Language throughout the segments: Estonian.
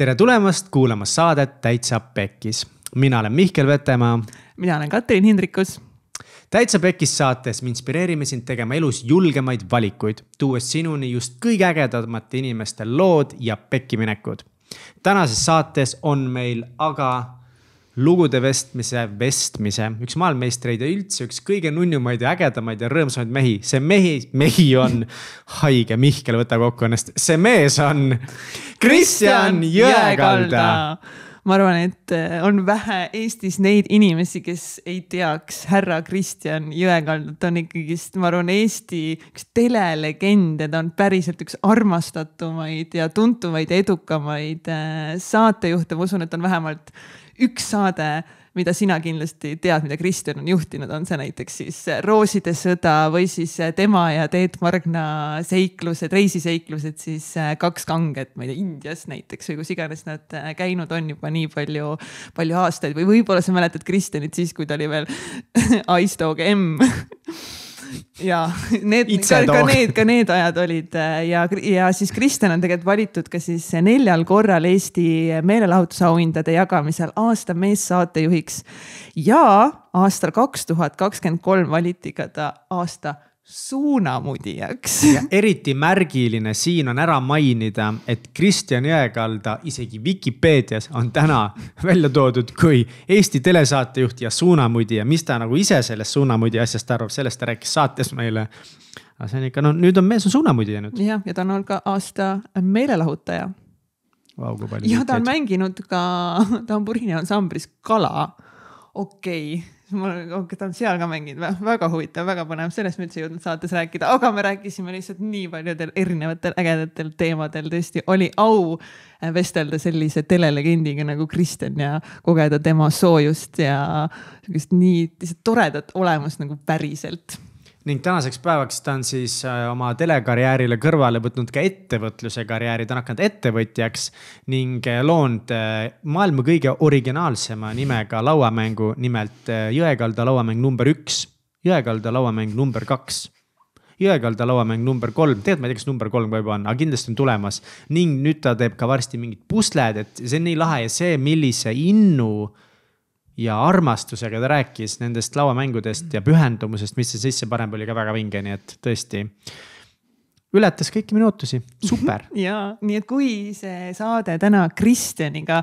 tere tulemast kuulama saadet Täitsa Pekkis. mina olen Mihkel Vetemaa. mina olen Katrin Hindrikus. täitsa Pekkis saates me inspireerime sind tegema elus julgemaid valikuid, tuues sinuni just kõige ägedamate inimeste lood ja pekkiminekud. tänases saates on meil aga lugude vestmise, vestmise, üks maailmameistreid ja üldse üks kõige nunnumaid ja ägedamaid ja rõõmsamaid mehi. see mehi, mehi on haige, Mihkel, võta kokku ennast, see mees on Kristjan Jõekalda, Jõekalda ma arvan, et äh, on vähe Eestis neid inimesi, kes ei teaks härra Kristjan Jõekaldat, on ikkagist, ma arvan, Eesti üks telelegende, ta on päriselt üks armastatumaid ja tuntumaid ja edukamaid äh, saatejuhte, ma usun, et on vähemalt üks saade mida sina kindlasti tead, mida Kristjan on juhtinud, on see näiteks siis Rooside sõda või siis tema ja Teet Margna seiklused, reisiseiklused, siis eh, kaks kanget, ma ei tea, Indias näiteks või kus iganes nad eh, käinud on juba nii palju, palju aastaid või võib-olla sa mäletad Kristjanit siis, kui ta oli veel Ice Dog M ja need, ka, ka need, ka need ajad olid äh, ja, ja siis Kristjan on tegelikult valitud ka siis äh, neljal korral Eesti meelelahutusauhindade jagamisel aasta meessaatejuhiks. ja aastal kaks tuhat kakskümmend kolm valiti ka ta aasta suunamudijaks. eriti märgiline siin on ära mainida, et Kristjan Jõekalda isegi Vikipeedias on täna välja toodud kui Eesti telesaatejuht ja suunamudija. mis ta nagu ise sellest suunamudija asjast arvab, sellest ta rääkis saates meile. aga see on ikka, no nüüd on mees on suunamudija nüüd. jah, ja ta on olnud ka aasta meelelahutaja. Vau, kui palju. ja ta on mänginud ka, ta on purine ansamblis Kala. okei okay mul, oh, ta on seal ka mänginud, väga huvitav, väga põnev, sellest me üldse ei jõudnud saates rääkida, aga me rääkisime lihtsalt nii paljudel erinevatel ägedatel teemadel, tõesti oli au vestelda sellise telelegendiga nagu Kristjan ja kogeda tema soojust ja sihukest nii lihtsalt toredat olemust nagu päriselt ning tänaseks päevaks ta on siis äh, oma telekarjäärile kõrvale võtnud ka ettevõtluse karjääri, ta on hakanud ettevõtjaks ning äh, loonud äh, maailma kõige originaalsema nimega lauamängu, nimelt Jõekalda lauamäng number üks, Jõekalda lauamäng number kaks Jõekalda lauamäng number kolm, tegelikult ma ei tea, kas number kolm ka juba on, aga kindlasti on tulemas. ning nüüd ta teeb ka varsti mingid pusled, et see on nii lahe ja see, millise innu äh, ja armastusega ta rääkis nendest lauamängudest ja pühendumusest, mis see sisse paneb, oli ka väga vinge, nii et tõesti ületas kõiki minu ootusi, super. ja nii, et kui see saade täna Kristjaniga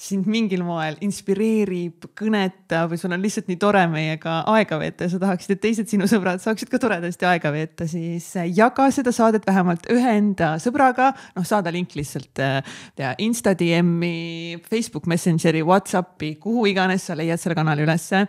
sind mingil moel inspireerib, kõnetab või sul on lihtsalt nii tore meiega aega veeta ja sa tahaksid, et teised sinu sõbrad saaksid ka toredasti aega veeta, siis äh, jaga seda saadet vähemalt ühe enda sõbraga, noh, saada link lihtsalt äh, tea, Insta DM-i, Facebook Messengeri, Whatsappi, kuhu iganes sa leiad selle kanali ülesse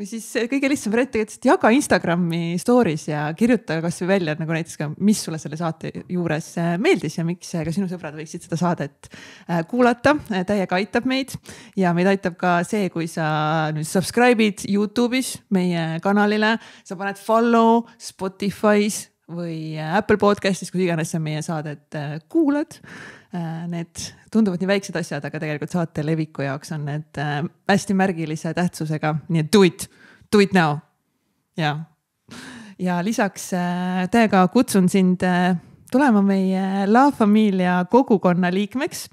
või siis kõige lihtsam variant tegelikult, jaga Instagrami story's ja kirjuta kasvõi välja nagu näiteks ka, mis sulle selle saate juures äh, meeldis ja miks äh, ka sinu sõbrad võiksid seda saadet äh, kuulata. täiega aitab meid ja meid aitab ka see, kui sa nüüd subscribe'id Youtube'is meie kanalile, sa paned follow Spotify's või Apple podcast'is, kus iganes sa meie saadet kuulad Äh, need tunduvad nii väiksed asjad, aga tegelikult saate leviku jaoks on need äh, hästi märgilise tähtsusega, nii et do it, do it now. ja, ja lisaks äh, täiega kutsun sind tulema meie La Familia kogukonna liikmeks.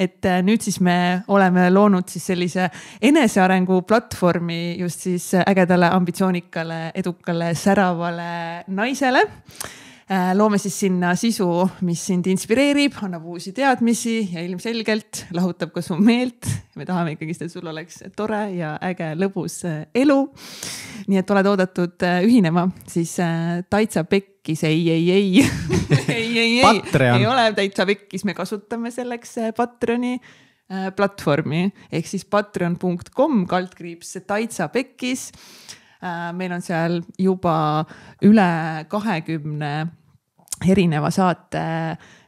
et nüüd siis me oleme loonud siis sellise enesearengu platvormi just siis ägedale, ambitsioonikale, edukale, säravale naisele Äh, loome siis sinna sisu, mis sind inspireerib, annab uusi teadmisi ja ilmselgelt lahutab ka su meelt. me tahame ikkagist, et sul oleks tore ja äge lõbus äh, elu. nii et oled oodatud äh, ühinema siis Taitsa Pekkis, ei, ei, ei ei, ei, ei, ei ole Taitsa Pekkis, me kasutame selleks Patreoni platvormi ehk siis patreon.com kaldkriips Taitsa Pekkis Äh, meil on seal juba üle kahekümne erineva saate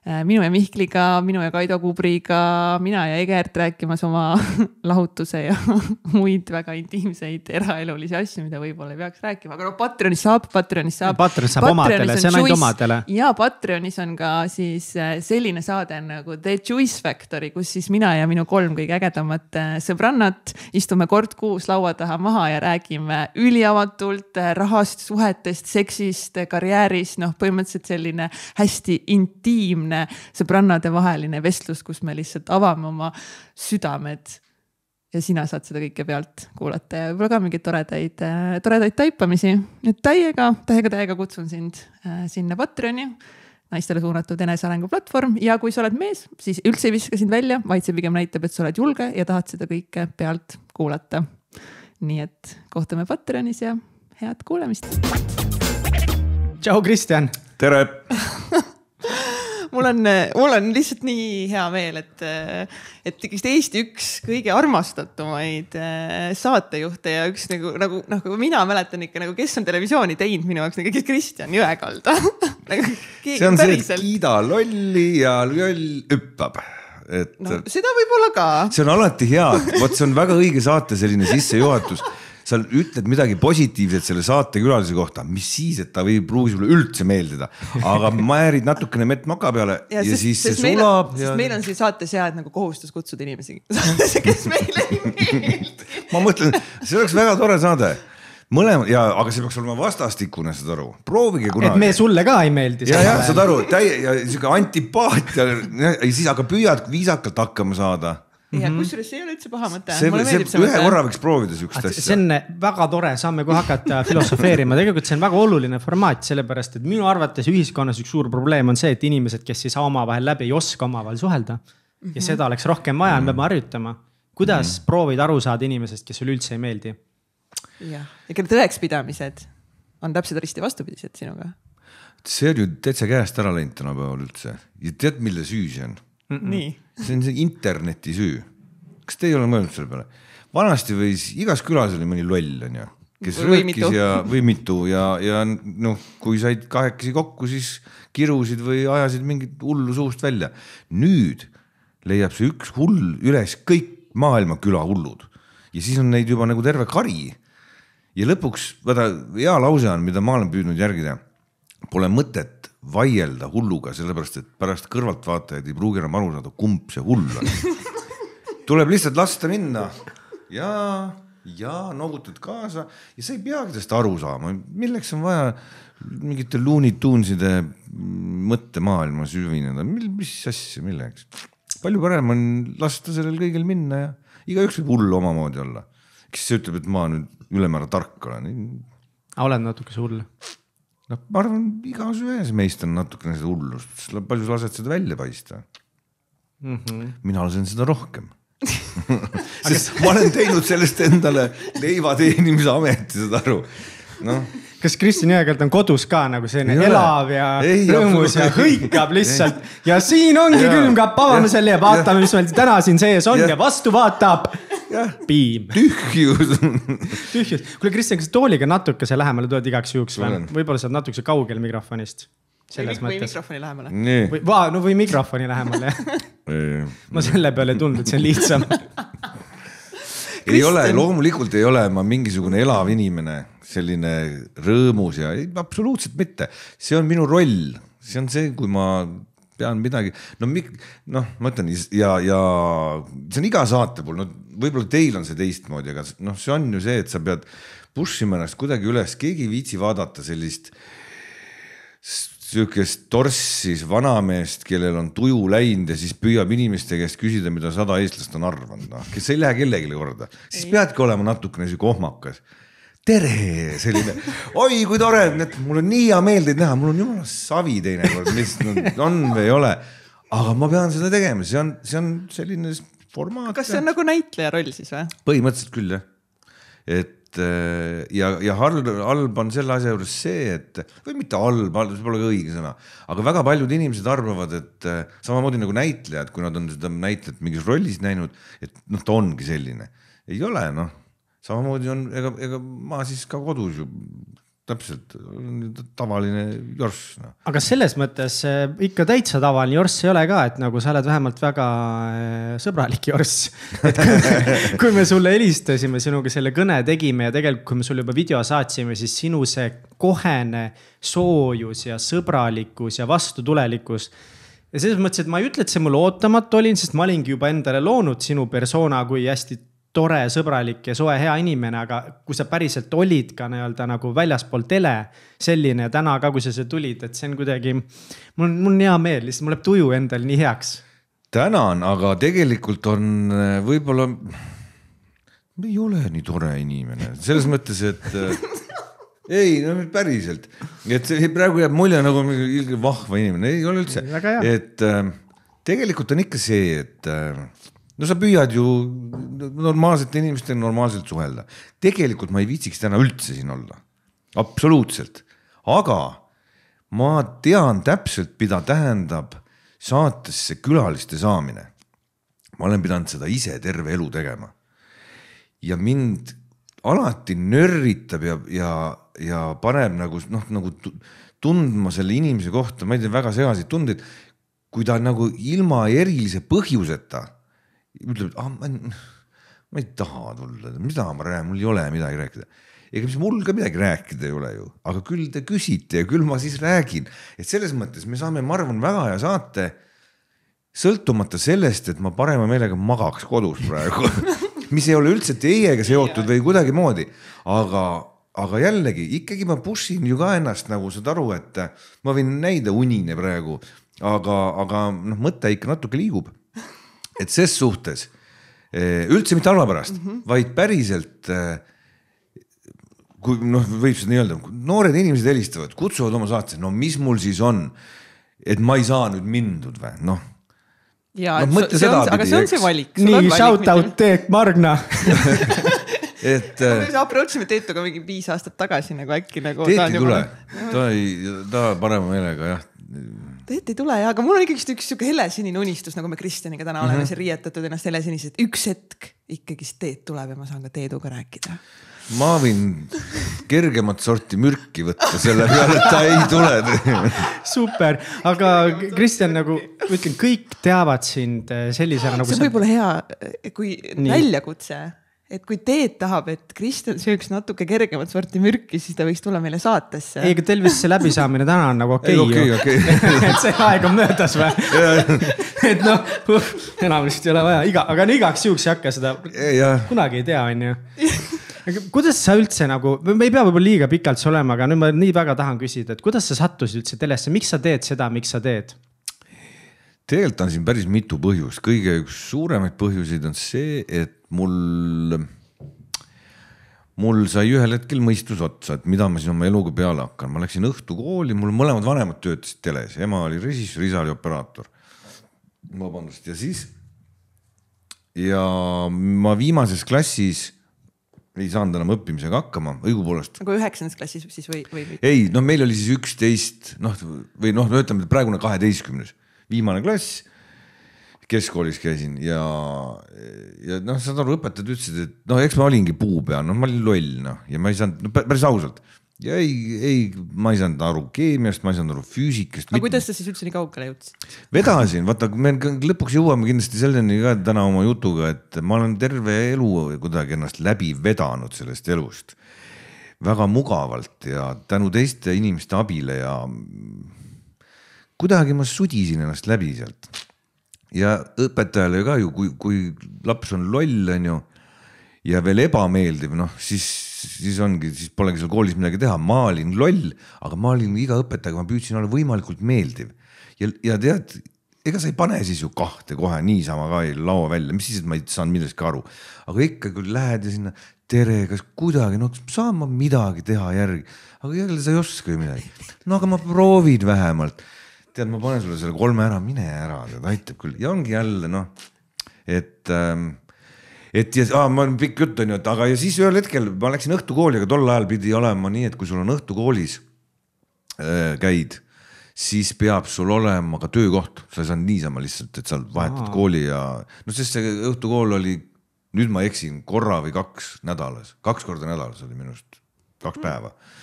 Äh, minu ja Mihkliga, minu ja Kaido Kubriga, mina ja Egert rääkimas oma lahutuse ja muid väga intiimseid eraelulisi asju, mida võib-olla ei peaks rääkima, aga noh, Patreonis saab, Patreonis saab. Patreon saab Patreonis omadele, see on ainult omadele. ja Patreonis on ka siis äh, selline saade nagu The Juice Factory, kus siis mina ja minu kolm kõige ägedamat äh, sõbrannat istume kord kuus laua taha maha ja räägime üliavatult rahast, suhetest, seksist, karjäärist, noh, põhimõtteliselt selline hästi intiimne selline sõbrannadevaheline vestlus, kus me lihtsalt avame oma südamed. ja sina saad seda kõike pealt kuulata ja võib-olla ka mingeid toredaid, toredaid taipamisi. et täiega, täiega, täiega kutsun sind äh, sinna Patreoni naistele suunatud enesearengu platvorm ja kui sa oled mees, siis üldse ei viska sind välja, vaid see pigem näitab, et sa oled julge ja tahad seda kõike pealt kuulata. nii et kohtume Patreonis ja head kuulamist. tšau, Kristjan. tere mul on, äh, mul on lihtsalt nii hea meel, et, äh, et vist Eesti üks kõige armastatumaid äh, saatejuhte ja üks nagu, nagu noh, nagu kui mina mäletan ikka nagu, kes on televisiooni teinud minu jaoks nagu Kristjan Jõekalda nagu,. see on päriselt. see, et kiida lolli ja loll hüppab et no,. seda võib-olla ka. see on alati hea, vot see on väga õige saate selline sissejuhatus sa ütled midagi positiivset selle saatekülalise kohta, mis siis, et ta ei pruugi sulle üldse meeldida, aga määrid natukene mett maka peale ja, ja sest, siis sest see sulab. sest ja... meil on siin saates jah, et nagu kohustus kutsuda inimesi saatesse, kes meile ei meeldi ma mõtlen, see oleks väga tore saade mõlema ja, aga see peaks olema vastastikune, saad aru, proovige kunagi. et me sulle ka ei meeldi. ja, ja saad aru, täie ja sihuke antipaatia ja siis, aga püüad viisakalt hakkama saada ja mm -hmm. kusjuures see ei ole üldse paha mõte. ühe korra võiks proovida siukest ah, asja. see on väga tore, saame kohe hakata filosofeerima, tegelikult see on väga oluline formaat, sellepärast et minu arvates ühiskonnas üks suur probleem on see, et inimesed, kes ei saa omavahel läbi, ei oska omavahel suhelda mm. -hmm. ja mhm. seda oleks rohkem vaja mm, -hmm. me peame mhm. harjutama. kuidas mm -hmm. proovida aru saada inimesest, kes sulle üldse ei meeldi? jah, ja kelle tõekspidamised on täpselt risti vastupidised sinuga. see on ju täitsa käest ära läinud tänapäeval üldse ja tead, mille süü see on mm. -mm. nii. see on see interneti süü. kas te ei ole mõelnud selle peale? vanasti võis, igas külas oli mõni loll, onju, kes või röökis mitu. ja, või mitu ja, ja noh, kui said kahekesi kokku, siis kirusid või ajasid mingit hullu suust välja. nüüd leiab see üks hull üles kõik maailma küla hullud ja siis on neid juba nagu terve kari. ja lõpuks, vaata hea lause on, mida ma olen püüdnud järgida. Pole mõtet vaielda hulluga, sellepärast et pärast kõrvaltvaatajad ei pruugi enam aru saada, kumb see hull on tuleb lihtsalt lasta minna ja, ja noogutad kaasa ja sa ei peagi sellest aru saama, milleks on vaja mingite Looney Tunes'ide mõttemaailma süvineda, mis asja, milleks. palju parem on lasta sellel kõigil minna ja igaüks võib hull omamoodi olla. kes ütleb, et ma nüüd ülemäära tark olen. oled natuke hull noh, ma arvan, igas ühes meist on natukene seda hullust, palju sa lased seda välja paista mm. -hmm. mina lasen seda rohkem sest ma olen teinud sellest endale leiva teenimise ameti, saad aru, noh kas Kristjan Jõekalt on kodus ka nagu selline ei elav ja ei, rõõmus ja hõikab lihtsalt ja siin ongi külmkapp, avame selle ja vaatame, mis meil täna siin sees on ja, ja vastu vaatab piim. tühjus tühjus, kuule, Kristjan, kas tooliga natukese lähemale tuled igaks juhuks või? võib-olla saad natukese kaugel mikrofonist. selles või mõttes. või mikrofoni lähemale. või, no või mikrofoni lähemale jah. ma selle peale ei tulnud, et see on lihtsam ei ole, loomulikult ei ole ma mingisugune elav inimene, selline rõõmus ja ei, absoluutselt mitte. see on minu roll, see on see, kui ma pean midagi, no mik-, noh, ma ütlen ja, ja see on iga saate puhul, no võib-olla teil on see teistmoodi, aga noh, see on ju see, et sa pead push ima ennast kuidagi üles, keegi ei viitsi vaadata sellist sihukest torssis vanameest, kellel on tuju läinud ja siis püüab inimeste käest küsida, mida sada eestlast on arvanud, noh, kes ei lähe kellelegi korda, siis ei. peadki olema natukene sihuke ohmakas tere, selline oi kui tore, mul on nii hea meel teid näha, mul on jumala savi teinekord, mis on või ei ole. aga ma pean seda tegema, see on, see on selline formaat. kas see on nagu näitleja roll siis või? põhimõtteliselt küll jah, et äh, ja, ja halb, halb on selle asja juures see, et või mitte halb, see pole ka õige sõna, aga väga paljud inimesed arvavad, et äh, samamoodi nagu näitlejad, kui nad on seda näitlejat mingis rollis näinud, et noh, ta ongi selline. ei ole noh samamoodi on, ega, ega ma siis ka kodus ju täpselt tavaline jorss no.. aga selles mõttes äh, ikka täitsa tavaline jorss ei ole ka, et nagu sa oled vähemalt väga äh, sõbralik jorss. et kui me sulle helistasime, sinuga selle kõne tegime ja tegelikult, kui me sulle juba video saatsime, siis sinu see kohene soojus ja sõbralikkus ja vastutulelikkus ja selles mõttes, et ma ei ütle, et see mul ootamatu oli, sest ma olingi juba endale loonud sinu persona kui hästi tore, sõbralik ja soe, hea inimene, aga kui sa päriselt olid ka nii-öelda nagu väljaspool tele selline ja täna ka, kui sa siia tulid, et see on kuidagi. mul, mul on hea meel, lihtsalt mul läheb tuju endal nii heaks. tänan, aga tegelikult on äh, võib-olla, ma ei ole nii tore inimene, selles mõttes, et äh, ei, no päriselt, et see praegu jääb mulje nagu mingi vahva inimene, ei ole üldse, et äh, tegelikult on ikka see, et äh, no sa püüad ju normaalsete inimestega normaalselt suhelda. tegelikult ma ei viitsiks täna üldse siin olla, absoluutselt, aga ma tean täpselt, mida tähendab saatesse külaliste saamine. ma olen pidanud seda ise terve elu tegema. ja mind alati nörritab ja, ja, ja paneb nagu noh, nagu tundma selle inimese kohta, ma ei tea, väga segaseid tundeid. kui ta nagu ilma erilise põhjuseta ütleb, et ah, ma, ma ei taha tulla, mida ma räägin, mul ei ole midagi rääkida. ega mis mul ka midagi rääkida ei ole ju, aga küll te küsite ja küll ma siis räägin, et selles mõttes me saame, ma arvan, väga hea saate sõltumata sellest, et ma parema meelega magaks kodus praegu mis ei ole üldse teiega seotud või kuidagimoodi, aga, aga jällegi ikkagi ma push in ju ka ennast nagu saad aru, et ma võin näida unine praegu, aga, aga noh, mõte ikka natuke liigub et ses suhtes eh, üldse mitte halva pärast mm, -hmm. vaid päriselt. Eh, kui noh, võib seda nii öelda, noored inimesed helistavad, kutsuvad oma saatesse, no mis mul siis on, et ma ei saa nüüd mindud või noh ja no, mõtle seda on, pidi, eks. nii, shout out Teet Margna et äh,. Eh, me approach ime Teetuga mingi viis aastat tagasi nagu äkki nagu. Teet ei tule, ta ei, ta parema meelega jah tegelikult ei tule ja, aga mul on ikkagist üks sihuke helesinine unistus, nagu me Kristjaniga täna mm -hmm. oleme mhm. siin riietatud ennast helesiniselt, üks hetk ikkagist Teet tuleb ja ma saan ka Teeduga rääkida ma võin kergemat sorti mürki võtta selle peale, et ta ei tule. super, aga Kristjan nagu ma ütlen, kõik teavad sind eh, sellisena nagu. see on võib-olla hea, eh, kui Nii. väljakutse et kui Teet tahab, et Kristjan sööks natuke kergemat sorti mürki, siis ta võiks tulla meile saatesse. ei, aga Telvisesse läbisaamine täna on nagu okei okay, ei, okay, ju okay. et see aeg on möödas või et noh, enam vist ei ole vaja, iga, aga no igaks juhuks ei hakka seda, kunagi ei tea, onju. aga kuidas sa üldse nagu, me ei pea võib-olla liiga pikalt see olema, aga nüüd ma nii väga tahan küsida, et kuidas sa sattusid üldse telesse, miks sa teed seda, miks sa teed? tegelikult on siin päris mitu põhjust, kõige üks suuremaid põhjuseid on see, et mul, mul sai ühel hetkel mõistus otsa, et mida ma siin oma eluga peale hakkan, ma läksin õhtukooli, mul mõlemad vanemad töötasid teles, ema oli režissöör, isa oli operaator. vabandust, ja siis ja ma viimases klassis ei saanud enam õppimisega hakkama, õigupoolest. nagu üheksandas klassis siis või, või? ei, noh, meil oli siis üksteist, noh või noh, ütleme praegune kaheteistkümnes, viimane klass keskkoolis käisin ja, ja noh, saad aru, õpetajad ütlesid, et noh, eks ma olingi puu peal, noh, ma olin loll noh ja ma ei saanud no, päris ausalt ja ei, ei, ma ei saanud aru keemiast, ma ei saanud aru füüsikast. aga kuidas sa siis üldse nii kaugele jõudsid? vedasin, vaata, me lõpuks jõuame kindlasti selleni ka täna oma jutuga, et ma olen terve elu kuidagi ennast läbi vedanud sellest elust. väga mugavalt ja tänu teiste inimeste abile ja kuidagi ma sudisin ennast läbi sealt ja õpetajale ka ju, kui, kui laps on loll, on ju ja veel ebameeldiv, noh siis, siis ongi, siis polegi seal koolis midagi teha, ma olin loll, aga ma olin iga õpetajaga, ma püüdsin olla võimalikult meeldiv. ja, ja tead, ega sa ei pane siis ju kahte kohe niisama ka laua välja, mis siis, et ma ei saanud millestki aru, aga ikka küll lähed ja sinna, tere, kas kuidagi, no kas saan ma midagi teha järgi, aga jälle sa ei oska ju midagi. no aga ma proovin vähemalt tead, ma panen sulle selle kolme ära, mine ära, tead aitab küll ja ongi jälle noh, et ähm, et ja ah, ma olen pikk jutt on ju, et aga ja siis ühel hetkel ma läksin õhtukooli, aga tol ajal pidi olema nii, et kui sul on õhtukoolis äh, käid, siis peab sul olema ka töökoht, sa ei saanud niisama lihtsalt, et sa vahetad Aa. kooli ja no sest see õhtukool oli, nüüd ma eksin, korra või kaks nädalas, kaks korda nädalas oli minu arust, kaks mm. päeva mm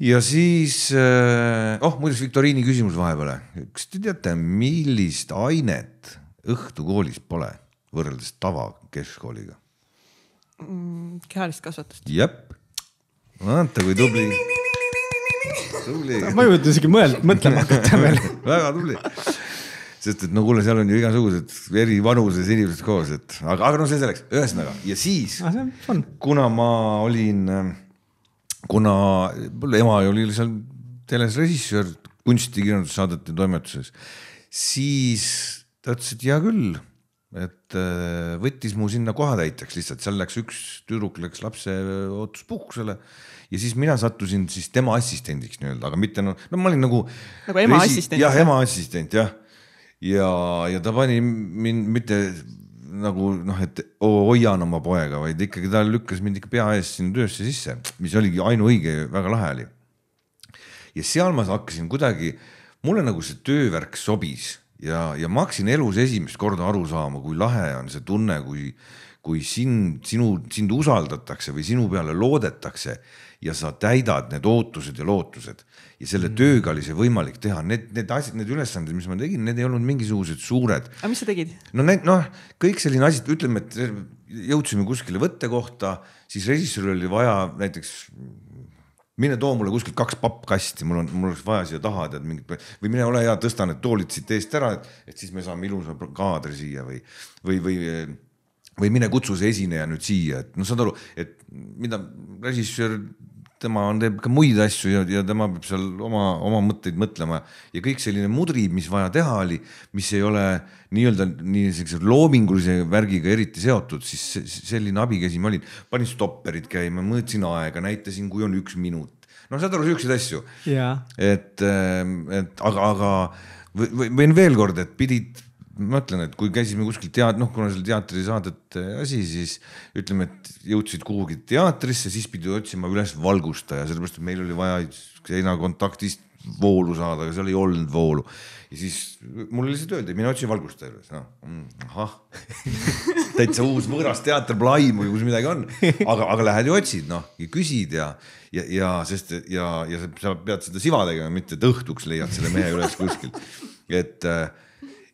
ja siis, eh, oh muideks viktoriini küsimus vahepeale, kas te teate, millist ainet õhtukoolis pole võrreldes tavakeskkooliga mm,? kehalist kasvatust. jep, vaata kui tubli. tubli. ma ei jõudnud isegi mõelda, mõtlema hakata veel väga tubli sest et no kuule, seal on ju igasugused eri vanuses inimesed koos, et aga, aga no see selleks, ühesõnaga ja siis, ah, kuna ma olin eh, kuna mul ema oli seal teles režissöör kunstikirjandussaadete toimetuses, siis ta ütles, et hea küll, et äh, võttis mu sinna kohatäitjaks lihtsalt, seal läks üks tüdruk läks lapse ootuspuhkusele ja siis mina sattusin siis tema assistendiks nii-öelda, aga mitte noh, no ma olin nagu. nagu ema resi... assistent. jah, ema assistent jah, ja, ja, ja ta pani mind mitte nagu noh, et hoian oma poega, vaid ikkagi ta lükkas mind ikka pea ees sinna töösse sisse, mis oligi ainuõige, väga lahe oli. ja seal ma hakkasin kuidagi, mulle nagu see töövärk sobis ja, ja ma hakkasin elus esimest korda aru saama, kui lahe on see tunne, kui, kui sind, sinu, sind usaldatakse või sinu peale loodetakse ja sa täidad need ootused ja lootused ja selle mm. tööga oli see võimalik teha, need, need asjad, need ülesanded, mis ma tegin, need ei olnud mingisugused suured. aga mis sa tegid? no need noh, kõik selline asi, ütleme, et jõudsime kuskile võttekohta, siis režissööril oli vaja näiteks mine too mulle kuskilt kaks pappkasti, mul on, mul oleks vaja siia taha tead mingit või mine ole hea, tõsta need toolid siit eest ära, et, et siis me saame ilusa kaadri siia või, või, või või mine kutsu see esineja nüüd siia, et noh, saad aru, et mida režissöör tema on, teeb ka muid asju ja, ja tema peab seal oma, oma mõtteid mõtlema ja kõik selline mudrib, mis vaja teha oli, mis ei ole nii-öelda nii sellise loomingulise värgiga eriti seotud, siis selline abikäsi ma olin, panin stopperid käima, mõõtsin aega, näitasin, kui on üks minut. no saad aru, siukseid asju. et, ähm, et aga, aga või, või veel kord, et pidid mõtlen, et kui käisime kuskil teat-, noh, kuna see oli teatrisaadete asi, siis ütleme, et jõudsid kuhugi teatrisse, siis pidi otsima üles valgustaja, sellepärast et meil oli vaja seinakontaktist voolu saada, aga seal ei olnud voolu. ja siis mulle lihtsalt öeldi, mine otsi valgustaja juures, noh mm,, ahah täitsa uus võõras teater, pole aimu ju, kus midagi on, aga, aga lähed ju otsid, noh, ja küsid ja, ja, ja sest ja, ja sa pead seda siva tegema, mitte et õhtuks leiad selle mehe üles kuskilt, et äh,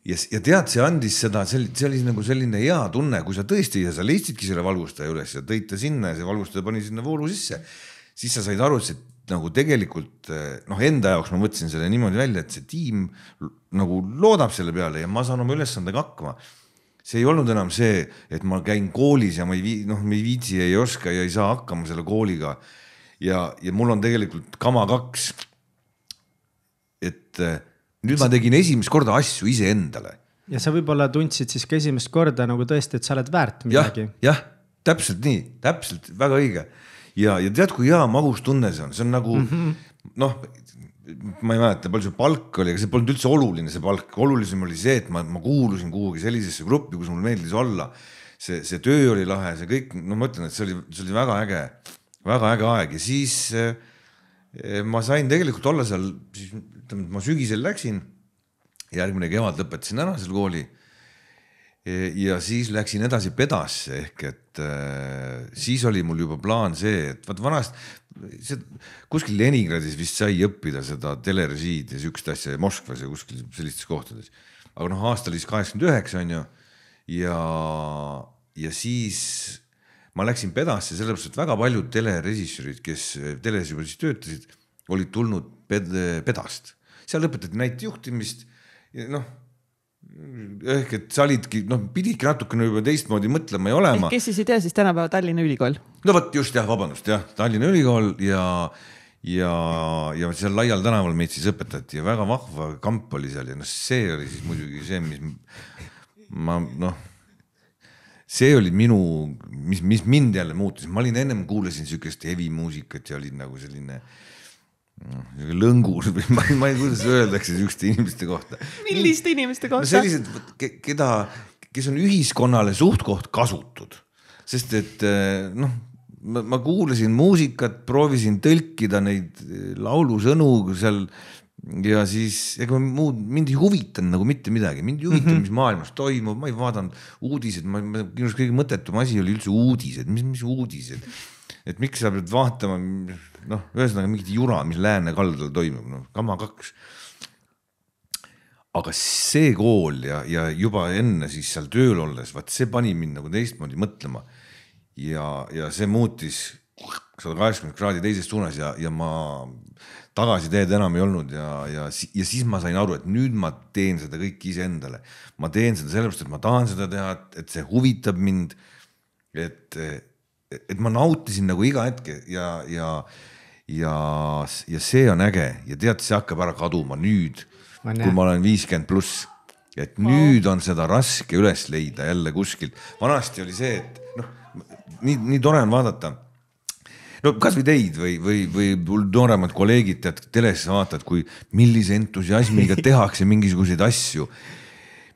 ja, ja tead, see andis seda, see oli, see oli nagu selline hea tunne, kui sa tõesti ja sa leidsidki selle valgustaja üles ja tõid ta sinna ja see valgustaja pani sinna voolu sisse. siis sa said aru, et see nagu tegelikult eh, noh, enda jaoks ma mõtlesin selle niimoodi välja, et see tiim nagu loodab selle peale ja ma saan oma ülesandega hakkama. see ei olnud enam see, et ma käin koolis ja ma ei vii-, noh, ma ei viitsi, ei oska ja ei saa hakkama selle kooliga. ja, ja mul on tegelikult kama kaks. et eh, nüüd ma tegin esimest korda asju iseendale. ja sa võib-olla tundsid siis ka esimest korda nagu tõesti, et sa oled väärt midagi ja,. jah, täpselt nii, täpselt, väga õige. ja, ja tead, kui hea magus tunne see on, see on nagu mm -hmm. noh, ma ei mäleta, palju see palk oli, aga see polnud üldse oluline, see palk, olulisem oli see, et ma, ma kuulusin kuhugi sellisesse gruppi, kus mulle meeldis olla. see, see töö oli lahe, see kõik, no ma ütlen, et see oli, see oli väga äge, väga äge aeg ja siis eh, eh, ma sain tegelikult olla seal siis ütleme, et ma sügisel läksin, järgmine kevad lõpetasin ära seal kooli. E, ja siis läksin edasi Pedasse ehk et e, siis oli mul juba plaan see, et vaat vanast, see kuskil Leningradis vist sai õppida seda telerežiid ja siukest asja ja Moskvas ja kuskil sellistes kohtades. aga noh, aasta oli siis kaheksakümmend üheksa on ju ja, ja siis ma läksin Pedasse sellepärast, et väga paljud telerežissöörid, kes teles juba siis töötasid olid tulnud ped-, pedast seal õpetati näitejuhtimist, noh ehk et sa olidki, noh, pididki natukene juba teistmoodi mõtlema ja olema. kes siis ei tea, siis tänapäeva Tallinna Ülikool. no vot just jah, vabandust jah, Tallinna Ülikool ja, ja, ja seal laial tänaval meid siis õpetati ja väga vahva kamp oli seal ja noh, see oli siis muidugi see, mis ma noh, see oli minu, mis, mis mind jälle muutis, ma olin ennem kuulasin sihukest hevimuusikat ja olin nagu selline äh, noh, lõngus või ma ei, ma ei, kuidas öeldakse sihukeste inimeste kohta. milliste inimeste kohta no? sellised, keda, kes on ühiskonnale suht-koht kasutud, sest et eh, noh, ma kuulasin muusikat, proovisin tõlkida neid eh, laulusõnu seal ja siis ega muud mind ei huvitanud nagu mitte midagi, mind ei huvitanud mm, -hmm. mis maailmas toimub, ma ei vaadanud uudiseid, ma, ma, minu arust kõige mõttetum asi oli üldse uudised, mis, mis uudised et miks sa pead vaatama, noh, ühesõnaga mingit jura, mis lääne kaldal toimub, noh, kama kaks. aga see kool ja, ja juba enne siis seal tööl olles, vaat see pani mind nagu teistmoodi mõtlema. ja, ja see muutis sada kaheksakümmend kraadi teises suunas ja, ja ma tagasiteed enam ei olnud ja, ja, ja siis ma sain aru, et nüüd ma teen seda kõike iseendale. ma teen seda sellepärast, et ma tahan seda teha, et see huvitab mind. et et ma nautisin nagu iga hetke ja, ja, ja, ja see on äge ja tead, see hakkab ära kaduma nüüd, kui ma olen viiskümmend pluss. et oh. nüüd on seda raske üles leida jälle kuskilt, vanasti oli see, et noh, nii, nii tore on vaadata no kasvõi teid või, või, või mul nooremad kolleegid, tead, teles vaatad, kui millise entusiasmiga tehakse mingisuguseid asju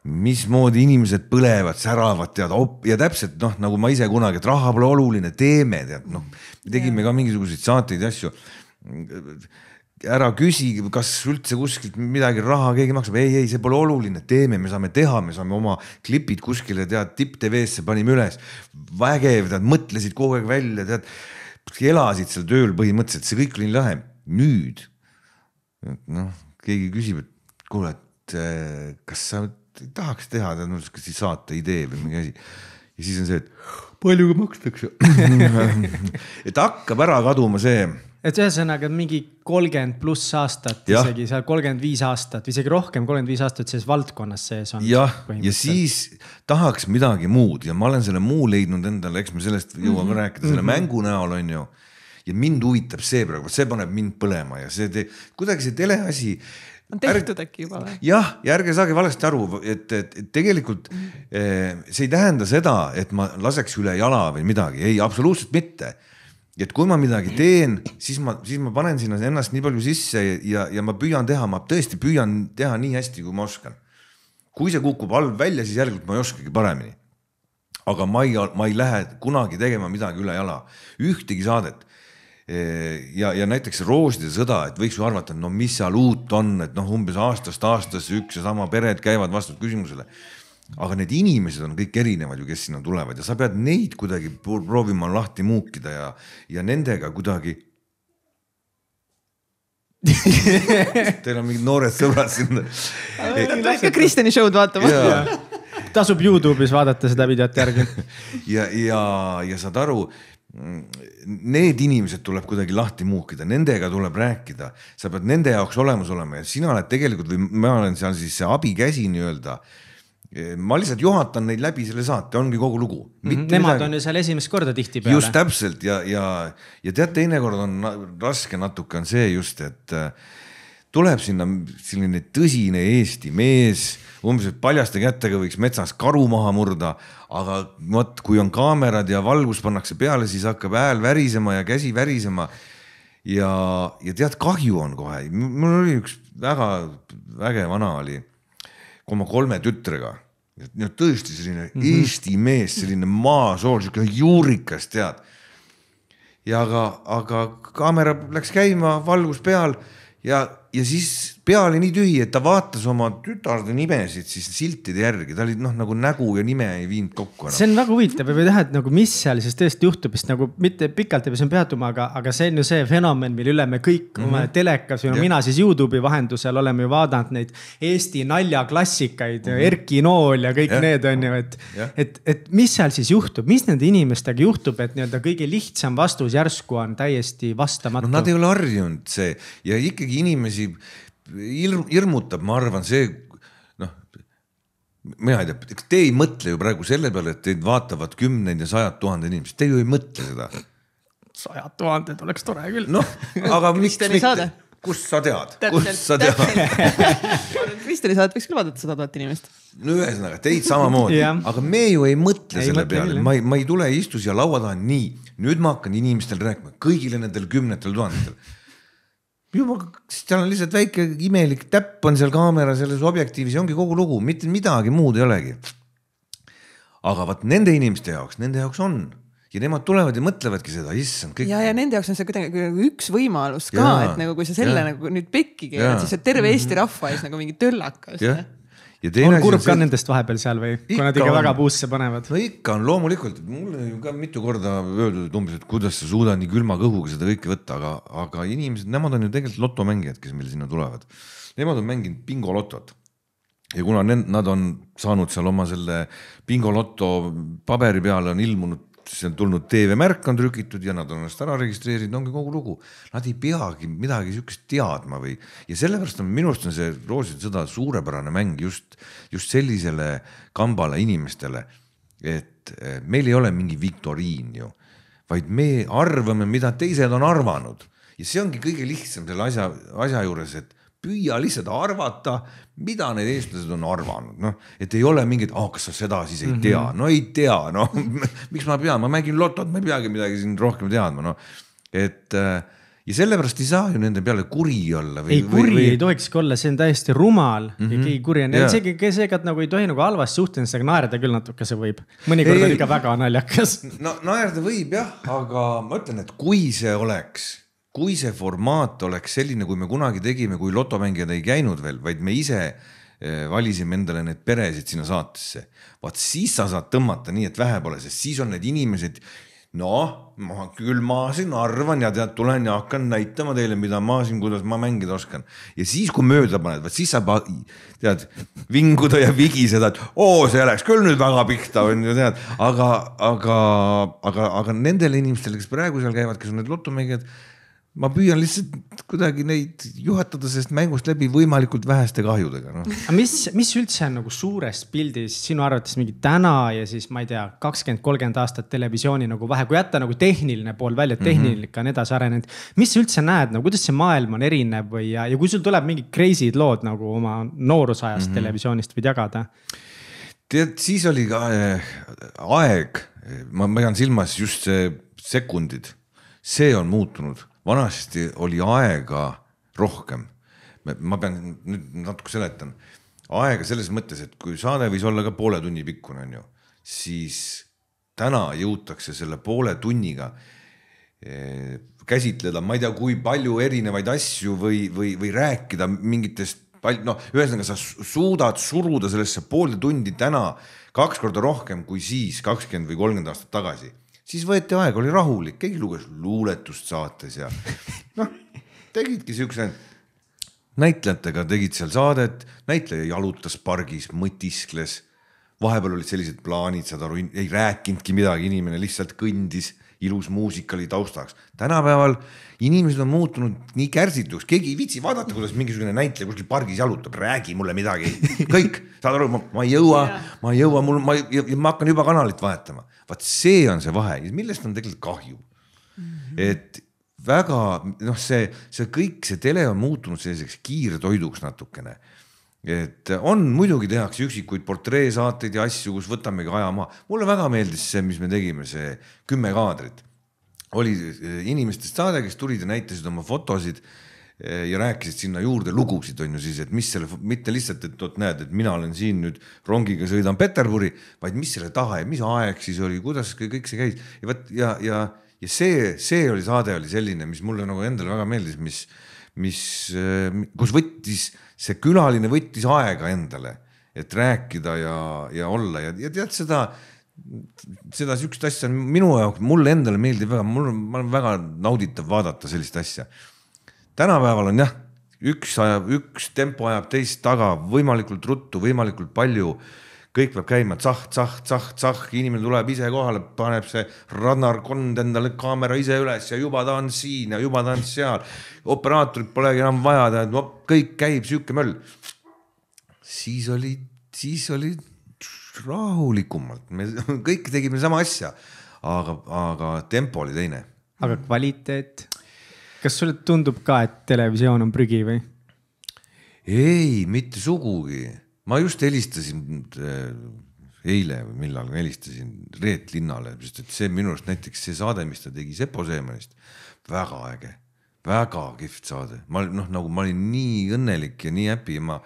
mismoodi inimesed põlevad, säravad, tead, ja täpselt noh, nagu ma ise kunagi, et raha pole oluline, teeme, tead noh. me tegime ja. ka mingisuguseid saateid ja asju. ära küsi, kas üldse kuskilt midagi raha keegi maksab, ei, ei, see pole oluline, teeme, me saame teha, me saame oma klipid kuskile tead tipp TV-sse panime üles. vägev, tead, mõtlesid kogu aeg välja, tead, elasid seal tööl põhimõtteliselt, see kõik oli lahe. nüüd noh, keegi küsib, et kuule, et eh, kas sa tahaks teha, tead mul siukse saate idee või mingi asi. ja siis on see, et palju makstakse et hakkab ära kaduma see. et ühesõnaga mingi kolmkümmend pluss aastat ja. isegi seal kolmkümmend viis aastat, isegi rohkem, kolmkümmend viis aastat selles valdkonnas sees on. jah, ja siis tahaks midagi muud ja ma olen selle muu leidnud endale, eks me sellest jõuame mm -hmm. rääkida selle mm -hmm. mängu näol on ju ja mind huvitab see praegu, see paneb mind põlema ja see teeb, kuidagi see teleasi on tehtud äkki juba või? jah, ja ärge saage valesti aru, et, et, et tegelikult mhm. eh, see ei tähenda seda, et ma laseks üle jala või midagi, ei, absoluutselt mitte. et kui ma midagi teen, siis ma, siis ma panen sinna ennast nii palju sisse ja, ja ma püüan teha, ma tõesti püüan teha nii hästi, kui ma oskan. kui see kukub halb välja, siis järelikult ma ei oskagi paremini. aga ma ei, ma ei lähe kunagi tegema midagi üle jala, ühtegi saadet ja, ja näiteks rooside sõda, et võiks ju arvata, et no mis seal uut on, et noh, umbes aastast aastasse üks ja sama pered käivad vastu küsimusele. aga need inimesed on kõik erinevad ju, kes sinna tulevad ja sa pead neid kuidagi proovima lahti muukida ja, ja nendega kuidagi Teil on mingid noored sõbrad siin. hakka Kristjani show'd vaatama tasub Youtube'is vaadata seda videot järgi. ja, ja, ja saad aru, need inimesed tuleb kuidagi lahti muukida, nendega tuleb rääkida, sa pead nende jaoks olemas olema ja sina oled tegelikult või ma olen seal siis see abikäsi nii-öelda ma lihtsalt juhatan neid läbi selle saate, ongi kogu lugu. Mhm, nemad midagi. on ju seal esimest korda tihtipeale. just täpselt ja, ja, ja tead, teinekord on raske natuke on see just, et äh, tuleb sinna selline tõsine Eesti mees, umbes paljaste kätega võiks metsas karu maha murda, aga vot kui on kaamerad ja valgus pannakse peale, siis hakkab hääl värisema ja käsi värisema. ja, ja tead, kahju on kohe, mul oli üks väga äge vana oli, kui oma kolme tütrega no tõesti selline mm -hmm. eesti mees, selline maasool, sihuke juurikas, tead. ja aga, aga kaamera läks käima, valgus peal ja ja siis pea oli nii tühi, et ta vaatas oma tütarde nimesid siis siltide järgi, ta oli noh, nagu nägu ja nime ei viinud kokku. see on väga huvitav ja või jah, et nagu mis seal siis tõesti juhtub, sest nagu mitte pikalt ei pea siin peatuma, aga, aga see on ju see fenomen, mille üle me kõik mm -hmm. oma telekas või no mina siis Youtube'i vahendusel oleme ju vaadanud neid Eesti naljaklassikaid mm, -hmm. Erki Nool ja kõik ja. need on ju, et, et, et mis seal siis juhtub, mis nende inimestega juhtub, et nii-öelda kõige lihtsam vastus järsku on täiesti vastamatu no,. Nad ei ole harjunud see ja ikkagi inimesi inimesi hirm, hirmutab, ma arvan, see noh, mina ei tea, te ei mõtle ju praegu selle peale, et teid vaatavad kümneid ja sajad tuhanded inimesed, te ju ei mõtle seda. sajad tuhanded oleks tore küll. noh, aga miks mitte, kust sa tead, kust sa tead Kristjani saadet võiks küll vaadata sada tuhat inimest. no ühesõnaga teid samamoodi yeah., aga me ju ei mõtle ei selle mõtle peale, ma ei, ma ei tule, ei istu siia laua taha, nii, nüüd ma hakkan inimestele rääkima, kõigile nendele kümnetele tuhandetele juba, seal on lihtsalt väike imelik täpp on seal kaamera selles objektiivis ja ongi kogu lugu, mitte midagi muud ei olegi. aga vot nende inimeste jaoks, nende jaoks on ja nemad tulevad ja mõtlevadki seda, issand kõik. ja, ja nende jaoks on see kuidagi nagu üks võimalus ka, et nagu kui sa selle ja. nagu nüüd pekki keerad, siis sa terve Eesti mhm. rahva ees nagu mingi töllakas. jah, noh on kurb ka see... nendest vahepeal seal või, kui nad ikka on... väga puusse panevad? no ikka on, loomulikult, mulle ju ka mitu korda öeldud, et umbes, et kuidas sa suudad nii külma kõhuga seda kõike võtta, aga, aga inimesed, nemad on ju tegelikult lotomängijad, kes meil sinna tulevad. Nemad on mänginud bingolotot ja kuna need, nad on saanud seal oma selle bingoloto paberi peale on ilmunud see on tulnud TV-märk on trükitud ja nad on ennast ära registreerinud, ongi kogu lugu. Nad ei peagi midagi sihukest teadma või ja sellepärast on minu arust on see Rooside sõda suurepärane mäng just, just sellisele kambale inimestele. et eh, meil ei ole mingi viktoriin ju, vaid me arvame, mida teised on arvanud ja see ongi kõige lihtsam selle asja, asja juures, et püüa lihtsalt arvata, mida need eestlased on arvanud, noh, et ei ole mingit, aa, kas sa seda siis ei tea, mhm. no ei tea, noh miks ma pean, ma mängin lotot, ma ei peagi midagi siin rohkem teadma, noh, et äh, ja sellepärast ei saa ju nende peale kuri olla. ei, kuri või... ei tohikski olla, see on täiesti rumal mm -hmm. ja keegi kuri on yeah., isegi seega nagu ei tohi nagu halvas suhtelises, aga nagu naerda küll natuke see võib. mõnikord on ikka väga naljakas. no naerda võib jah, aga ma ütlen, et kui see oleks kui see formaat oleks selline, kui me kunagi tegime, kui lotomängijad ei käinud veel, vaid me ise eh, valisime endale need peresid sinna saatesse. vaat siis sa saad tõmmata nii, et vähe pole, sest siis on need inimesed, noh, ma küll ma siin arvan ja tead, tulen ja hakkan näitama teile, mida ma siin, kuidas ma mängida oskan. ja siis, kui mööda paned, vot siis saab tead vinguda ja vigiseda, et oo, see läks küll nüüd väga pihta, on ju tead, aga, aga, aga, aga nendele inimestele, kes praegu seal käivad, kes on need lotomängijad ma püüan lihtsalt kuidagi neid juhatada sellest mängust läbi võimalikult väheste kahjudega no.. aga mis, mis üldse on nagu suures pildis sinu arvates mingi täna ja siis ma ei tea, kakskümmend, kolmkümmend aastat televisiooni nagu vahe, kui jätta nagu tehniline pool välja, mhm. tehnika mm -hmm. on edasi arenenud. mis sa üldse näed nagu, kuidas see maailm on erinev või, ja, ja kui sul tuleb mingi crazy'd lood nagu oma noorusajast mm -hmm. televisioonist võid jagada? tead, siis oli ka äh, aeg, ma pean silmas just see sekundid, see on muutunud vanasti oli aega rohkem. ma pean nüüd natuke seletan, aega selles mõttes, et kui saade võis olla ka poole tunni pikkune, on ju, siis täna jõutakse selle poole tunniga eh, käsitleda, ma ei tea, kui palju erinevaid asju või, või, või rääkida mingitest pal-, noh, ühesõnaga sa suudad suruda sellesse poolde tundi täna kaks korda rohkem kui siis kakskümmend või kolmkümmend aastat tagasi siis võeti aeg, oli rahulik, keegi luges luuletust saates ja noh, tegidki siukse, näitlejatega tegid seal saadet, näitleja jalutas pargis, mõtiskles. vahepeal olid sellised plaanid, saad aru, ei rääkinudki midagi, inimene lihtsalt kõndis, ilus muusika oli taustaks. tänapäeval inimesed on muutunud nii kärsituks, keegi ei viitsi vaadata, kuidas mingisugune näitleja kuskil pargis jalutab, räägi mulle midagi, kõik, saad aru, ma ei jõua, ma ei jõua, mul, ma, ma hakkan juba kanalit vahetama vaat see on see vahe, millest on tegelikult kahju mm. -hmm. et väga noh, see, see kõik, see tele on muutunud selliseks kiirtoiduks natukene et on, muidugi tehakse üksikuid portreesaateid ja asju, kus võtamegi aja maha. mulle väga meeldis see, mis me tegime, see kümme kaadrit. oli eh, inimestest saade, kes tulid ja näitasid oma fotosid ja rääkisid sinna juurde lugusid, on ju siis, et mis selle, mitte lihtsalt, et vot näed, et mina olen siin nüüd rongiga sõidan Peterburi, vaid mis selle taha ja mis aeg siis oli, kuidas kõik see käis ja vot ja, ja, ja see, see oli saade oli selline, mis mulle nagu endale väga meeldis, mis, mis, äh, kus võttis, see külaline võttis aega endale, et rääkida ja, ja olla ja, ja tead seda seda sihukest asja on minu jaoks, mulle endale meeldib väga, mul on, ma olen väga nauditav vaadata sellist asja tänapäeval on jah, üks ajab, üks tempo ajab teist taga võimalikult ruttu, võimalikult palju kõik peab käima tsah-tsah-tsah-tsah, inimene tuleb ise kohale, paneb see rannarkond endale kaamera ise üles ja juba ta on siin ja juba ta on seal. operaatorit polegi enam vaja, tead, no kõik käib sihuke möll. siis oli, siis oli rahulikumalt, me kõik tegime sama asja, aga, aga tempo oli teine. aga kvaliteet? kas sulle tundub ka, et televisioon on prügi või? ei, mitte sugugi. ma just helistasin äh, eile või millal helistasin Reet Linnale, sest et see minu arust näiteks see saade, mis ta tegi Sepo Seemanist, väga äge, väga kihvt saade, ma noh, nagu ma olin nii õnnelik ja nii happy, ma.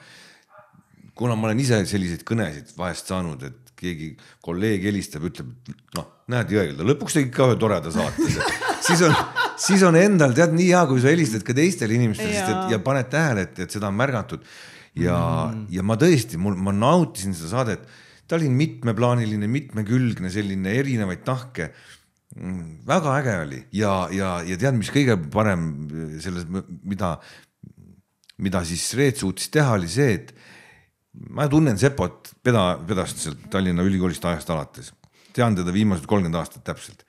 kuna ma olen ise selliseid kõnesid vahest saanud, et keegi kolleeg helistab, ütleb, noh, näed Jõegelda, lõpuks tegid ka ühe toreda saate siis on, siis on endal tead nii hea, kui sa helistad ka teistele inimestele, sest et ja paned tähele, et, et seda on märgatud. ja mm., ja ma tõesti, mul, ma nautisin seda saadet. ta oli mitmeplaaniline, mitmekülgne, selline erinevaid tahke mm, väga äge oli ja, ja, ja tead, mis kõige parem eh, selles, mida, mida siis Reet suutis teha, oli see, et ma tunnen Sepot peda, pedast sealt Tallinna Ülikoolist ajast alates. tean teda viimased kolmkümmend aastat täpselt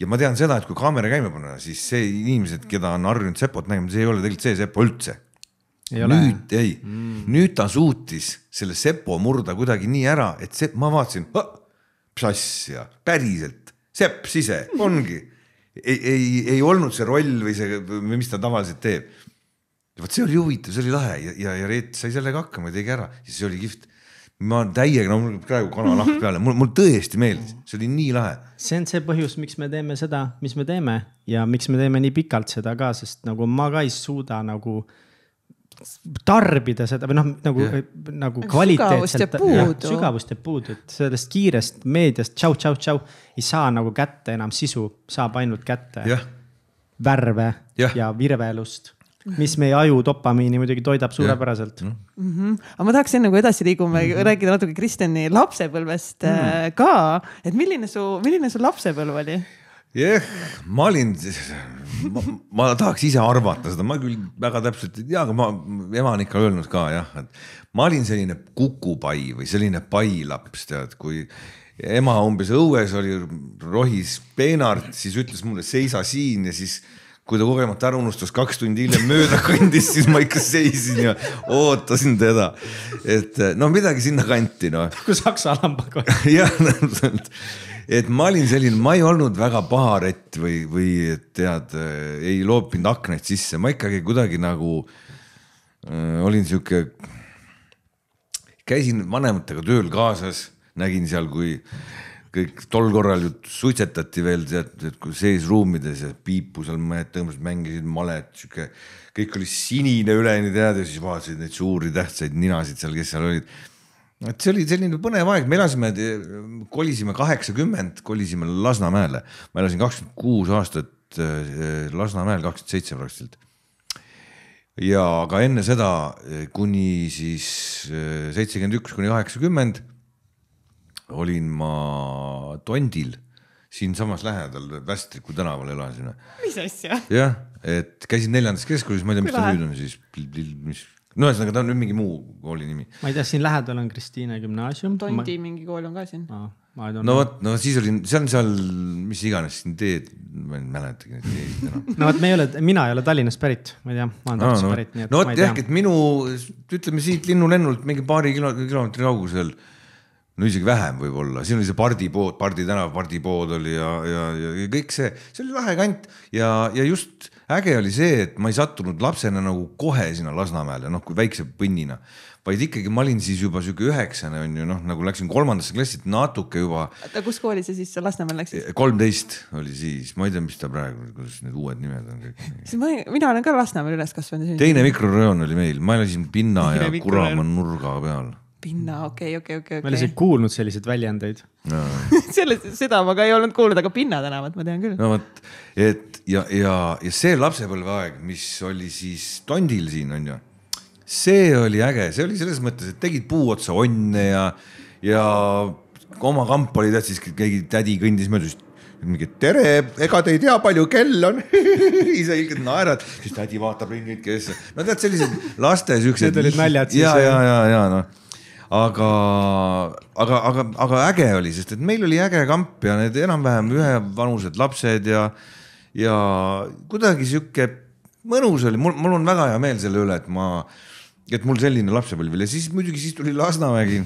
ja ma tean seda, et kui kaamera käima panna, siis see inimesed, keda on harjunud Sepot nägema, see ei ole tegelikult see Sepo üldse. nüüd ei mm., nüüd ta suutis selle Sepo murda kuidagi nii ära, et see, ma vaatasin, mis asja, päriselt, Sepp sise ongi. ei, ei, ei olnud see roll või see, mis ta tavaliselt teeb. vot see oli huvitav, see oli lahe ja, ja, ja Reet sai sellega hakkama ja tegi ära ja see oli kihvt ma täiega, no praegu kananahk mm -hmm. peale, mul, mul tõesti meeldis, see oli nii lahe. see on see põhjus, miks me teeme seda, mis me teeme ja miks me teeme nii pikalt seda ka, sest nagu ma ka ei suuda nagu tarbida seda või noh, nagu, nagu kvaliteetselt. sügavust jääb puudu, et sellest kiirest meediast tšau, tšau, tšau ei saa nagu kätte enam sisu, saab ainult kätte ja. värve ja, ja virvelust mis meie aju dopamiini muidugi toidab suurepäraselt mm. -hmm. aga ma tahaks enne kui edasi liigume mm -hmm. rääkida natuke Kristjani lapsepõlvest äh, mm -hmm. ka, et milline su, milline su lapsepõlv oli? jah, ma olin, ma tahaks ise arvata seda, ma küll väga täpselt ei tea, aga ma, ema on ikka öelnud ka jah, et ma olin selline kukupai või selline pai laps, tead, kui ema umbes õues oli, rohis peenart, siis ütles mulle seisa siin ja siis kui ta kogemata ära unustas, kaks tundi hiljem mööda kõndis, siis ma ikka seisin ja ootasin teda. et eh, no midagi sinnakanti noh. nagu saksa lambaga. jah, täpselt. et ma olin selline, ma ei olnud väga paharett või, või tead, eh, ei loopinud aknaid sisse, ma ikkagi kuidagi nagu äh, olin sihuke. käisin vanematega tööl kaasas, nägin seal, kui kõik tol korral ju suitsetati veel tead, sees ruumides ja piipu seal mõned tõenäoliselt mängisid malet, sihuke. kõik oli sinine üleni tead ja siis vaatasid neid suuri tähtsaid ninasid seal, kes seal olid. et see oli selline põnev aeg, me elasime, kolisime kaheksakümmend, kolisime Lasnamäele. ma elasin kakskümmend kuus aastat eh, Lasnamäel, kakskümmend seitse praktiliselt ja aga enne seda eh, kuni siis eh, seitsekümmend üks kuni kaheksakümmend olin ma tondil siinsamas lähedal, Västriku tänaval elasime. mis asja? jah, et käisin neljandas keskkoolis, ma ei tea, mis ta nüüd on siis, mis, no ühesõnaga ta on nüüd mingi muu kooli nimi. ma ei tea, siin lähedal on Kristiine gümnaasium. Tondi ma... mingi kool on ka siin ah,. no vot, no siis olin, see on seal, mis iganes siin teed, ma ei mäletagi neid teesid enam no vot, me ei ole, mina ei ole Tallinnast pärit, ma ei tea, ma olen Tartust no, no, pärit, nii et no, ma ei tea. no vot jah, et minu, ütleme siit linnulennult mingi paari kilo, kilomeetri kaugusel kilo, no isegi vähem võib-olla, siin oli see pardipood, Pardi tänav, pardipood oli ja, ja, ja kõik see, see oli lahe kant ja, ja just äge oli see, et ma ei sattunud lapsena nagu kohe sinna Lasnamäele, noh kui väikse põnnina. vaid ikkagi ma olin siis juba sihuke üheksane on ju noh, nagu läksin kolmandasse klassi, et natuke juba. oota, kus kooli sa siis Lasnamäel läksid? kolmteist oli siis, ma ei tea, mis ta praegu, kuidas need uued nimed on kõik. siis ma, mina olen ka Lasnamäel üles kasvanud. teine mikrorõõm oli meil, ma elasin pinna ja Kurama nurga peal pinna, okei okay,, okei okay,, okei okay,. ma ei ole isegi kuulnud selliseid väljendeid no. selle, seda ma ka ei olnud kuulnud, aga pinnatänavat ma tean küll. no vot, et ja, ja, ja see lapsepõlveaeg, mis oli siis Tondil siin on ju, see oli äge, see oli selles mõttes, et tegid puu otsa onne ja, ja oma kamp oli tähtis, keegi tädi kõndis mööda, siis mingi tere, ega te ei tea, palju kell on ise ilgelt naerad, siis tädi vaatab ringi, kes, no tead, sellised laste siuksed. Need olid naljad siis. ja, ja, ja, ja noh aga, aga, aga, aga äge oli, sest et meil oli äge kamp ja need enam-vähem ühevanused lapsed ja, ja kuidagi sihuke mõnus oli, mul, mul on väga hea meel selle üle, et ma, et mul selline lapsepõlv oli ja siis muidugi siis tuli Lasnamägi,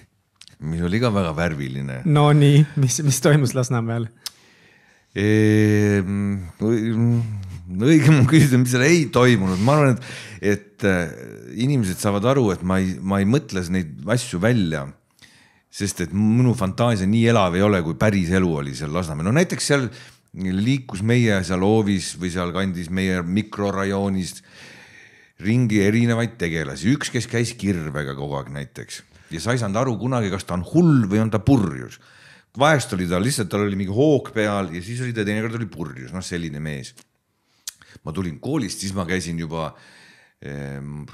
mis oli ka väga värviline. Nonii, mis, mis toimus Lasnamäel? Ehm, mm, õigem on küsida, mis seal ei toimunud, ma arvan, et, et äh, inimesed saavad aru, et ma ei, ma ei mõtle neid asju välja. sest et minu fantaasia nii elav ei ole, kui päris elu oli seal Lasnamäel, no näiteks seal liikus meie seal hoovis või sealkandis meie mikrorajoonis ringi erinevaid tegelasi, üks, kes käis kirvega kogu aeg näiteks ja sa ei saanud aru kunagi, kas ta on hull või on ta purjus. vahest oli ta lihtsalt, tal oli mingi hoog peal ja siis oli ta teinekord oli purjus, noh, selline mees ma tulin koolist, siis ma käisin juba ehm,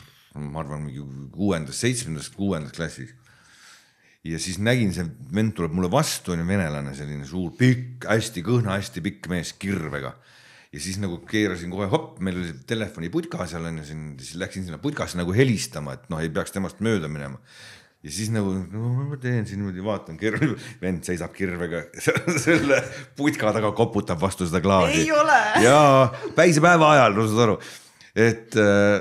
ma arvan, mingi kuuendas, seitsmendas, kuuendas klassis. ja siis nägin, see vend tuleb mulle vastu, onju, venelane, selline suur, pikk, hästi kõhna, hästi pikk mees kirvega. ja siis nagu keerasin kohe hopp, meil oli telefoniputka seal onju, siis läksin sinna putkasse nagu helistama, et noh, ei peaks temast mööda minema ja siis nagu no, ma teen siin niimoodi, vaatan kirve, vend seisab kirvega selle putka taga, koputab vastu seda klaasi. ja päise päeva ajal, no saad aru, et äh,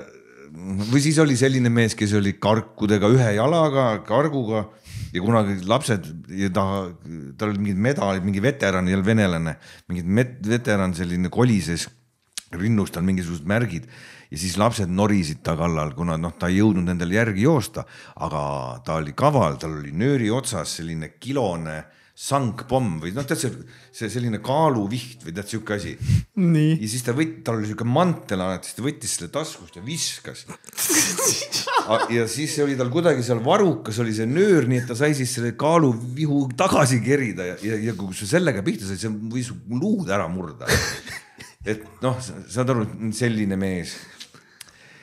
või siis oli selline mees, kes oli karkudega ühe jalaga, karguga ja kunagi lapsed ja ta, tal olid mingid medalid, mingi veteran, ei olnud venelane, mingi veteran selline kolises, rinnus tal mingisugused märgid ja siis lapsed norisid ta kallal, kuna noh, ta ei jõudnud endale järgi joosta, aga ta oli kaval, tal oli nööri otsas selline kilone sangpomm või noh, tead see, see selline kaaluviht või tead sihuke asi. ja siis ta võttis, tal oli sihuke mantel alati, siis ta võttis selle taskust ja viskas. ja siis oli tal kuidagi seal varukas oli see nöör, nii et ta sai siis selle kaaluvihu tagasi kerida ja, ja, ja kui sa sellega pihta said, see võis luud ära murda. et noh, saad aru, selline mees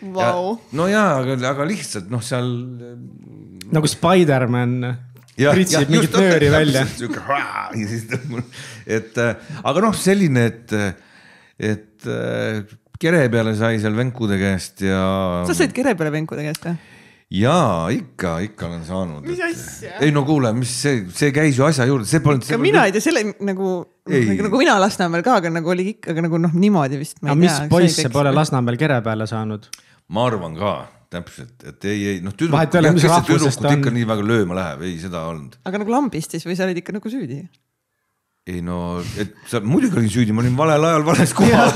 wow.. no jaa, aga, aga lihtsalt noh, seal. Eh, nagu Spider-man pritsib mingit nööri välja. ja siis tõmbab, et eh, aga noh, selline, et, eh, et kere peale sai seal venkude käest ja. sa said kere peale venkude käest või? jaa, ikka, ikka olen saanud. mis asja? ei no kuule, mis see, see käis ju asja juurde, see polnud. ka mina ei tea, selle nagu, nagu, nagu mina Lasnamäel ka, aga nagu oli ikkagi nagu noh, niimoodi vist. aga mis poiss sa pole Lasnamäel kere peale saanud? ma arvan ka täpselt, et ei, ei noh, tüdruk, tüdrukut on... ikka nii väga lööma läheb, ei seda olnud. aga nagu lambist siis või sa olid ikka nagu süüdi? ei no, et sa muidugi olin süüdi, ma olin valel ajal vales kohas.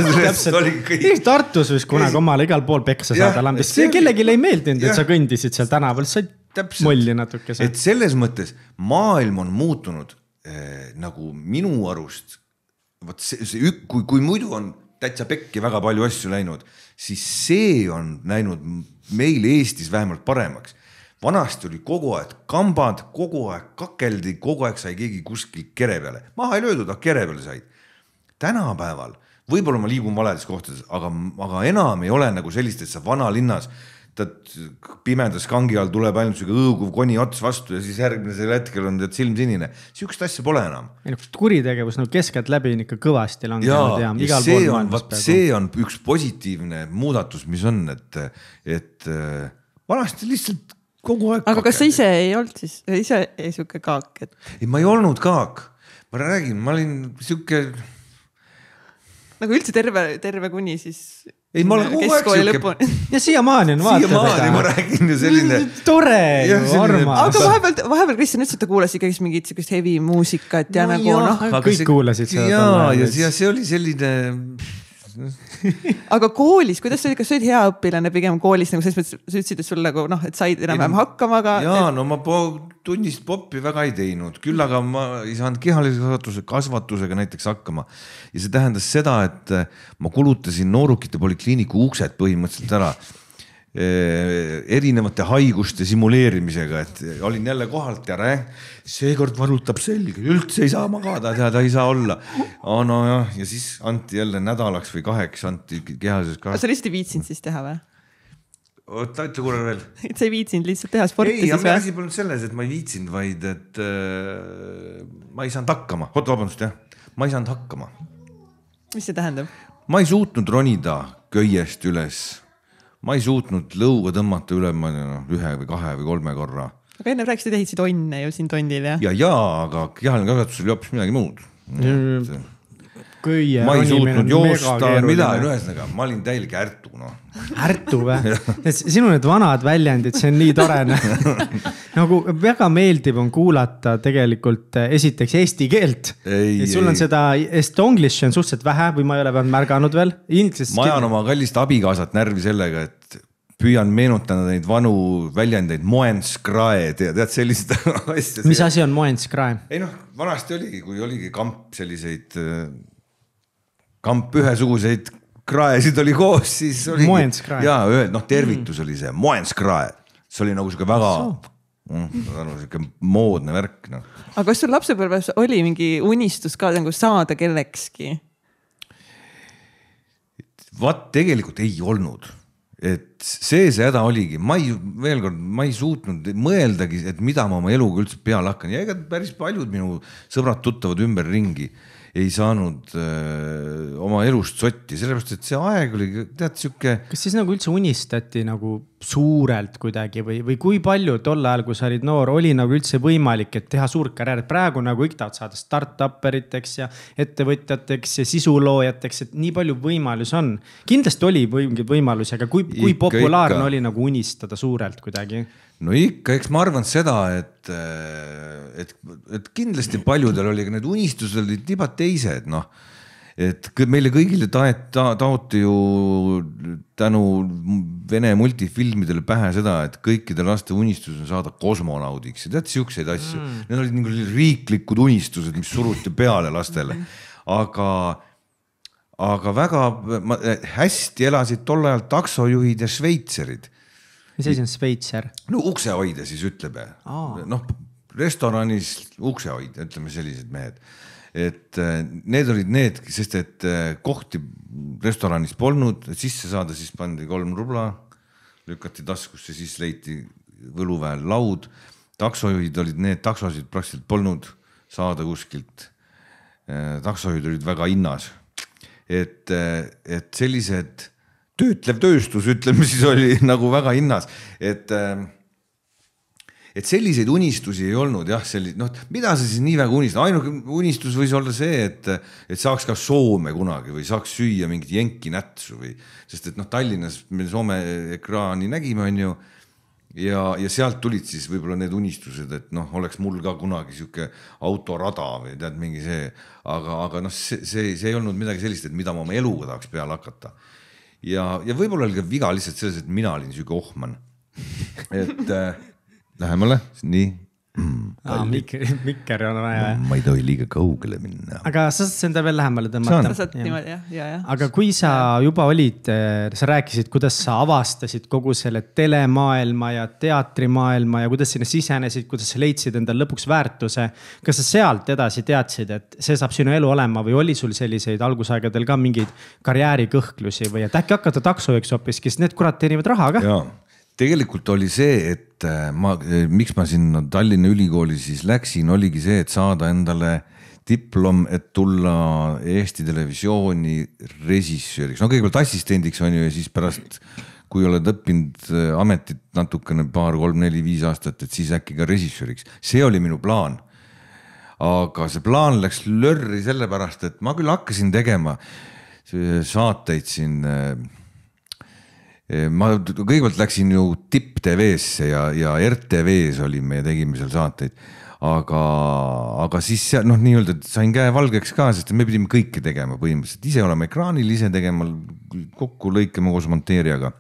Tartus vist kunagi omal igal pool peksa saada lambist, kellelegi ei meeldinud, et sa kõndisid seal tänaval, sa täpselt. molli natuke. et selles mõttes maailm on muutunud eh, nagu minu arust. vot see, see, kui, kui muidu on täitsa pekki väga palju asju läinud, siis see on läinud meil Eestis vähemalt paremaks. vanasti oli kogu aeg kambad, kogu aeg kakeldi, kogu aeg sai keegi kuskil kere peale, maha ei löödud, aga kere peale said. tänapäeval võib-olla ma liigun valedes kohtades, aga, aga enam ei ole nagu sellist, et sa vanalinnas ta pimedas kangi all tuleb ainult sihuke õõguv koni ots vastu ja siis järgmisel hetkel on tead silm sinine. sihukest asja pole enam. ei noh, kuritegevus nagu no, keskeltläbi on ikka kõvasti langenud ja, ja, ja see on, vot see on üks positiivne muudatus, mis on, et, et äh, vanasti lihtsalt kogu aeg. aga kas sa ise ei olnud siis, ise sihuke kaak, et? ei, ma ei olnud kaak, ma räägin, ma olin sihuke. nagu üldse terve, terve kuni siis ei, ma olen kogu aeg siuke. ja siiamaani on vaata. siiamaani ma räägin ju selline. tore ju, armas. aga vahepeal, vahepeal Kristjan ütles, et ta kuulas ikkagist mingit siukest heavy muusikat ja no, nagu noh. kõik see... kuulasid seda. ja, ja, ja see oli selline aga koolis, kuidas sa olid, kas sa olid hea õpilane pigem koolis nagu selles mõttes, sa ütlesid, et sul nagu noh, et said enam-vähem hakkama, aga. ja et... no ma po tunnis poppi väga ei teinud, küll aga ma ei saanud kehalise kasvatuse, kasvatusega näiteks hakkama. ja see tähendas seda, et ma kulutasin noorukite polikliiniku uksed põhimõtteliselt ära Eh, erinevate haiguste simuleerimisega, et olin jälle kohalt ja rää-, seekord valutab selg, üldse ei saa magada, tead, ei saa olla. no jah, ja siis anti jälle nädalaks või kaheks anti kehases ka. sa lihtsalt ei viitsinud siis teha või? oota, ütle korra veel. et sa ei viitsinud lihtsalt teha sporti ei, siis või? asi polnud selles, et ma ei viitsinud, vaid et äh, ma ei saanud hakkama, oot vabandust jah, ma ei saanud hakkama. mis see tähendab? ma ei suutnud ronida köiest üles ma ei suutnud lõuga tõmmata üle ma, no, ühe või kahe või kolme korra. aga ennem rääkisid, ehitasid onne ju siin tondil ja. ja, ja aga kehaline kasvatus oli hoopis midagi muud köie. ma ei suutnud joosta, midagi, ühesõnaga ma olin täielik ärtu, noh. ärtu või? sinu need vanad väljendid, see on nii tore noh. nagu väga meeldiv on kuulata tegelikult eh, esiteks eesti keelt. sul on ei. seda estonglish'i on suhteliselt vähe või ma ei ole vähemalt märganud veel. ma ajan oma kallist abikaasat närvi sellega, et püüan meenutada neid vanu väljendeid, moenskrae, tead, tead sellised asjad. mis asi on moenskrae? ei noh, vanasti oligi, kui oligi kamp selliseid eh, kamp ühesuguseid kraesid oli koos, siis oli. moenskrae. ja, noh, tervitus mm. oli see, moenskrae, see oli nagu sihuke väga so mm, saad aru, sihuke moodne värk, noh. aga kas sul lapsepõlves oli mingi unistus ka nagu saada kellekski? vaat tegelikult ei olnud, et see see häda oligi, ma ei, veel kord, ma ei suutnud mõeldagi, et mida ma oma eluga üldse peale hakkan ja ega päris paljud minu sõbrad-tuttavad ümberringi ei saanud öö, äh, oma elust sotti, sellepärast et see aeg oli tead sihuke. kas siis nagu üldse unistati nagu suurelt kuidagi või, või kui palju tol ajal, kui sa olid noor, oli nagu üldse võimalik, et teha suurt karjääri, praegu nagu kõik tahavad saada startup eriteks ja ettevõtjateks ja sisuloojateks, et nii palju võimalusi on. kindlasti oli mingeid võimalusi, aga kui, kui ikka, populaarne ikka. oli nagu unistada suurelt kuidagi? no ikka, eks ma arvan seda, et, et, et kindlasti paljudel oli ka need unistused olid tibad teised, noh. et meile kõigile tahet- ta,, taoti ju tänu Vene multifilmidele pähe seda, et kõikide laste unistus on saada kosmonaudiks ja tead siukseid asju mm.. Need olid nagu riiklikud unistused, mis suruti peale lastele, aga aga väga ma, hästi elasid tol ajal taksojuhid ja šveitserid mis asi on sveitser? no uksehoidja siis ütleme, noh restoranis uksehoidja, ütleme sellised mehed. et äh, need olid need, sest et äh, kohti restoranis polnud, et sisse saada, siis pandi kolm rubla, lükati taskusse, siis leiti võluväel laud. taksojuhid olid need, taksosid praktiliselt polnud saada kuskilt. Äh, taksojuhid olid väga hinnas, et, et sellised töötlev tööstus, ütleme siis oli nagu väga hinnas, et äh, et selliseid unistusi ei olnud jah, selliseid noh, mida sa siis nii väga unistad, ainuke unistus võis olla see, et, et saaks ka Soome kunagi või saaks süüa mingit jenki nätsu või, sest et noh, Tallinnas me Soome ekraani nägime, onju. ja, ja sealt tulid siis võib-olla need unistused, et noh, oleks mul ka kunagi sihuke autorada või tead mingi see, aga, aga noh, see, see, see ei olnud midagi sellist, et mida ma oma eluga tahaks peale hakata ja, ja võib-olla oli ka viga lihtsalt selles, et mina olin sihuke ohman. et äh, lähemale, nii mm,. Mikker, mikker on vaja no,. ma ei tohi liiga kaugele minna. aga sa saad seda veel lähemale tõmmata. sa saad niimoodi jah, ja, jah. aga kui sa juba olid, äh, sa rääkisid, kuidas sa avastasid kogu selle telemaailma ja teatrimaailma ja kuidas sinna sisenesid, kuidas sa leidsid endale lõpuks väärtuse. kas sa sealt edasi teadsid, et see saab sinu elu olema või oli sul selliseid algusaegadel ka mingeid karjäärikõhklusi või et äkki hakata taksojuhiks hoopis, kes need kurat teenivad raha ka? tegelikult oli see, et äh, ma, äh, miks ma sinna Tallinna Ülikooli siis läksin, oligi see, et saada endale diplom, et tulla Eesti Televisiooni režissööriks, no kõigepealt assistendiks on ju ja siis pärast, kui oled õppinud äh, ametit natukene paar, kolm, neli, viis aastat, et siis äkki ka režissööriks, see oli minu plaan aga see plaan läks lörri sellepärast, et ma küll hakkasin tegema saateid siin äh, Eh, ma kõigepealt läksin ju Tipp TV-sse ja, ja RTV-s olime ja tegime seal saateid. aga, aga siis seal noh, nii-öelda sain käe valgeks ka, sest me pidime kõike tegema põhimõtteliselt, ise olema ekraanil, ise tegema, kokku lõikama koos monteerijaga.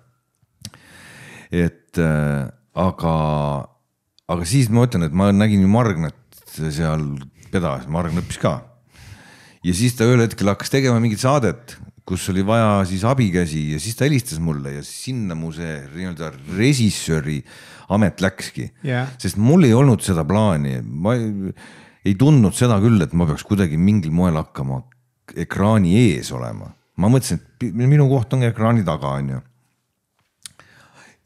et äh, aga, aga siis ma ütlen, et ma nägin ju Margnat seal pedas, Margn õppis ka ja siis ta ühel hetkel hakkas tegema mingit saadet kus oli vaja siis abikäsi ja siis ta helistas mulle ja sinna mu see nii-öelda režissööri amet läkski yeah.. sest mul ei olnud seda plaani, ma ei, ei tundnud seda küll, et ma peaks kuidagi mingil moel hakkama ekraani ees olema. ma mõtlesin, et minu koht on ekraani taga, onju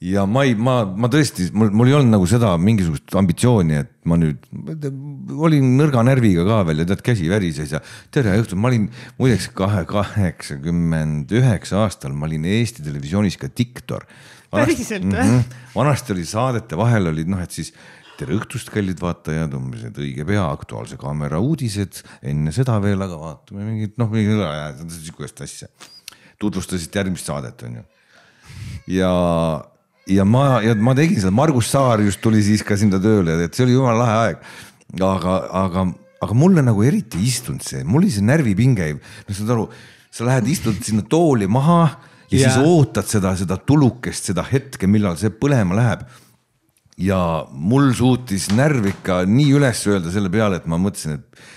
ja ma ei, ma, ma tõesti, mul, mul ei olnud nagu seda mingisugust ambitsiooni, et ma nüüd olin nõrga närviga ka veel ja tead, käsi värises ja tere õhtut, ma olin muideks kahe, kaheksakümmend üheksa aastal, ma olin Eesti Televisioonis ka diktor. päriselt mhm. või? vanasti oli saadete vahel olid noh, et siis tere õhtust, kallid vaatajad, umbes, et õige pea Aktuaalse Kaamera uudised, enne seda veel, aga vaatame mingit noh, mingit sihukest asja. tutvustasid järgmist saadet, onju. ja ja ma, ja ma tegin seda, Margus Saar just tuli siis ka sinna tööle, et see oli jumala lahe aeg. aga, aga, aga mulle nagu eriti ei istunud see, mul oli see närvipinge, no saad aru, sa lähed, istud sinna tooli maha ja yeah. siis ootad seda, seda tulukest, seda hetke, millal see põlema läheb. ja mul suutis närv ikka nii üles öelda selle peale, et ma mõtlesin, et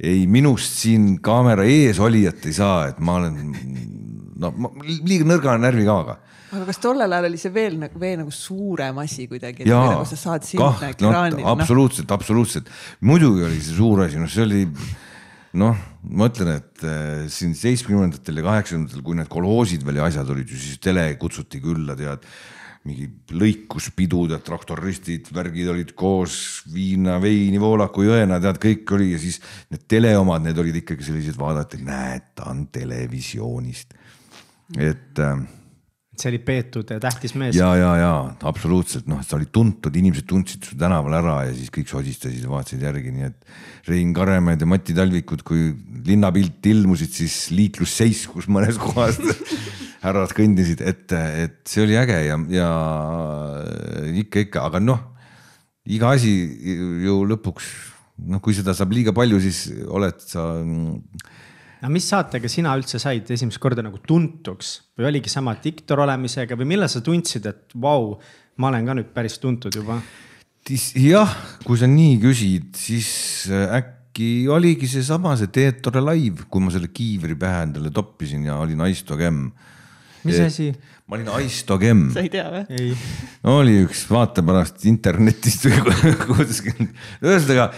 ei, minust siin kaamera ees olijat ei saa, et ma olen no ma liiga nõrga närvikaoga aga kas tollel ajal oli see veel nagu, veel nagu suurem asi kuidagi? jaa, nagu kaht-, noh absoluutselt, absoluutselt. muidugi oli see suur asi, noh, see oli noh, ma ütlen, et äh, siin seitsmekümnendatel ja kaheksakümnendatel, kui need kolhoosid veel ja asjad olid ju, siis tele kutsuti külla, tead. mingi lõikuspidud ja traktoristid, värgid olid koos, viina, veini, voolaku, jõena, tead, kõik oli ja siis need tele omad, need olid ikkagi sellised, vaadati, näed, ta on televisioonist. et äh, see oli peetud ja tähtis mees. ja, ja, ja absoluutselt, noh, sa olid tuntud, inimesed tundsid su tänaval ära ja siis kõik sosistasid, vaatasid järgi, nii et Rein Karemed ja Mati Talvikud, kui linnapilt ilmusid, siis liiklus seiskus mõnes kohas härrad kõndisid ette, et see oli äge ja, ja ikka, ikka, aga noh, iga asi ju lõpuks, noh, kui seda saab liiga palju, siis oled sa mm, no mis saatega sina üldse said esimest korda nagu tuntuks või oligi sama diktor olemisega või millal sa tundsid, et vau, ma olen ka nüüd päris tuntud juba? jah, kui sa nii küsid, siis äh, äkki oligi seesama, see, see Teet Tore live, kui ma selle kiivri pähe endale toppisin ja olin Aistogem mis asi? ma olin Aistogem. sa ei tea või? oli üks, vaata pärast internetist või kuskilt, ühesõnaga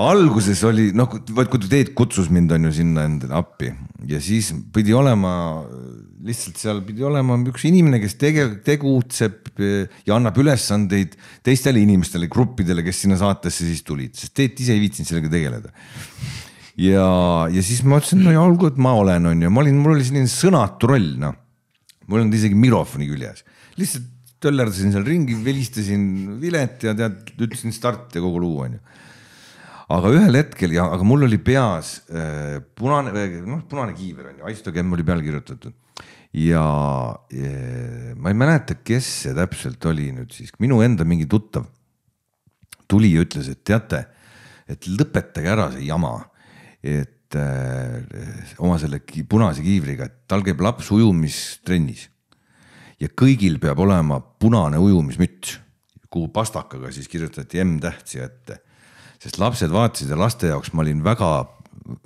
alguses oli noh, vaat kui Teet kutsus mind on ju sinna endale appi ja siis pidi olema lihtsalt seal pidi olema üks inimene, kes tege-, tegutseb e, ja annab ülesandeid teistele inimestele, gruppidele, kes sinna saatesse siis tulid, sest Teet ise ei viitsinud sellega tegeleda ja, ja siis ma ütlesin, no ja olgu, et ma olen, on ju, ma olin, mul oli selline sõnatu roll, noh. mul ei olnud isegi mikrofoni küljes, lihtsalt töllerdasin seal ringi, vilistasin vilet ja tead, ütlesin start ja kogu lugu on ju aga ühel hetkel ja, aga mul oli peas äh, punane, äh, noh punane kiiver on ju, Aistogem oli peale kirjutatud. ja äh, ma ei mäleta, kes see täpselt oli nüüd siis, minu enda mingi tuttav tuli ja ütles, et teate, et lõpetage ära see jama, et äh, oma selle punase kiivriga, et tal käib laps ujumistrennis ja kõigil peab olema punane ujumismüts, kuhu pastakaga siis kirjutati M täht siia ette sest lapsed vaatasid ja laste jaoks ma olin väga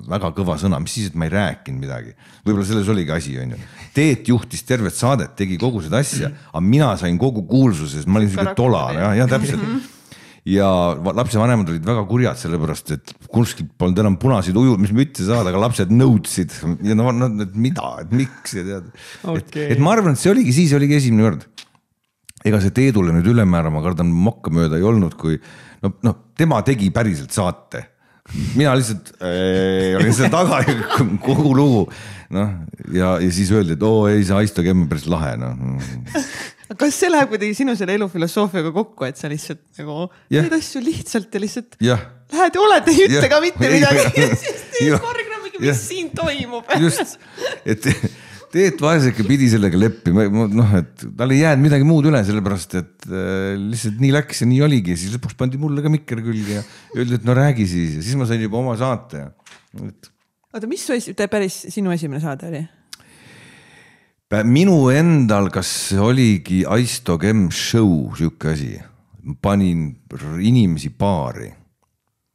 väga kõva sõna, mis siis, et ma ei rääkinud midagi. võib-olla selles oligi asi, onju. Teet juhtis tervet saadet, tegi kogu seda asja, aga mina sain kogu kuulsuses, ma olin siuke tola, jah, jah, täpselt mhm. ja lapsevanemad olid väga kurjad, sellepärast et kuskilt polnud enam punaseid ujumismütse saada, aga lapsed nõudsid ja no nad no, mida, et miks ja tead okay.. et ma arvan, et see oligi, siis oligi esimene kord ega see Teedule nüüd ülemäära, ma kardan, mokkamööda ei olnud, kui no, noh, tema tegi päriselt saate. mina lihtsalt äh, olin seal taga ja kogu lugu, noh ja, ja siis öeldi, et oo ei, see Aisto Kemm on päris lahe, noh kas see läheb kuidagi sinu selle elufilosoofiaga kokku, et sa lihtsalt nagu yeah. teed asju lihtsalt ja lihtsalt yeah. lähed ja oled, ei ütle yeah. ka mitte midagi ja siis teed korgramegi, mis yeah. siin toimub. just, et Teet Vaeseke pidi sellega leppima, noh, et tal ei jäänud midagi muud üle, sellepärast et äh, lihtsalt nii läks ja nii oligi ja siis lõpuks pandi mulle ka mikker külge ja öeldi, et no räägi siis ja siis ma sain juba oma saate ja et.... oota, mis su esi-, päris sinu esimene saade oli? minu endal, kas oligi Aisto Gem Show sihuke asi, panin inimesi paari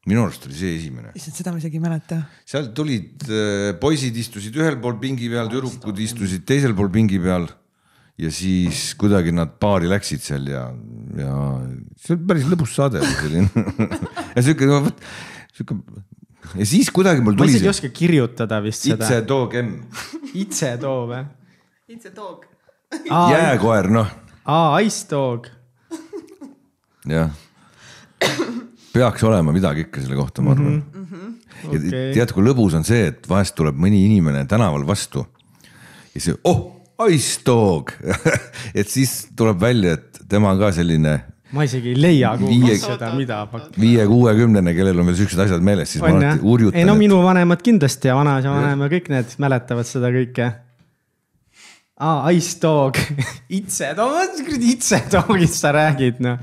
minu arust oli see esimene. issand, seda ma isegi ei mäleta. seal tulid äh, poisid istusid ühel pool pingi peal, tüdrukud istusid teisel pool pingi peal ja siis kuidagi nad paari läksid seal ja, ja see oli päris lõbus saade oli selline ja sihuke, vot sihuke ja siis kuidagi mul tuli. ma isegi ei oska kirjutada vist seda. Itse toog M. Itse too või? Itse toog. jääkoer noh. aa, Ice Dog. jah peaks olema midagi ikka selle kohta, ma arvan mm. -hmm. ja okay. tead, kui lõbus on see, et vahest tuleb mõni inimene tänaval vastu ja siis oh, ice dog et siis tuleb välja, et tema on ka selline ma isegi ei leia Google'is seda, mida. viie-kuuekümnene, kellel on veel siuksed asjad meeles, siis on, ma alati hurjutan. ei no et... minu vanemad kindlasti ja vanaisa vanaema ja kõik need mäletavad seda kõike. aa, Ice Dog Itse Dog, kuradi Itse Dogist sa räägid noh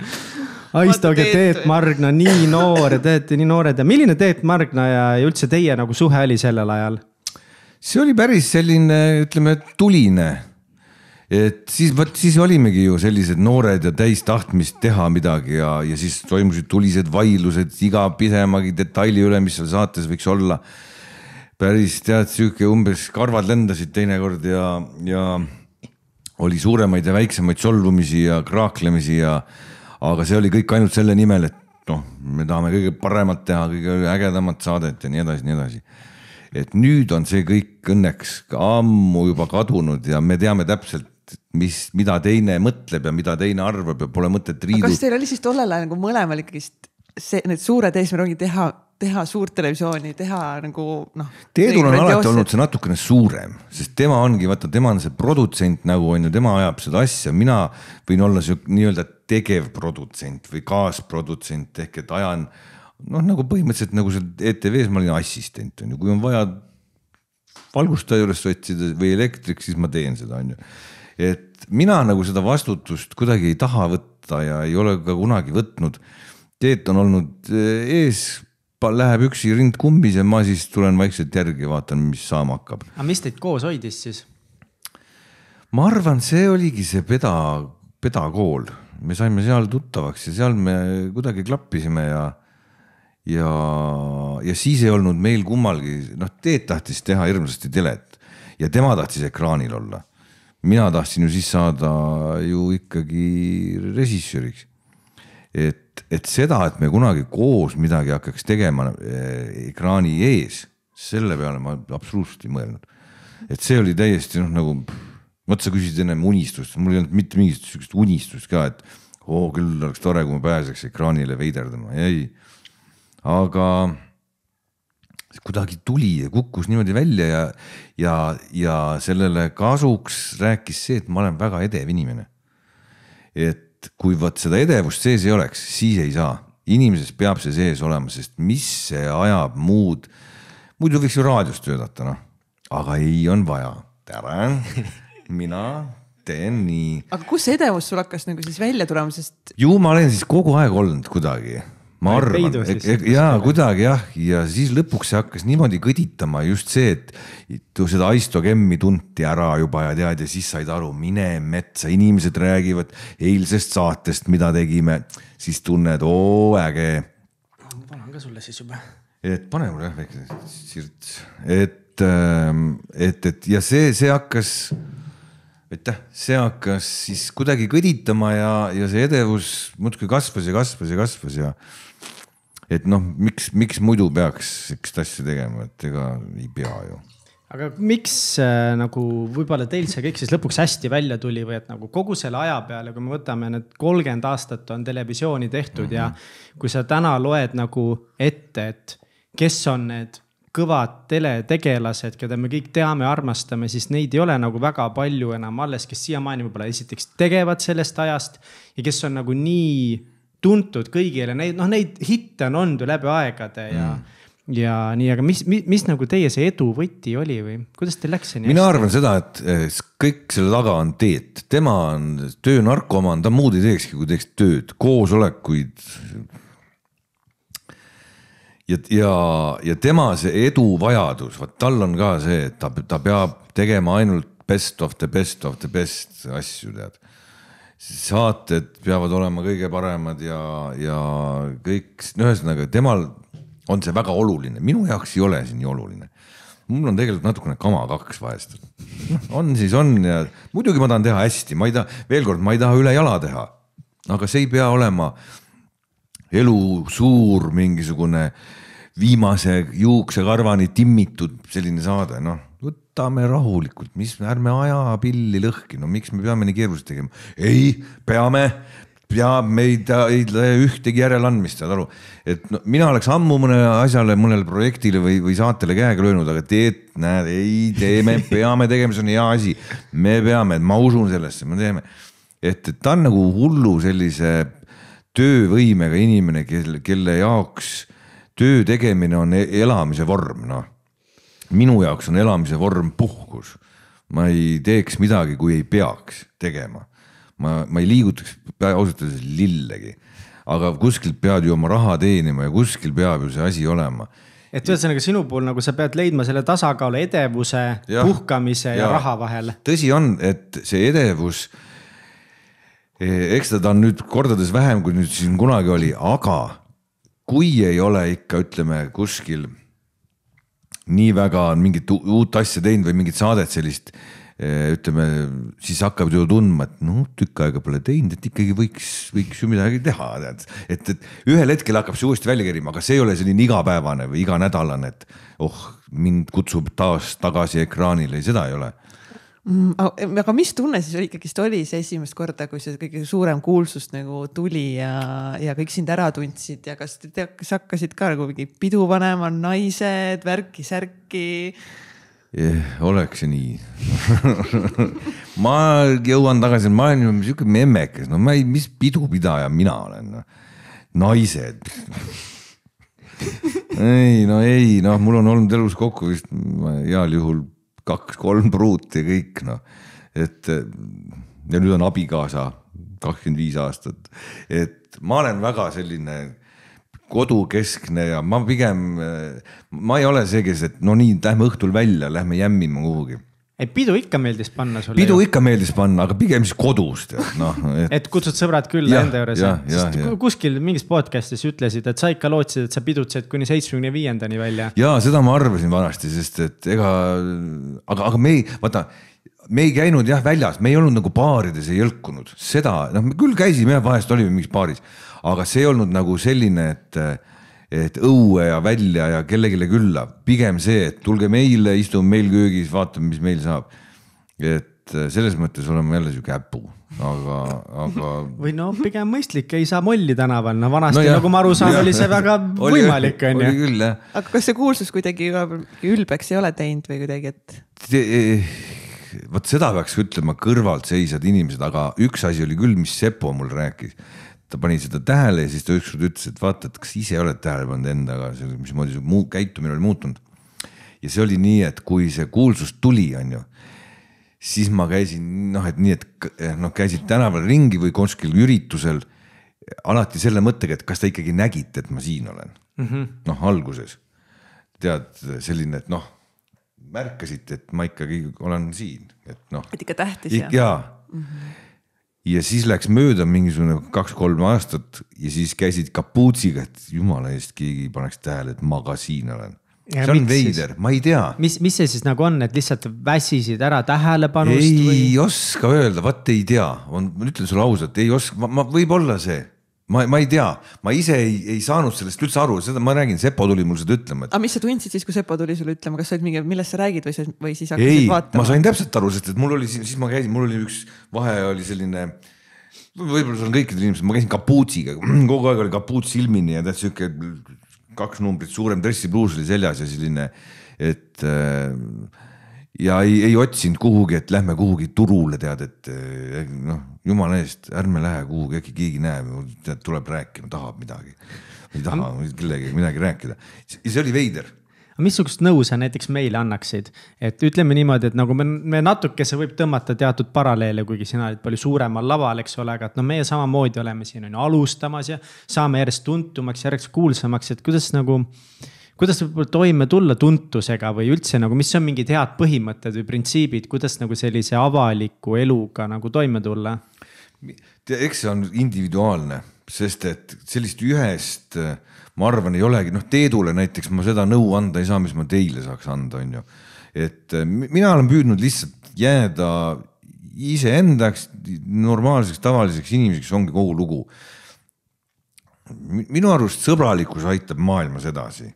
ahistage Teet Margna, nii noor ja te olete nii noored ja milline Teet Margna ja, ja üldse teie nagu suhe oli sellel ajal? see oli päris selline, ütleme tuline. et siis vot siis olimegi ju sellised noored ja täis tahtmist teha midagi ja, ja siis toimusid tulised vaidlused iga pisemagi detaili üle, mis seal saates võiks olla. päris tead sihuke umbes karvad lendasid teinekord ja, ja oli suuremaid ja väiksemaid solvumisi ja kraaklemisi ja aga see oli kõik ainult selle nimel, et noh, me tahame kõige paremat teha, kõige ägedamat saadet ja nii edasi, nii edasi. et nüüd on see kõik õnneks ammu juba kadunud ja me teame täpselt, mis, mida teine mõtleb ja mida teine arvab ja pole mõtet riidu. kas teil oli siis tollel ajal nagu mõlemal ikkagist see, need suured eesmärgid ongi teha, teha suurt televisiooni, teha nagu noh. Teedul on alati teosed. olnud see natukene suurem, sest tema ongi, vaata, tema on see produtsent nagu on ju, tema ajab seda asja, mina võin olla sihuke nii-öelda tegevprodutsent või kaasprodutsent ehk et ajan noh, nagu põhimõtteliselt nagu seal ETV-s ma olin assistent on ju, kui on vaja valgustaja üles otsida või elektrik, siis ma teen seda, on ju. et mina nagu seda vastutust kuidagi ei taha võtta ja ei ole ka kunagi võtnud. Teet on olnud eh, ees, läheb üksi rind kummis ja ma siis tulen vaikselt järgi ja vaatan, mis saama hakkab. aga mis teid koos hoidis siis? ma arvan, see oligi see peda, pedakool me saime seal tuttavaks ja seal me kuidagi klappisime ja, ja, ja siis ei olnud meil kummalgi, noh, Teet tahtis teha hirmsasti telet ja tema tahtis ekraanil olla. mina tahtsin ju siis saada ju ikkagi režissööriks. et, et seda, et me kunagi koos midagi hakkaks tegema eh, ekraani ees, selle peale ma absoluutselt ei mõelnud. et see oli täiesti noh, nagu pff, vot sa küsisid ennem unistust, mul ei olnud mitte mingit sihukest unistust ka, et oo oh, küll oleks tore, kui ma pääseks ekraanile veiderdama, ei. aga kuidagi tuli ja kukkus niimoodi välja ja, ja, ja sellele kasuks rääkis see, et ma olen väga edev inimene. et kui vot seda edevust sees ei oleks, siis ei saa, inimeses peab see sees olema, sest mis see ajab muud, muidu võiks ju raadios töötada, noh, aga ei, on vaja, tere mina teen nii. aga kus see edevus sul hakkas nagu siis välja tulema, sest? ju ma olen siis kogu aeg olnud kuidagi, ma arvan, ja kuidagi jah, ja siis lõpuks see hakkas niimoodi kõditama just see, et seda Aistogemmi tunti ära juba ja tead ja siis said aru, mine metsa, inimesed räägivad eilsest saatest, mida tegime, siis tunned, oo äge. ma panen ka sulle siis juba. et pane mulle jah väike sirts, et, ähm, et, et ja see, see hakkas aitäh, see hakkas siis kuidagi kõditama ja, ja see edevus muudkui kasvas ja kasvas ja kasvas ja. et noh, miks, miks muidu peaks sihukest asja tegema, et ega ei pea ju. aga miks äh, nagu võib-olla teil see kõik siis lõpuks hästi välja tuli või et nagu kogu selle aja peale, kui me võtame need kolmkümmend aastat on televisiooni tehtud mm -hmm. ja mhm. kui sa täna loed nagu ette, et kes on need kõvad teletegelased, keda me kõik teame, armastame, siis neid ei ole nagu väga palju enam alles, kes siiamaani võib-olla esiteks tegevad sellest ajast ja kes on nagu nii tuntud kõigile, neid, noh, neid hitte on olnud ju läbi aegade ja mm ja nii, aga mis, mis, mis nagu teie see edu võti oli või kuidas teil läks see nii hästi? mina arvan seda, et eh, kõik selle taga on Teet, tema on töönarkomaan, ta muud ei teekski, kui teeks tööd, koosolekuid, ja, ja, ja tema see eduvajadus, vot tal on ka see, et ta, ta peab tegema ainult best of the best of the best asju, tead. saated peavad olema kõige paremad ja, ja kõik, ühesõnaga temal on see väga oluline, minu jaoks ei ole see nii oluline mul on tegelikult natukene kama kaks vahest. on siis on ja muidugi ma tahan teha hästi, ma ei taha, veel kord, ma ei taha üle jala teha. aga see ei pea olema elu suur mingisugune äh, viimase juuksekarvani timmitud selline saade, noh võtame rahulikult, mis, ärme aja pilli lõhki, no miks me peame nii keeruliselt tegema? ei, peame, ja me ei ta-, ei tee ühtegi järeleandmist, saad aru. et no, mina oleks ammu mõnele asjale, mõnele projektile või, või saatele käega löönud, aga teed, näed, ei tee, me peame tegema, see on hea asi. me peame, ma usun sellesse, me teeme. et, et ta on nagu hullu sellise töövõimega inimene, kel, kelle jaoks töö tegemine on e-, elamise vorm, noh. minu jaoks on elamise vorm puhkus. ma ei teeks midagi, kui ei peaks tegema. ma, ma ei liigutaks ausalt öeldes lillegi, aga kuskilt pead ju oma raha teenima ja kuskil peab ju see asi olema et ühesõnaga sinu puhul nagu sa pead leidma selle tasakaalu edevuse, puhkamise ja, ja raha vahel. tõsi on, et see edevus eh, eks teda on nüüd kordades vähem, kui nüüd siin kunagi oli, aga kui ei ole ikka, ütleme kuskil nii väga on mingit uut asja teinud või mingit saadet sellist, eh, ütleme, siis hakkavad ju tundma, et noh, tükk aega pole teinud, et ikkagi võiks, võiks ju midagi teha, tead. et, et ühel hetkel hakkab see uuesti välja kerima, aga see ei ole selline igapäevane või iganädalane, et oh, mind kutsub taas tagasi ekraanile, seda ei ole Mm, aga mis tunne siis ikkagist oli see esimest korda, kui see kõige suurem kuulsus nagu tuli ja, ja kõik sind ära tundsid ja kas te tead, kas hakkasid ka nagu mingi pidu panema, naised, värki-särki eh,? oleks see nii ma jõuan tagasi, ma olen sihuke memmekas, no ma ei, mis pidupidaja mina olen no., naised ei, no ei, noh, mul on olnud elus kokku vist heal juhul kaks-kolm pruuti ja kõik noh, et ja nüüd on abikaasa kakskümmend viis aastat, et ma olen väga selline kodukeskne ja ma pigem, ma ei ole see, kes, et no nii, lähme õhtul välja, lähme jämmima kuhugi et pidu ikka meeldis panna sulle. pidu ju. ikka meeldis panna, aga pigem siis kodus tead noh et.... et kutsud sõbrad külla ja, enda juures, sest ja. kuskil mingis podcast'is ütlesid, et sa ikka lootsid, et sa pidutsed kuni seitsmekümne viiendani välja. ja seda ma arvasin vanasti, sest et ega, aga, aga me ei, vaata me ei käinud jah väljas, me ei olnud nagu baarides ei jõlkunud, seda noh, me küll käisime jah, vahest olime mingis baaris, aga see ei olnud nagu selline, et et õue ja välja ja kellelegi külla, pigem see, et tulge meile, istume meil köögis, vaatame, mis meil saab. et eh, selles mõttes olen ma jälle sihuke äpu, aga, aga. või no pigem mõistlik, ei saa molli tänaval, no vanasti no, nagu ma aru saan, oli see väga oli, võimalik, onju. aga kas see kuulsus kuidagi ülbeks ei ole teinud või kuidagi, et Te...? Eh, vot seda peaks ütlema kõrvaltseisjad inimesed, aga üks asi oli küll, mis Sepo mul rääkis ta pani seda tähele ja siis ta ükskord ütles, et vaata, et kas ise oled tähele pannud endaga, mismoodi su muu käitumine oli muutunud. ja see oli nii, et kui see kuulsus tuli, on ju, siis ma käisin noh, et nii, et eh, noh, käisin tänaval ringi või kuskil üritusel alati selle mõttega, et kas te ikkagi nägite, et ma siin olen mm -hmm. noh, alguses tead selline, et noh, märkasite, et ma ikkagi olen siin, et noh. et ikka tähtis ja. jaa mm -hmm ja siis läks mööda mingisugune kaks-kolm aastat ja siis käisid kapuutsiga, et jumala eest keegi paneks tähele, et ma ka siin olen. see on veider, ma ei tea. mis, mis see siis nagu on, et lihtsalt väsisid ära tähelepanust? ei või... oska öelda, vaat ei tea, on, ma ütlen sulle ausalt, ei oska, ma, ma, võib-olla see ma, ma ei tea, ma ise ei, ei saanud sellest üldse aru, seda ma räägin, Sepo tuli mul seda ütlema et.... aga mis sa tundsid siis, kui Sepo tuli sulle ütlema, kas sa olid mingi, millest sa räägid või sa, või siis hakkasid ei, vaatama? ma sain täpselt aru, sest et mul oli, siis ma käisin, mul oli üks vahe oli selline võib-olla see on kõikidel inimestel, ma käisin kapuutsiga, kogu aeg oli kapuuts silmini ja tead sihuke kaks numbrit suurem dressipluus oli seljas ja selline, et äh, ja ei, ei otsinud kuhugi, et lähme kuhugi turule, tead, et eh, noh, jumala eest, ärme lähe kuhugi, äkki keegi näeb, tead, tuleb rääkima, tahab midagi. ei taha kellegagi midagi rääkida, see oli veider missugust nõu sa näiteks meile annaksid, et ütleme niimoodi, et nagu me, me natukese võib tõmmata teatud paralleele, kuigi sina olid palju suuremal laval, eks ole, aga et no meie samamoodi oleme siin on ju alustamas ja saame järjest tuntumaks, järjest kuulsamaks, et kuidas nagu kuidas võib-olla toime tulla tuntusega või üldse nagu, mis on mingid head põhimõtted või printsiibid, kuidas nagu sellise avaliku eluga nagu toime tulla? eks see on individuaalne, sest et sellist ühest, äh, ma arvan, ei olegi, noh, Teedule näiteks ma seda nõu anda ei saa, mis ma teile saaks anda, on ju. et äh, mina olen püüdnud lihtsalt jääda iseendaks, normaalseks, tavaliseks inimeseks, ongi kogu lugu minu arust sõbralikkus aitab maailmas edasi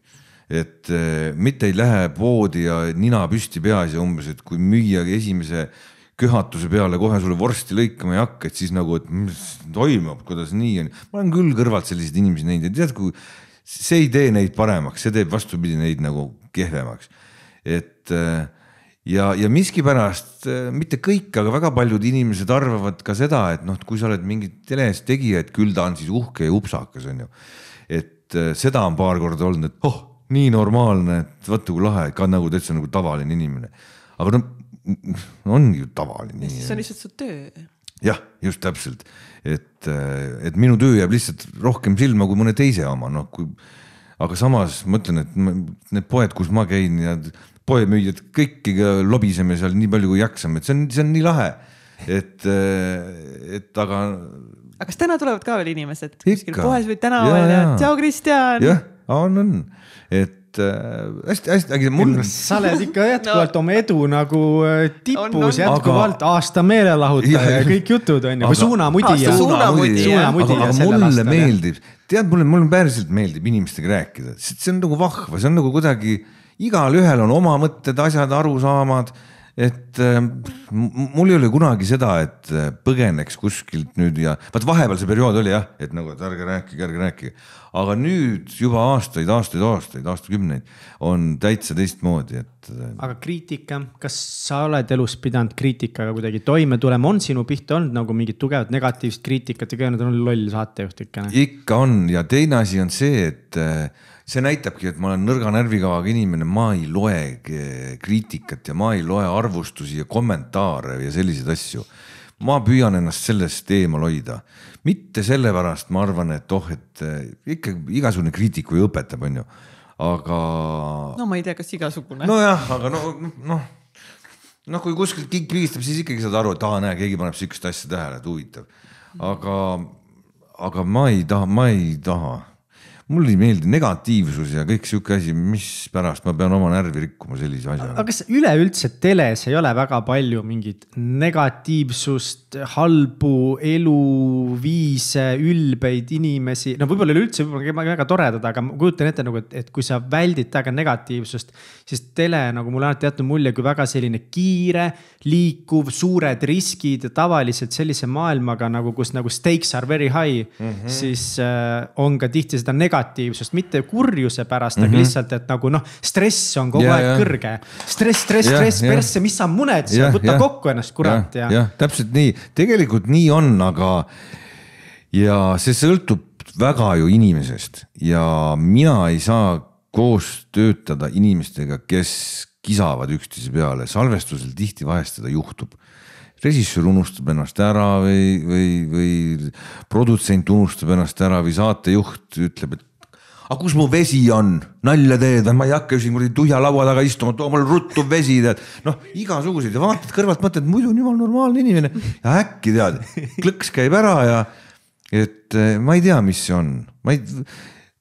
et eh, mitte ei lähe poodi ja nina püsti peas ja umbes, et kui müüa esimese köhatuse peale kohe sulle vorsti lõikama ei hakka, et siis nagu, et mis toimub, kuidas nii on. ma olen küll kõrvalt selliseid inimesi näinud ja tead, kui see ei tee neid paremaks, see teeb vastupidi neid nagu kehvemaks. et eh, ja, ja miskipärast eh, mitte kõik, aga väga paljud inimesed arvavad ka seda, et noh, et kui sa oled mingi teles tegija, et küll ta on siis uhke ja upsakas, on ju. et seda on paar korda olnud, et oh nii normaalne, et vaata kui lahe, ka nagu täitsa nagu tavaline inimene. aga noh, ongi ju tavaline. see on lihtsalt su töö. jah, just täpselt, et, et minu töö jääb lihtsalt rohkem silma kui mõne teise oma, noh kui. aga samas ma ütlen, et need poed, kus ma käin ja poemüüjad, kõiki lobiseme seal nii palju kui jaksame, et see on, see on nii lahe, et, et aga aga kas täna tulevad ka veel inimesed kuskil poes või tänaval ja, ja. tšau, Kristjan. jah, on, on, et hästi-hästi, äh, aga mul. sa oled ikka jätkuvalt no. oma edu nagu äh, tipus, jätkuvalt aga... aasta meelelahutaja ja kõik jutud on ju, või suunamudija. suunamudija, aga, aga mulle meeldib, tead mulle, mulle päriselt meeldib inimestega rääkida, see on nagu vahva, see on nagu kuidagi igalühel on oma mõtted, asjad, arusaamad et äh, mul ei ole kunagi seda, et äh, põgeneks kuskilt nüüd ja vaat vahepeal see periood oli jah, et nagu, et ärge rääkige, ärge rääkige. aga nüüd juba aastaid, aastaid, aastaid, aastakümneid on täitsa teistmoodi, et. Äh, aga kriitika, kas sa oled elus pidanud kriitikaga kuidagi toime tulema, on sinu pihta olnud nagu mingit tugevat negatiivset kriitikat ja kõigepealt on loll saatejuht ikka? Noh? ikka on ja teine asi on see, et see näitabki, et ma olen nõrga närvikavaga inimene, ma ei loe eh, kriitikat ja ma ei loe arvustusi ja kommentaare ja selliseid asju. ma püüan ennast sellest eemal hoida, mitte sellepärast, ma arvan, et oh, et eh, ikka igasugune kriitik ju õpetab, onju, aga. no ma ei tea, kas igasugune. nojah, aga no noh noh, kui kuskilt kink pigistab, siis ikkagi saad aru, et aa, näe, keegi paneb sihukest asja tähele, et huvitav. aga, aga ma ei taha, ma ei taha mulle ei meeldi negatiivsus ja kõik sihuke asi, mispärast ma pean oma närvi rikkuma sellise asjaga. aga kas üleüldse teles ei ole väga palju mingit negatiivsust, halbu eluviise, ülbeid inimesi, no võib-olla üleüldse võib-olla väga toredad, aga ma kujutan ette nagu, et, et kui sa väldid täiega negatiivsust, siis tele nagu mulle alati jätab mulje kui väga selline kiire, liikuv, suured riskid ja tavaliselt sellise maailmaga nagu, kus nagu stakes are very high mm, -hmm. siis äh, on ka tihti seda negatiivsust negatiivsust, mitte kurjuse pärast mm, -hmm. aga mhm. lihtsalt, et nagu noh, stress on kogu yeah, aeg yeah. kõrge. stress, stress yeah,, stress yeah., persse, mis sa muned yeah,, võta yeah. kokku ennast, kurat yeah,. jah yeah., täpselt nii, tegelikult nii on, aga ja see sõltub väga ju inimesest ja mina ei saa koos töötada inimestega, kes kisavad üksteise peale, salvestusel tihti vahest seda juhtub režissöör unustab ennast ära või, või, või produtsent unustab ennast ära või saatejuht ütleb, et aga kus mu vesi on, nalja teed või ma ei hakka siin kuradi tuhja laua taga istuma, too mul ruttu vesi tead. noh, igasuguseid ja vaatad kõrvalt, mõtled muidu on jumal normaalne inimene ja äkki tead, klõks käib ära ja et eh, ma ei tea, mis see on, ma ei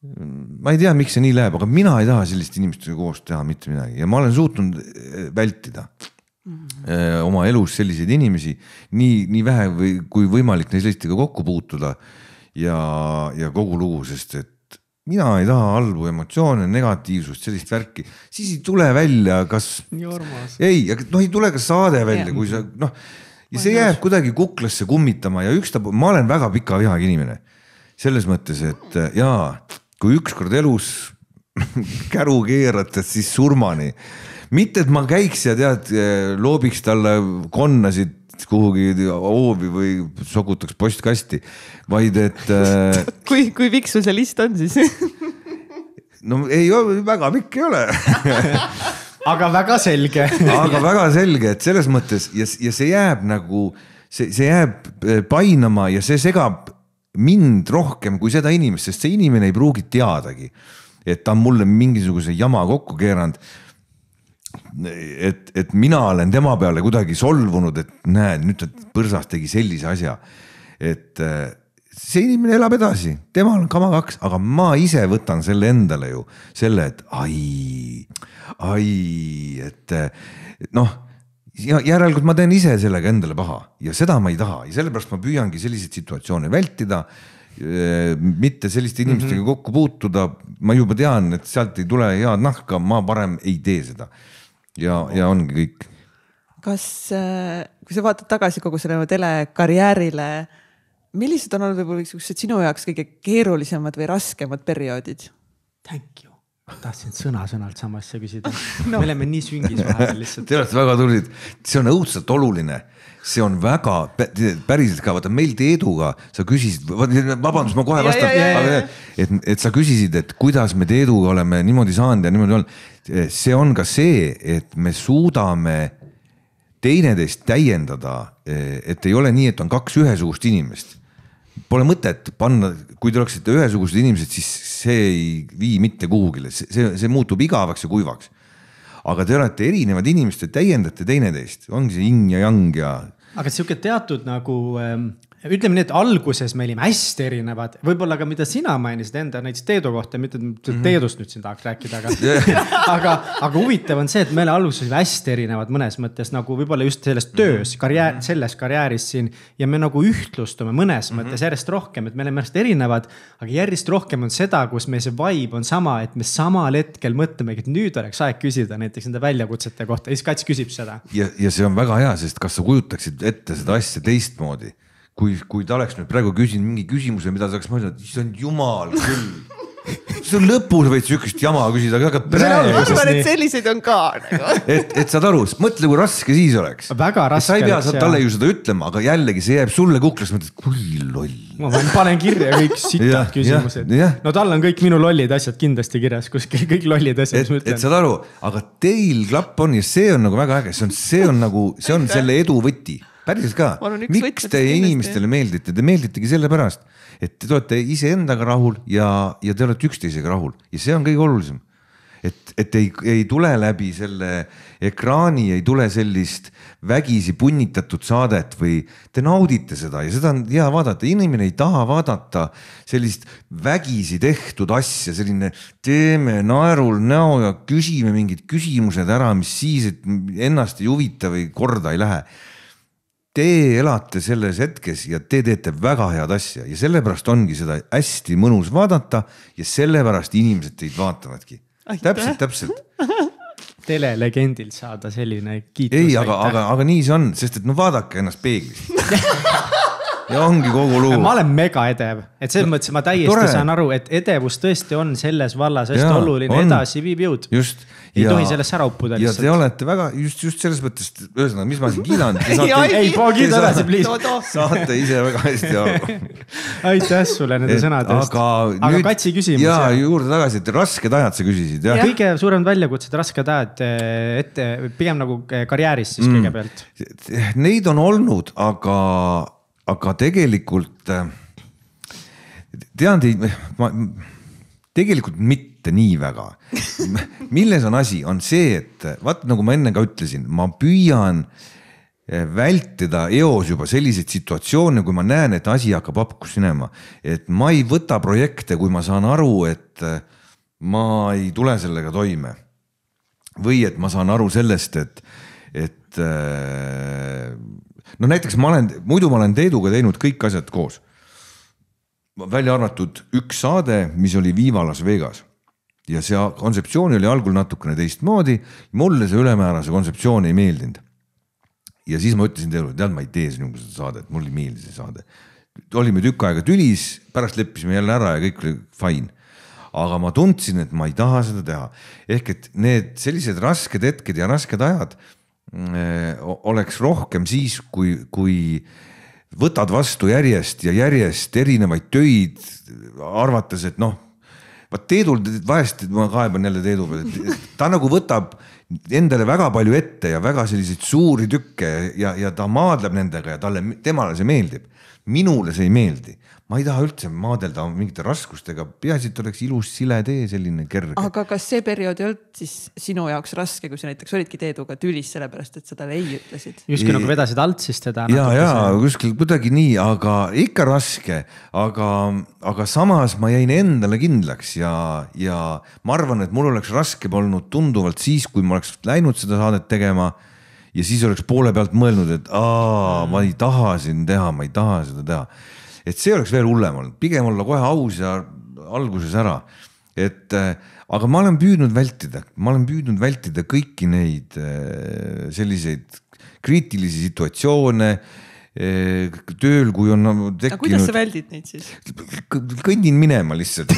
ma ei tea, miks see nii läheb, aga mina ei taha selliste inimestega koos teha mitte midagi ja ma olen suutnud eh, vältida mm. oma elus selliseid inimesi nii, nii vähe või kui võimalik neil sellistega kokku puutuda. ja, ja kogu lugu, sest et mina ei taha halbu emotsioone, negatiivsust, sellist värki, siis ei tule välja, kas. ei, aga noh, ei tule ka saade välja yeah., kui sa noh ja see jääb kuidagi kuklasse kummitama ja ükstapuha, ma olen väga pika vihaga inimene. selles mõttes, et äh, jaa, kui ükskord elus käru keerata, siis surmani. mitte, et ma käiks ja tead, äh, loobiks talle konnasid kuhugi hoovi või sokutaks postkasti, vaid et äh.... kui, kui pikk sul see list on siis no ei, väga pikk ei ole aga väga selge aga väga selge, et selles mõttes ja, ja see jääb nagu, see, see jääb äh, painama ja see segab mind rohkem kui seda inimest, sest see inimene ei pruugi teadagi, et ta on mulle mingisuguse jama kokku keeranud et, et mina olen tema peale kuidagi solvunud, et näed, nüüd ta põrsas tegi sellise asja. et äh, see inimene elab edasi, temal on kama kaks, aga ma ise võtan selle endale ju, selle, et ai, ai, et, et äh, noh ja järelikult ma teen ise sellega endale paha ja seda ma ei taha ja sellepärast ma püüangi selliseid situatsioone vältida äh, mitte selliste inimestega mm -hmm. kokku puutuda, ma juba tean, et sealt ei tule head nahka, ma parem ei tee seda ja, ja ongi kõik. kas, äh, kui sa vaatad tagasi kogu sellele telekarjäärile, millised on olnud võib-olla niisugused sinu jaoks kõige keerulisemad või raskemad perioodid? Thank you tahtsin sõna-sõnalt sama asja küsida no.. me oleme nii süngis vahepeal lihtsalt. Te olete väga tublid, see on õudselt oluline, see on väga päriselt ka, vaata meil Teeduga sa küsisid, vabandust, ma kohe vastan, et, et sa küsisid, et kuidas me Teeduga oleme niimoodi saanud ja niimoodi olnud. Eh, see on ka see, et me suudame teineteist täiendada, eh, et ei ole nii, et on kaks ühesugust inimest pole mõtet panna, kui te oleksite ühesugused inimesed, siis see ei vii mitte kuhugile, see, see, see muutub igavaks ja kuivaks. aga te olete erinevad inimesed, te täiendate teineteist, ongi see yin ja yang ja. aga sihuke teatud nagu ähm, ütleme nii, et alguses me olime hästi erinevad, võib-olla ka mida sina mainisid enda näiteks Teedu kohta, mitte et mm -hmm. Teedust nüüd siin tahaks rääkida, aga aga, aga huvitav on see, et me alguses olime hästi erinevad mõnes mõttes nagu võib-olla just selles mhm. töös, karjäär mm, -hmm. selles karjääris siin. ja me nagu ühtlustume mõnes mm -hmm. mõttes järjest rohkem, et me oleme järjest erinevad, aga järjest rohkem on seda, kus meil see vibe on sama, et me samal hetkel mõtlemegi, et nüüd oleks aeg küsida näiteks nende väljakutsete kohta ja siis kats küsib seda. ja, ja see on väga hea, sest kas sa kujutaksid ette seda asja teistmoodi kui, kui ta oleks nüüd praegu küsinud mingi küsimuse, mida ta oleks mõelnud, issand jumal küll see on lõpus võid sihukest jama küsida, aga praegu. ma arvan, et selliseid on ka nagu. et, et saad aru, mõtle, kui raske siis oleks. väga raske. sa ei pea sa talle ju seda ütlema, aga jällegi see jääb sulle kuklasse, mõtled, kui loll. ma panen kirja kõik sitad küsimused. no tal on kõik minu lollid asjad kindlasti kirjas kuskil, kõik lollid asjad, mis ma ütlen. et saad aru, aga teil klapp on ja see on nagu väga äge, see on, see on nagu, see on selle edu võti päriselt ka, miks te inimestele meeldite, te meelditegi sellepärast, et te olete iseendaga rahul ja, ja te olete üksteisega rahul ja see on kõige olulisem. et, et ei, ei tule läbi selle ekraani, ei tule sellist vägisi punnitatud saadet või te naudite seda ja seda on hea vaadata, inimene ei taha vaadata sellist vägisi tehtud asja, selline teeme naerul näo ja küsime mingid küsimused ära, mis siis, et ennast ei huvita või korda ei lähe Te elate selles hetkes ja te teete väga head asja ja sellepärast ongi seda hästi mõnus vaadata ja sellepärast inimesed teid vaatavadki. täpselt, täpselt telelegendil saada selline kiitus. ei, aga, aga, aga nii see on, sest et no vaadake ennast peeglist ja ongi kogu lugu. ma olen mega edev, et selles mõttes ma täiesti Tore. saan aru, et edevus tõesti on selles vallas hästi ja, oluline, edasi viib jõud. just. ei ja, tohi sellest ära uppuda lihtsalt. ja te olete väga just, just selles mõttes, ühesõnaga, mis ma siin kiidan. ei, poogi tagasi, please. saate ise väga hästi aru. aitäh sulle nende sõnade eest. aga, aga nüüd, katsi küsimus. ja juurde tagasi, et rasked ajad sa küsisid jah ja.? kõige suuremad väljakutsed, rasked ajad eh, ette, pigem nagu eh, karjääris siis mm. kõigepealt. Neid on olnud, aga aga tegelikult äh, tean teid, ma tegelikult mitte nii väga. milles on asi, on see, et vaat nagu ma enne ka ütlesin, ma püüan äh, vältida eos juba selliseid situatsioone, kui ma näen, et asi hakkab hapuks minema. et ma ei võta projekte, kui ma saan aru, et äh, ma ei tule sellega toime. või et ma saan aru sellest, et, et no näiteks ma olen, muidu ma olen Teeduga teinud kõik asjad koos. välja arvatud üks saade, mis oli Viva Las Vegas ja see kontseptsioon oli algul natukene teistmoodi, mulle see ülemäärase kontseptsioon ei meeldinud. ja siis ma ütlesin Teedule, tead, ma ei tee sinuga seda saadet, mulle ei meeldi see saade. olime tükk aega tülis, pärast leppisime jälle ära ja kõik oli fine aga ma tundsin, et ma ei taha seda teha. ehk et need sellised rasked hetked ja rasked ajad Mm, eh, oleks rohkem siis, kui, kui võtad vastu järjest ja järjest erinevaid töid, arvates, et noh, vaat Teedul vahest ma kaeban jälle Teedu peale, ta nagu võtab endale väga palju ette ja väga selliseid suuri tükke ja, ja ta maadleb nendega ja talle, temale see meeldib. minule see ei meeldi, ma ei taha üldse maadelda mingite raskustega, peaasi, et oleks ilus sile tee, selline kerge. aga kas see periood ei olnud siis sinu jaoks raske, kui sa näiteks olidki Teeduga tülis, sellepärast et sa talle ei ütlesid? justkui nagu vedasid alt siis teda. ja, ja kuskil kuidagi nii, aga ikka raske, aga, aga samas ma jäin endale kindlaks ja, ja ma arvan, et mul oleks raske olnud tunduvalt siis, kui ma oleks läinud seda saadet tegema ja siis oleks poole pealt mõelnud, et aa, ma ei taha siin teha, ma ei taha seda teha et see oleks veel hullem olnud, pigem olla kohe aus ja alguses ära. et äh, aga ma olen püüdnud vältida, ma olen püüdnud vältida kõiki neid äh, selliseid kriitilisi situatsioone Äh, tööl, kui on nagu tekkinud. kuidas sa väldid neid siis? kõnnin minema lihtsalt,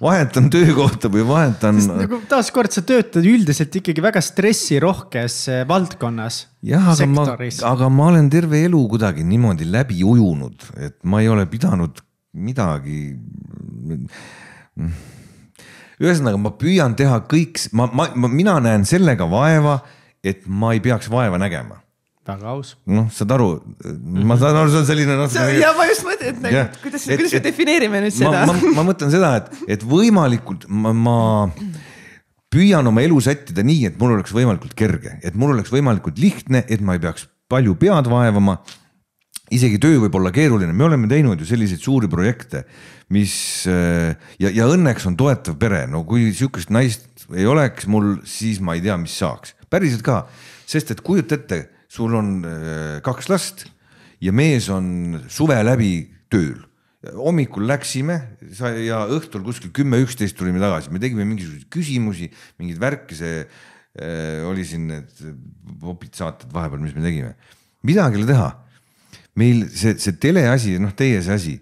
vahetan töökohta või vahetan. nagu taaskord sa töötad üldiselt ikkagi väga stressirohkes äh, valdkonnas. jah, aga ma, aga ma olen terve elu kuidagi niimoodi läbi ujunud, et ma ei ole pidanud midagi ühesõnaga, ma püüan teha kõik, ma, ma, ma, mina näen sellega vaeva, et ma ei peaks vaeva nägema väga aus. noh, saad aru, ma saan aru, see on selline natuke. Noh, ja ma just mõtlen, et nagu, yeah. kuidas, kuidas me defineerime nüüd seda. Ma, ma, ma mõtlen seda, et, et võimalikult ma, ma püüan oma elu sättida nii, et mul oleks võimalikult kerge, et mul oleks võimalikult lihtne, et ma ei peaks palju pead vaevama. isegi töö võib olla keeruline, me oleme teinud ju selliseid suuri projekte, mis äh, ja, ja õnneks on toetav pere, no kui sihukest naist ei oleks mul, siis ma ei tea, mis saaks, päriselt ka, sest et kujuta ette sul on äh, kaks last ja mees on suve läbi tööl. hommikul läksime ja õhtul kuskil kümme, üksteist tulime tagasi, me tegime mingisuguseid küsimusi, mingeid värki, see äh, oli siin need popid saated vahepeal, mis me tegime. midagi ei ole teha. meil see, see teleasi, noh, teie see asi,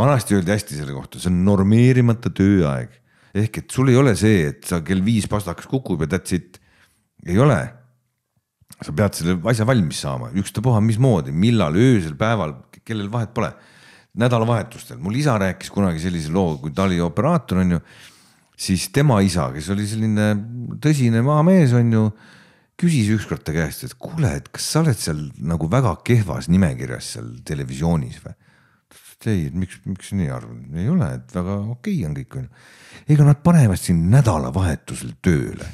vanasti öeldi hästi selle kohta, see on normeerimata tööaeg ehk et sul ei ole see, et sa kell viis pastakas kukub ja that's it, ei ole sa pead selle asja valmis saama, ükstapuha mismoodi, millal, öösel, päeval, kellel vahet pole. nädalavahetustel, mul isa rääkis kunagi sellise loo, kui ta oli operaator, on ju, siis tema isa, kes oli selline tõsine maamees, on ju, küsis ükskord ta käest, et kuule, et kas sa oled seal nagu väga kehvas nimekirjas seal televisioonis või? ei, et miks, miks nii arvan, ei ole, et väga okei okay on kõik, on ju. ega nad panevad sind nädalavahetusel tööle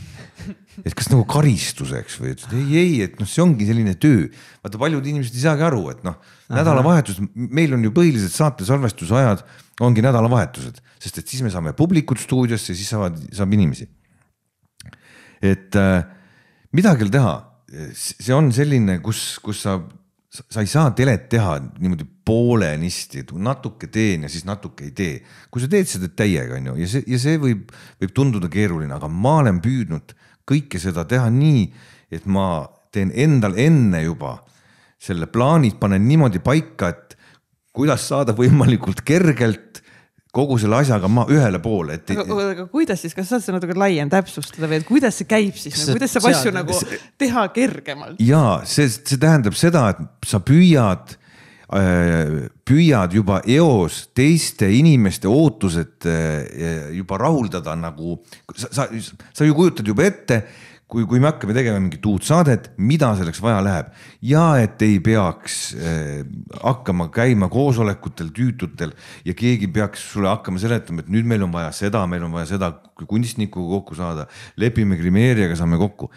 et kas nagu karistuseks või ütlesid ei, ei, et noh, see ongi selline töö. vaata, paljud inimesed ei saagi aru, et noh, nädalavahetus, meil on ju põhilised saate salvestuse ajad ongi nädalavahetused, sest et siis me saame publikut stuudiosse, siis saavad, saab inimesi. et äh, midagi ei ole teha, see on selline, kus, kus sa, sa ei saa telet teha niimoodi poolenisti, et natuke teen ja siis natuke ei tee. kui sa teed seda täiega, on ju, ja see, ja see võib, võib tunduda keeruline, aga ma olen püüdnud kõike seda teha nii, et ma teen endal enne juba selle plaanid panen niimoodi paika, et kuidas saada võimalikult kergelt kogu selle asjaga ma ühele poole, et. aga kuidas siis, kas saad sa natuke laiem täpsustada või, et kuidas see käib siis, nagu, kuidas saab asju nagu teha kergemalt? ja see, see tähendab seda, et sa püüad Äh, püüad juba eos teiste inimeste ootused äh, äh, juba rahuldada nagu, sa, sa, sa ju kujutad juba ette, kui, kui me hakkame tegema mingit uut saadet, mida selleks vaja läheb ja et ei peaks hakkama käima koosolekutel tüütutel ja keegi peaks sulle hakkama seletama, et nüüd meil on vaja seda, meil on vaja seda kunstnikuga kokku saada, lepime grimeerijaga, saame kokku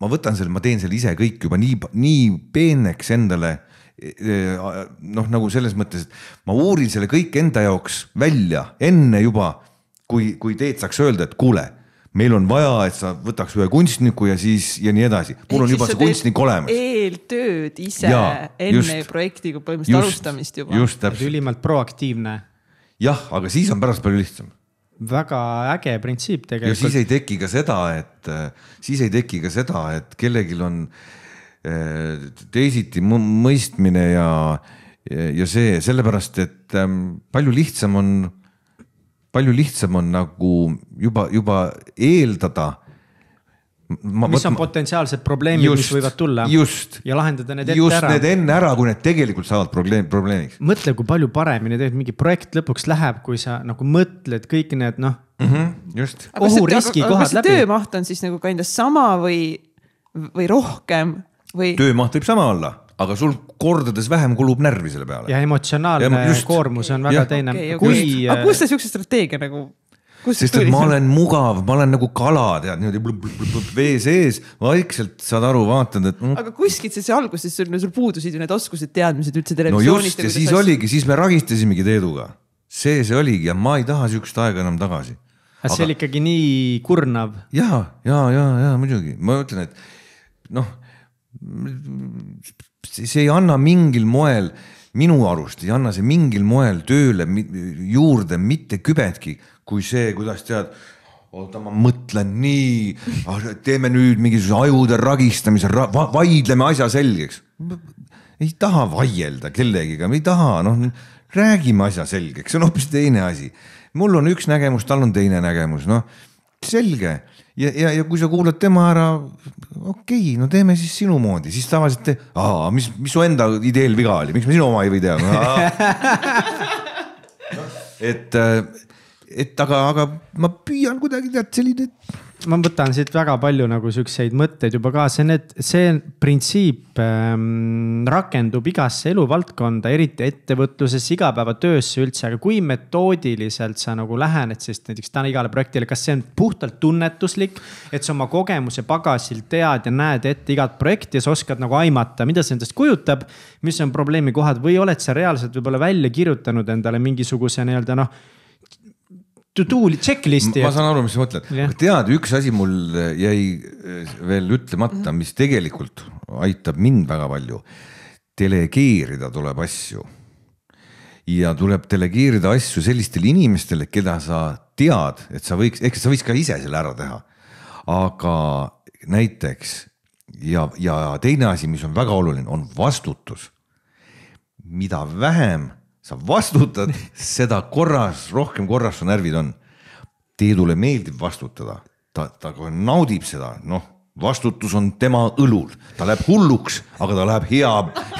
ma võtan selle, ma teen selle ise kõik juba nii, nii peeneks endale äh, noh, nagu selles mõttes, et ma uurin selle kõik enda jaoks välja enne juba, kui, kui teed saaks öelda, et kuule, meil on vaja, et sa võtaks ühe kunstniku ja siis ja nii edasi. mul on juba see kunstnik olemas. eeltööd ise ja, enne just, projekti põhimõtteliselt alustamist juba. just täpselt. ülimalt proaktiivne. jah, aga siis on pärast palju lihtsam väga äge printsiip tegelikult. ja siis ei teki ka seda, et siis ei teki ka seda, et kellelgi on äh, Äh, teisiti mõistmine ja, ja see sellepärast, et ähm, palju lihtsam on, palju lihtsam on nagu juba, juba eeldada ma, mis on ma, potentsiaalsed probleemid, mis võivad tulla. ja lahendada need ette just ära. Need enne ära, kui need tegelikult saavad probleem, probleemiks. mõtle, kui palju paremini tegelikult mingi projekt lõpuks läheb, kui sa nagu mõtled kõik need noh mm -hmm,. just. ohuriski kohad läbi. töömaht on siis nagu kindlasti sama või, või rohkem või? töömaht võib sama olla aga sul kordades vähem kulub närvi selle peale. ja emotsionaalne ja just, koormus on väga ja, teine okay,. Okay. Kui... Äh, aga kust te siukse strateegia nagu? sest et ma olen mugav, ma olen nagu kala, tead niimoodi vee sees, vaikselt saad aru, vaatad, et mm.. aga kuskilt siis alguses sul, sul puudusid ju need oskused, teadmised üldse televisioonist. no just ja siis asju... oligi, siis me ragistasimegi Teeduga. see see oligi ja ma ei taha siukest aega enam tagasi. Ah, aga see oli ikkagi nii kurnav. ja, ja, ja, ja muidugi, ma ütlen, et noh see ei anna mingil moel, minu arust ei anna see mingil moel tööle juurde mitte kübetki, kui see, kuidas tead oota, ma mõtlen nii, ah, teeme nüüd mingisuguse ajude ragistamise ra, vaidleme asja selgeks. ei taha vaielda kellegiga, ei taha, noh räägime asja selgeks, see on hoopis teine asi. mul on üks nägemus, tal on teine nägemus, noh selge ja, ja, ja kui sa kuulad tema ära, okei okay,, no teeme siis sinu moodi, siis tavaliselt, mis, mis su enda ideel viga oli, miks me sinu oma ei või tea no,? et, äh, et aga, aga ma püüan kuidagi tead selline ma võtan siit väga palju nagu siukseid mõtteid juba kaasa, need, see printsiip ähm, rakendub igasse eluvaldkonda, eriti ettevõtluses, igapäevatöösse üldse, aga kui metoodiliselt sa nagu lähened siis näiteks täna igale projektile, kas see on puhtalt tunnetuslik, et sa oma kogemuse pagasil tead ja näed ette igat projekti ja sa oskad nagu aimata, mida see endast kujutab, mis on probleemikohad või oled sa reaalselt võib-olla välja kirjutanud endale mingisuguse nii-öelda noh to do checklist'i. ma saan aru, mis sa mõtled, tead, üks asi mul jäi eh, veel ütlemata, mis tegelikult aitab mind väga palju. delegeerida tuleb asju. ja tuleb delegeerida asju sellistele inimestele, keda sa tead, et sa võiks, ehk sa võiks ka ise selle ära teha. aga näiteks ja, ja teine asi, mis on väga oluline, on vastutus. mida vähem sa vastutad seda korras, rohkem korras su närvid on. Teedule meeldib vastutada, ta, ta naudib seda, noh, vastutus on tema õlul, ta läheb hulluks, aga ta läheb hea,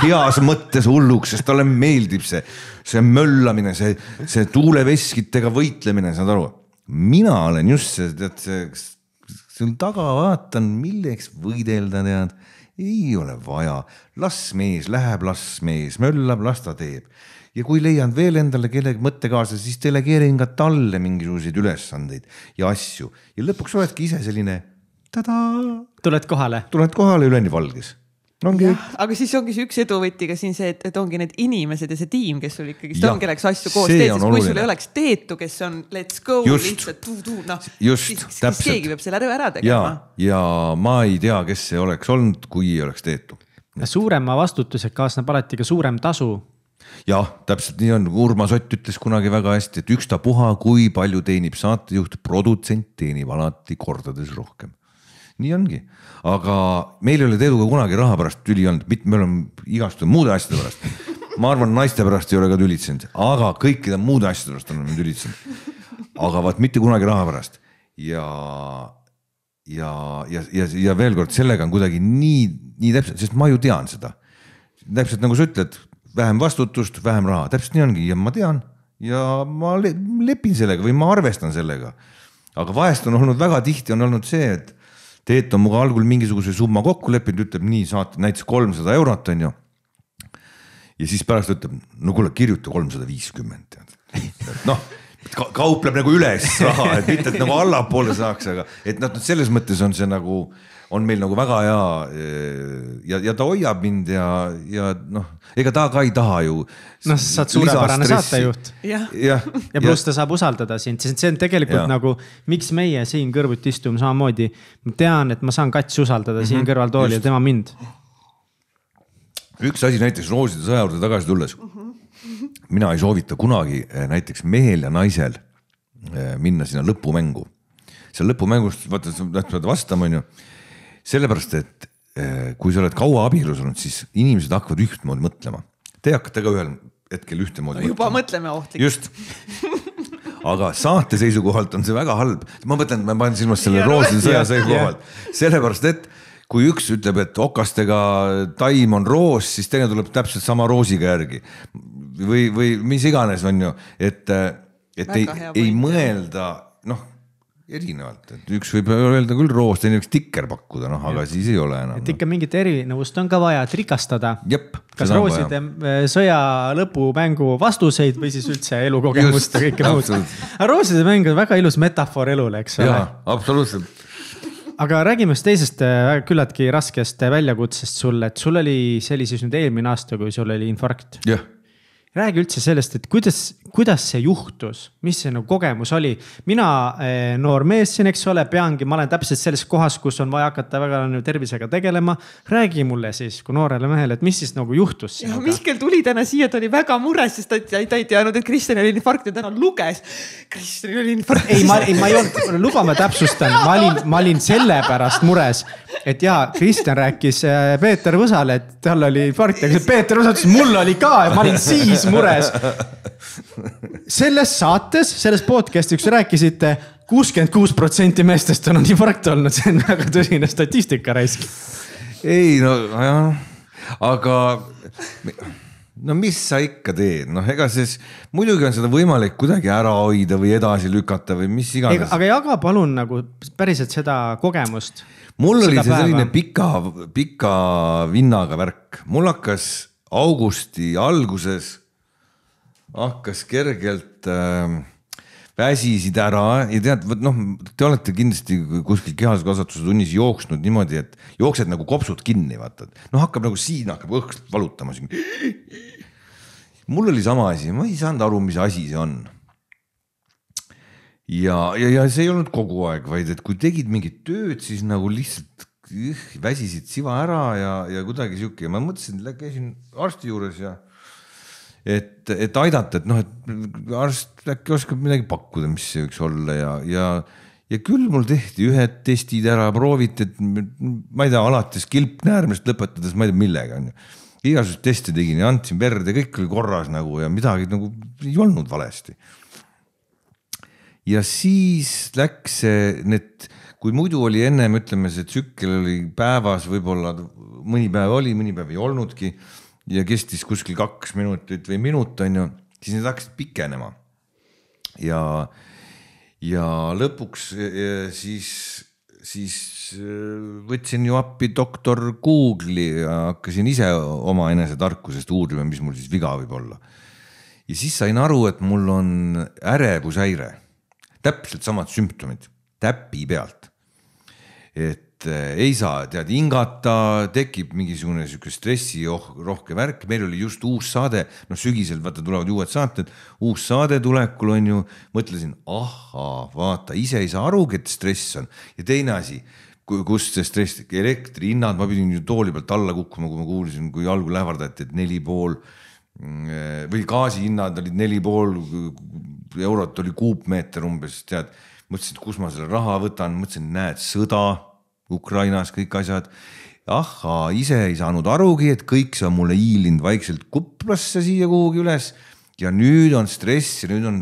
heas mõttes hulluks, sest talle meeldib see, see möllamine, see, see tuuleveskitega võitlemine, saad aru. mina olen just see, tead see, seal taga vaatan, milleks võidelda, tead ei ole vaja, las mees läheb, las mees möllab, las ta teeb ja kui leian veel endale kellegi mõttekaaslase, siis delegeerin ka talle mingisuguseid ülesandeid ja asju ja lõpuks oledki ise selline tadaa. tuled kohale. tuled kohale üleni valges ongi. aga siis ongi see üks eduvõti ka siin see, et, et ongi need inimesed ja see tiim, kes sul ikkagist on, kelleks asju koos teed, sest kui sul ei oleks Teetu, kes on let's go just, lihtsalt tuu-tuu, noh. just, täpselt. siis keegi peab selle ära, ära tegema. ja, ja ma ei tea, kes see oleks olnud, kui ei oleks Teetu. suurema vastutusega kaasneb alati ka suurem tasu jah, täpselt nii on, Urmas Ott ütles kunagi väga hästi, et ükstapuha, kui palju teenib saatejuht, produtsent teenib alati kordades rohkem. nii ongi, aga meil ei ole Teeduga kunagi raha pärast tüli olnud, me oleme igasuguste muude asjade pärast. ma arvan, naiste pärast ei ole ka tülitsenud, aga kõikide muude asjade pärast oleme tülitsenud. aga vaat mitte kunagi raha pärast ja, ja, ja, ja, ja veel kord, sellega on kuidagi nii, nii täpselt, sest ma ju tean seda täpselt nagu sa ütled, vähem vastutust, vähem raha, täpselt nii ongi ja ma tean ja ma le lepin sellega või ma arvestan sellega. aga vahest on olnud väga tihti on olnud see, et Teet on minuga algul mingisuguse summa kokku leppinud, ütleb nii, saate näiteks kolmsada eurot, on ju. ja siis pärast ütleb, no kuule, kirjuta kolmsada viiskümmend, tead. noh kaupleb nagu üles raha, et mitte, et nagu allapoole saaks, aga et noh, selles mõttes on see nagu on meil nagu väga hea eh, ja, ja ta hoiab mind ja, ja noh, ega ta ka ei taha ju. noh, sa oled suurepärane saatejuht. jah, ja, ja, ja pluss ta saab usaldada sind, sest see on tegelikult ja. nagu, miks meie siin kõrvuti istume samamoodi. ma tean, et ma saan katsi usaldada mm -hmm. siin mhm. kõrval tooli ja tema mind. üks asi näiteks rooside sõja juurde tagasi tulles mm. -hmm. mina ei soovita kunagi eh, näiteks mehel ja naisel eh, minna sinna lõpumängu seal lõpumängus vaata, sa pead vastama, onju sellepärast, et eh, kui sa oled kaua abielus olnud, siis inimesed hakkavad ühtmoodi mõtlema. Te hakkate ka ühel hetkel ühtemoodi no,. juba mõtlema, mõtleme ohtlik. just aga saate seisukohalt on see väga halb, ma mõtlen, ma panen silmas selle rooside sõja seisukohalt, sellepärast et kui üks ütleb, et okastega taim on roos, siis teine tuleb täpselt sama roosiga järgi või, või mis iganes, on ju, et, eh, et Väga ei, ei mõelda, noh erinevalt, et üks võib öelda küll roos, teine võiks tikker pakkuda, noh, aga siis ei ole enam. et noh. ikka mingit erinevust on ka vaja, et rikastada. kas rooside eh, sõja lõpumängu vastuseid või siis üldse elukogemust ja kõike muud. aga rooside mäng on väga ilus metafoor elule, eks ole. absoluutselt aga räägime siis teisest eh, küllaltki raskest eh, väljakutsest sulle, et sul oli, see oli siis nüüd eelmine aasta, kui sul oli infarkt. jah. räägi üldse sellest, et kuidas, kuidas see juhtus, mis see nagu kogemus oli? mina, eh, noor mees siin, eks ole, peangi, ma olen täpselt selles kohas, kus on vaja hakata väga nagu tervisega tegelema. räägi mulle siis kui noorele mehele, et mis siis nagu juhtus sinuga? Mihkel tuli täna siia, ta oli väga mures, sest ta, ta ei teadnud, et Kristjanil oli infarkt ja täna luges. Kristjanil oli infarkt. ei, ma, ei, ma ei olnud, luba, ma täpsustan, ma olin, ma olin sellepärast mures, et jaa, Kristjan rääkis eh, Peeter Võsale, et tal oli infarkt, aga Peeter Võsa ütles, mul oli ka ja ma olin siis mures selles saates, selles podcast'i, kus rääkisite, kuuskümmend kuus protsenti meestest on infarkt olnud, see on väga tõsine statistika raisk. ei no jah, aga no mis sa ikka teed, noh, ega siis muidugi on seda võimalik kuidagi ära hoida või edasi lükata või mis iganes. aga jaga palun nagu päriselt seda kogemust. mul seda oli see päeva. selline pika, pika vinnaga värk, mul hakkas augusti alguses hakkas kergelt äh, väsisid ära ja tead, vot noh, te olete kindlasti kuskil kehalise kasvatuse tunnis jooksnud niimoodi, et jooksed nagu kopsud kinni, vaata, et noh, hakkab nagu siin hakkab õhk valutama siin. mul oli sama asi, ma ei saanud aru, mis asi see on. ja, ja, ja see ei olnud kogu aeg, vaid et kui tegid mingit tööd, siis nagu lihtsalt üh, äh, väsisid siva ära ja, ja kuidagi sihuke, ma mõtlesin, käisin arsti juures ja et, et aidata, et noh, et arst äkki oskab midagi pakkuda, mis see võiks olla ja, ja, ja küll mul tehti ühed testid ära, prooviti, et ma ei tea, alates kilpnäärmest lõpetades, ma ei tea millega onju. igasuguseid teste tegin ja andsin verd ja kõik oli korras nagu ja midagi nagu ei olnud valesti. ja siis läks see, need, kui muidu oli ennem ütleme, see tsükkel oli päevas võib-olla mõni päev oli, mõni päev ei olnudki ja kestis kuskil kaks minutit või minut, on ju, siis need hakkasid pikenema. ja, ja lõpuks ja e, e, siis, siis e, võtsin ju appi doktor Google'i ja hakkasin ise omaenese tarkusest uurima, mis mul siis viga võib olla. ja siis sain aru, et mul on ärevushäire, täpselt samad sümptomid täpi pealt. et et eh, ei saa, tead, hingata, tekib mingisugune sihuke stressirohke värk, meil oli just uus saade, noh, sügisel vaata tulevad ju uued saated, uus saade tulekul on ju, mõtlesin, ahhaa, vaata, ise ei saa arugi, et stress on ja teine asi kust see stress, elektrihinnad, ma pidin ju tooli pealt alla kukkuma, kui ma kuulsin, kui algul ähvardati, et neli pool mm, eh, või gaasihinnad olid neli pool eurot oli kuupmeeter umbes, tead. mõtlesin, et kus ma selle raha võtan, mõtlesin, näed, sõda Ukrainas kõik asjad. ahhaa, ise ei saanud arugi, et kõik see on mulle hiilinud vaikselt kuplasse siia kuhugi üles ja nüüd on stress ja nüüd on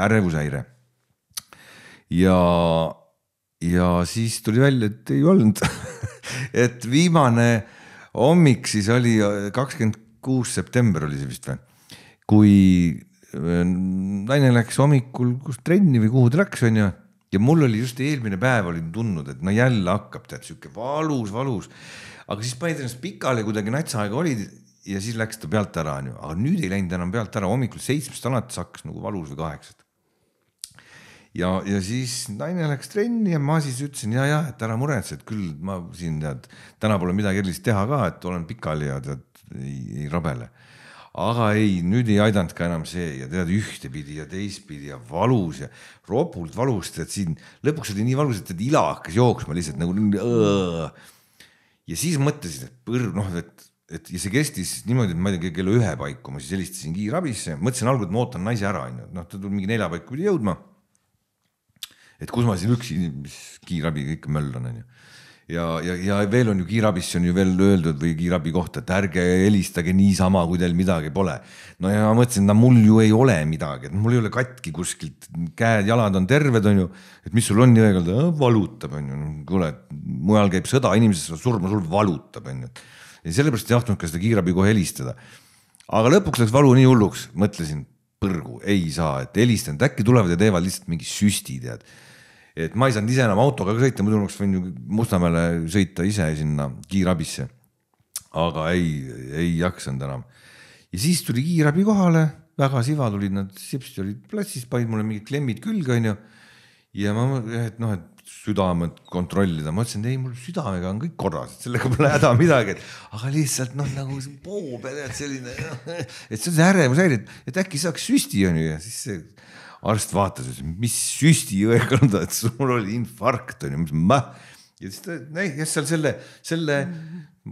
ärevushäire. ja, ja siis tuli välja, et ei olnud et viimane hommik siis oli äh, kakskümmend kuus september oli see vist või, kui äh, naine läks hommikul, kus trenni või kuhu ta läks, onju ja mul oli just eelmine päev olin tundnud, et no jälle hakkab tead sihuke valus, valus. aga siis panid ennast pikali, kuidagi natsa aega olid ja siis läks ta pealt ära, onju, aga nüüd ei läinud enam pealt ära, hommikul seitsmest alates hakkas nagu valus või kaheksast. ja, ja siis naine läks trenni ja ma siis ütlesin ja, ja, et ära muretse, et küll ma siin tead, täna pole midagi erilist teha ka, et olen pikali ja tead ei, ei rabele aga ei, nüüd ei aidanud ka enam see ja tead ühtepidi ja teistpidi ja valus ja ropult valus, tead siin lõpuks oli nii valus, et tead ila hakkas jooksma lihtsalt nagu. ja siis mõtlesin, et põrv noh, et, et ja see kestis niimoodi, et ma ei tea, kella ühe paiku ma siis helistasin kiirabisse, mõtlesin algul, et ma ootan naise ära, onju, noh, ta tuli mingi nelja paiku pidi jõudma. et kus ma siin üksi, mis kiirabiga ikka möllan, onju ja, ja, ja veel on ju kiirabisse on ju veel öeldud või kiirabi kohta, et ärge helistage niisama, kui teil midagi pole. no ja ma mõtlesin, no mul ju ei ole midagi, et mul ei ole katki kuskilt, käed-jalad on terved, on ju. et mis sul on nii öelda, äh, valutab, on ju, kuule, mujal käib sõda, inimesed saavad surma, sul valutab, on ju. ja sellepärast ei tahtnud ka seda kiirabi kohe helistada. aga lõpuks läks valu nii hulluks, mõtlesin, põrgu, ei saa, et helistan, et äkki tulevad ja teevad lihtsalt mingi süsti, tead et ma ei saanud ise enam autoga ka sõita, muidu oleks võinud ju Mustamäele sõita ise sinna kiirabisse. aga ei, ei jaksanud enam. ja siis tuli kiirabi kohale, väga siva tulid nad, sipsti olid platsis, panid mulle mingid klemmid külge, onju. ja ma, et noh, et südamet kontrollida, ma ütlesin, et ei, mul südamega on kõik korras, et sellega pole häda midagi, et aga lihtsalt noh, nagu see poob ja tead selline, noh, et see on see ärevushäire, et äkki saaks süsti onju ja siis see arst vaatas, ütles, mis süsti jõekond on, et sul oli infarkt on ju, mis ma. ja siis ta näitas seal selle, selle,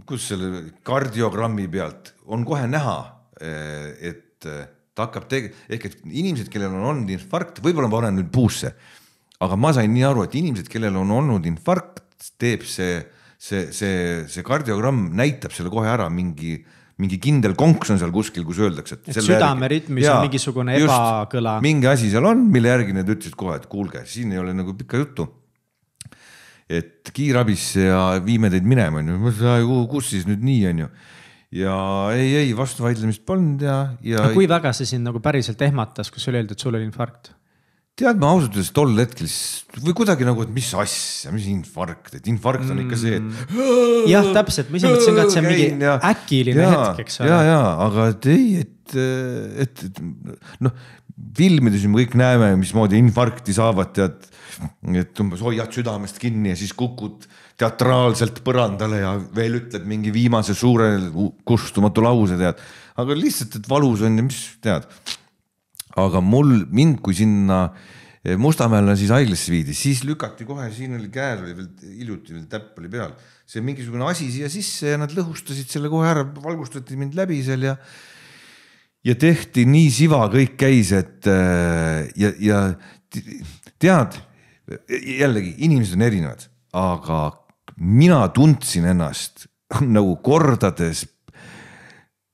kus selle kardiogrammi pealt on kohe näha, eh, et eh, ta hakkab tege-, ehk et inimesed, kellel on olnud infarkt, võib-olla ma panen nüüd puusse. aga ma sain nii aru, et inimesed, kellel on olnud infarkt, teeb see, see, see, see kardiogramm näitab selle kohe ära mingi mingi kindel konks on seal kuskil, kus öeldakse, et. et südameritmis on mingisugune ebakõla. mingi asi seal on, mille järgi nad ütlesid kohe, et kuulge, siin ei ole nagu pikka juttu. et kiirabisse ja viime teid minema, onju, kus siis nüüd nii, onju ja ei, ei vastuvaidlemist polnud ja, ja. kui väga see sind nagu päriselt ehmatas, kui sulle öeldi, et sul oli infarkt? tead, ma ausalt öeldes tol hetkel või kuidagi nagu, et mis asja, mis infarkt, et infarkt on ikka see, et. Mm. jah, täpselt, ma ise mõtlesin ka, et see on mingi ja, äkiline ja, hetk, eks ole. ja, ja aga et ei, et, et, et noh, filmides ju me kõik näeme, mismoodi infarkti saavad, tead. et umbes hoiad südamest kinni ja siis kukud teatraalselt põrandale ja veel ütled mingi viimase suure kustumatu lause, tead. aga lihtsalt, et valus on ja mis tead aga mul, mind kui sinna eh, Mustamäele siis haiglasse viidi, siis lükati kohe, siin oli käel oli veel hiljuti veel täpp oli peal, see mingisugune asi siia sisse ja nad lõhustasid selle kohe ära, valgustati mind läbi seal ja. ja tehti nii siva, kõik käis, et eh, ja, ja tead jällegi inimesed on erinevad, aga mina tundsin ennast nagu kordades.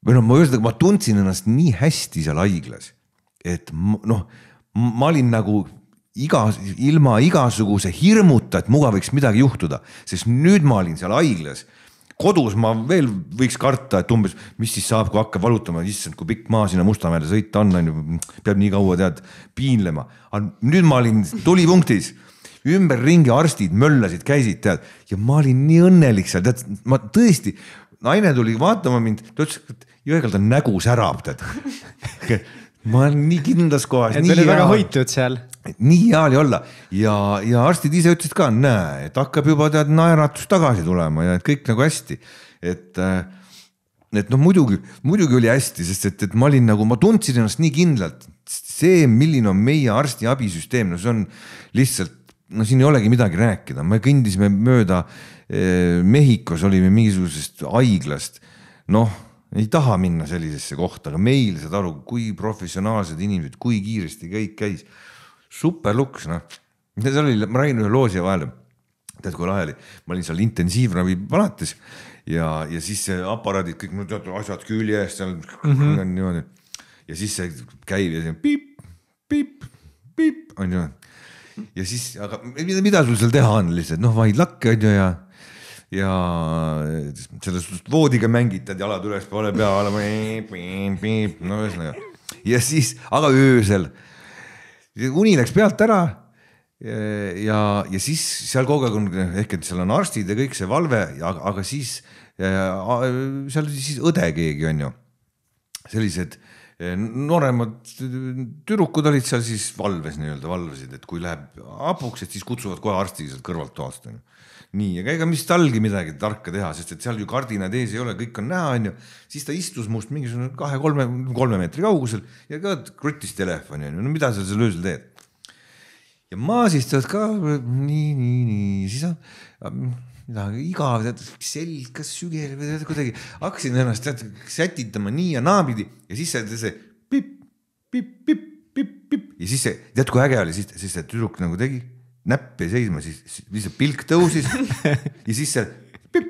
või noh, ma ühesõnaga, ma tundsin ennast nii hästi seal haiglas et noh, ma olin nagu iga, ilma igasuguse hirmuta, et muga võiks midagi juhtuda, sest nüüd ma olin seal haiglas kodus ma veel võiks karta, et umbes, mis siis saab, kui hakkab valutama, issand, kui pikk maa sinna Mustamäele sõita on, on ju, peab nii kaua tead piinlema. aga nüüd ma olin tulipunktis, ümberringi arstid möllasid, käisid tead ja ma olin nii õnnelik seal, tead, ma tõesti, naine tuli vaatama mind, ta ütles, et Jõekald on nägu särab tead ma olen nii kindlas kohas. et sa olid väga hoitud seal. nii hea oli olla ja, ja arstid ise ütlesid ka, näe, et hakkab juba tead naeratus tagasi tulema ja et kõik nagu hästi, et äh, et noh, muidugi, muidugi oli hästi, sest et, et ma olin nagu, ma tundsin ennast nii kindlalt. see, milline on meie arsti abisüsteem, no see on lihtsalt, no siin ei olegi midagi rääkida, me kõndisime mööda eh, Mehhikos olime mingisugusest haiglast, noh ei taha minna sellisesse kohta, aga meil saad aru, kui professionaalsed inimesed, kui kiiresti kõik käis. super luks noh, seal oli, ma räägin ühe loo siia vahele. tead, kui lahe oli, ma olin seal intensiivravipalatis ja, ja siis aparaadid, kõik no teatud asjad küljes seal mm -hmm. niimoodi. ja siis see käib ja see piip, piip, piip on ju. ja siis, aga mida, mida sul seal teha on lihtsalt noh, vahid lakke on ju ja ja eh, selles suhtes voodiga mängitad, jalad ülespoole, pea alla, nagu no ühesõnaga. ja siis, aga öösel, uni läks pealt ära eh, ja, ja siis seal kogu aeg on, ehk et seal on arstid ja kõik see valve, aga siis eh, seal siis õde keegi on ju, sellised nooremad tüdrukud olid seal siis valves nii-öelda, valvesid, et kui läheb hapuks, et siis kutsuvad kohe arsti sealt kõrvalt toast onju nii, aga ega vist talgi midagi tarka teha, sest et seal ju kardinaid ees ei ole, kõik on näha, onju. siis ta istus must mingisugune kahe-kolme, kolme meetri kaugusel ja ka kruttis telefoni, onju, no mida sa seal öösel teed. ja ma siis tead ka nii, nii, nii, siis on ah, midagi igav, tead selg ka sügeleb ja tead kuidagi hakkasin ennast tead sätitama nii ja naapidi ja siis see, see pipp, pipp, pipp, pipp, pipp ja siis see, tead kui äge oli, siis, siis see tüdruk nagu tegi näpp jäi seisma, siis, siis lihtsalt pilk tõusis ja siis see pip,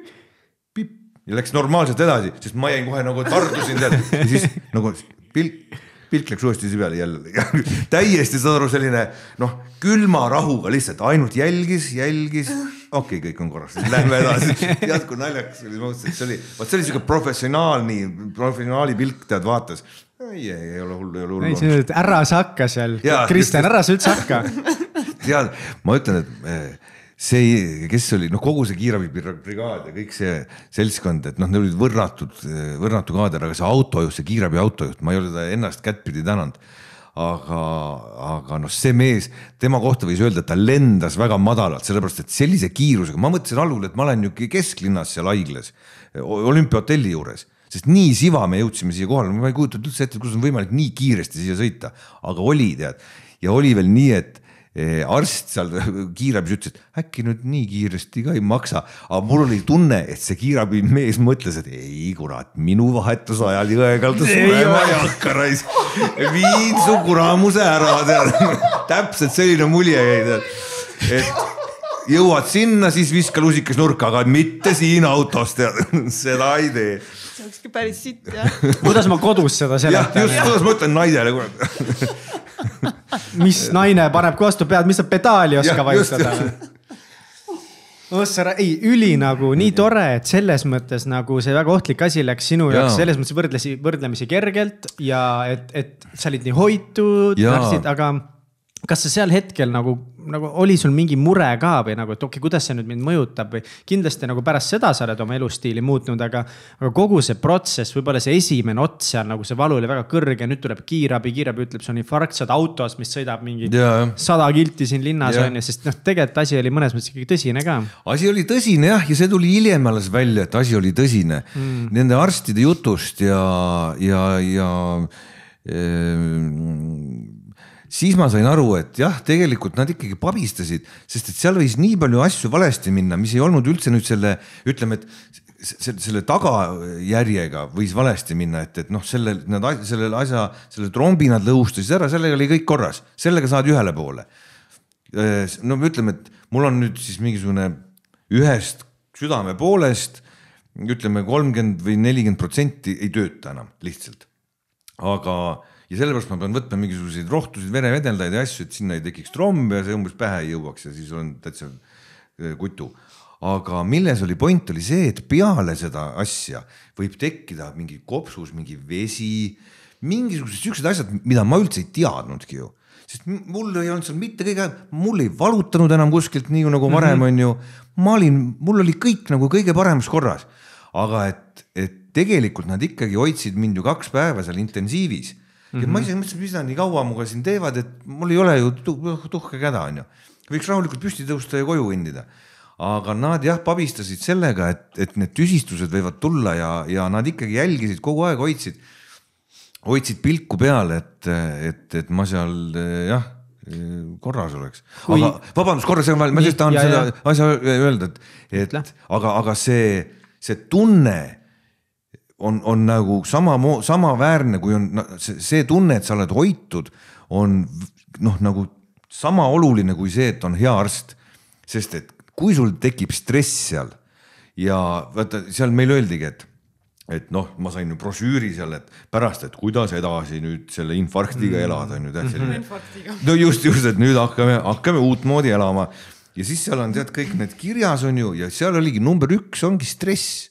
pip ja läks normaalselt edasi, sest ma jäin kohe nagu tardusin tead ja siis nagu pilk, pilk läks uuesti peale jälle ja täiesti saad aru, selline noh, külma rahuga lihtsalt ainult jälgis, jälgis okei okay,, kõik on korras, lähme edasi. tead, kui naljakas oli, ma mõtlesin, et see oli, vot see oli siuke professionaalni, professionaali pilk tead vaatas. ei, ei, ei ole hullu, ei ole hullu. ära sa hakka seal, Kristjan, ära sa üldse hakka tead, ma ütlen, et eh, see, kes oli, noh, kogu see kiirabibrigaad ja kõik see seltskond, et noh, need olid võrratud, eh, võrratu kaader, aga see autojuht, see kiirabiautojuht, ma ei ole teda ennast kättpidi tänanud aga, aga noh, see mees, tema kohta võis öelda, et ta lendas väga madalalt, sellepärast et sellise kiirusega, ma mõtlesin algul, et ma olen niisugune kesklinnas seal haiglas, olümpiahotelli juures, sest nii siva me jõudsime siia kohale, ma ei kujutanud üldse ette, kuidas on võimalik nii kiiresti siia sõita, aga oli tead ja oli veel nii, et Eh, arst seal kiirabis ütles, et äkki nüüd nii kiiresti ka ei maksa, aga mul oli tunne, et see kiirabimees mõtles, et ei kurat, minu vahetuse ajal Jõekalda surema ei hakka raisk, viin su kuramuse ära, tead. täpselt selline mulje jäi, tead, et jõuad sinna, siis viska lusikas nurka, aga mitte siin autos, tead, seda ei tee. see olekski päris sitt jah. kuidas ma kodus seda seletan? just, kuidas ma ütlen naisele, kurat mis naine paneb vastu pead, mis sa pedaali ei oska vajutada? Ossara, oh, ei, üli nagu nii tore, et selles mõttes nagu see väga ohtlik asi läks sinu ja. jaoks selles mõttes võrdlesi, võrdlemisi kergelt ja et, et sa olid nii hoitud, aga kas sa seal hetkel nagu nagu oli sul mingi mure ka või nagu, et okei okay,, kuidas see nüüd mind mõjutab või kindlasti nagu pärast seda sa oled oma elustiili muutnud, aga, aga kogu see protsess, võib-olla see esimene ots seal nagu see valu oli väga kõrge, nüüd tuleb kiirabi, kiirabi ütleb, see on infarkt, sa oled autos, mis sõidab mingi sada kilti siin linnas on ju, sest noh, tegelikult asi oli mõnes mõttes ikkagi tõsine ka. asi oli tõsine jah, ja see tuli hiljem alles välja, et asi oli tõsine mm. nende arstide jutust ja, ja, ja, ja, ehm, ja siis ma sain aru, et jah, tegelikult nad ikkagi pabistasid, sest et seal võis nii palju asju valesti minna, mis ei olnud üldse nüüd selle, ütleme, et selle tagajärjega võis valesti minna, et, et noh, selle, nad sellele asja, selle trombi nad lõhustasid ära, sellega oli kõik korras, sellega saadi ühele poole. no ütleme, et mul on nüüd siis mingisugune ühest südame poolest ütleme kolmkümmend või nelikümmend protsenti ei tööta enam lihtsalt. aga ja sellepärast ma pean võtma mingisuguseid rohtusid verevedeldaid ja asju, et sinna ei tekiks trombe ja see umbes pähe ei jõuaks ja siis olen täitsa äh, kutu. aga milles oli point, oli see, et peale seda asja võib tekkida mingi kopsus, mingi vesi, mingisugused siuksed asjad, mida ma üldse ei teadnudki ju sest mul ei olnud seal mitte kõige, mul ei valutanud enam kuskilt nii nagu varem mm, -hmm. on ju. ma olin, mul oli kõik nagu kõige paremas korras. aga et, et tegelikult nad ikkagi hoidsid mind ju kaks päeva seal intensiivis mm. -hmm. ja ma mhm. ise mõtlesin, mis nad nii kaua minuga siin teevad, et mul ei ole ju tuh noh, tuhkagi häda, onju. võiks rahulikult püsti tõusta ja koju kõndida. aga nad jah pabistasid sellega, et, et need tüsistused võivad tulla ja, ja nad ikkagi jälgisid kogu aeg, hoidsid, hoidsid pilku peal, et, et, et ma seal jah korras oleks Kui..., aga vabandust, korra segan vahele, ma lihtsalt tahan ja, seda ja. asja öelda, et, et Läh. aga, aga see, see tunne on, on nagu sama, samaväärne, kui on see, see tunne, et sa oled hoitud, on noh, nagu sama oluline kui see, et on hea arst. sest et kui sul tekib stress seal ja vaata seal meil öeldigi, et et noh, ma sain ju brošüüri seal, et pärast, et kuidas edasi nüüd selle infarktiga mm. elada on ju täitsa mm-hmm. selline. no just, just, et nüüd hakkame, hakkame uutmoodi elama ja siis seal on tead kõik need kirjas on ju ja seal oligi number üks ongi stress.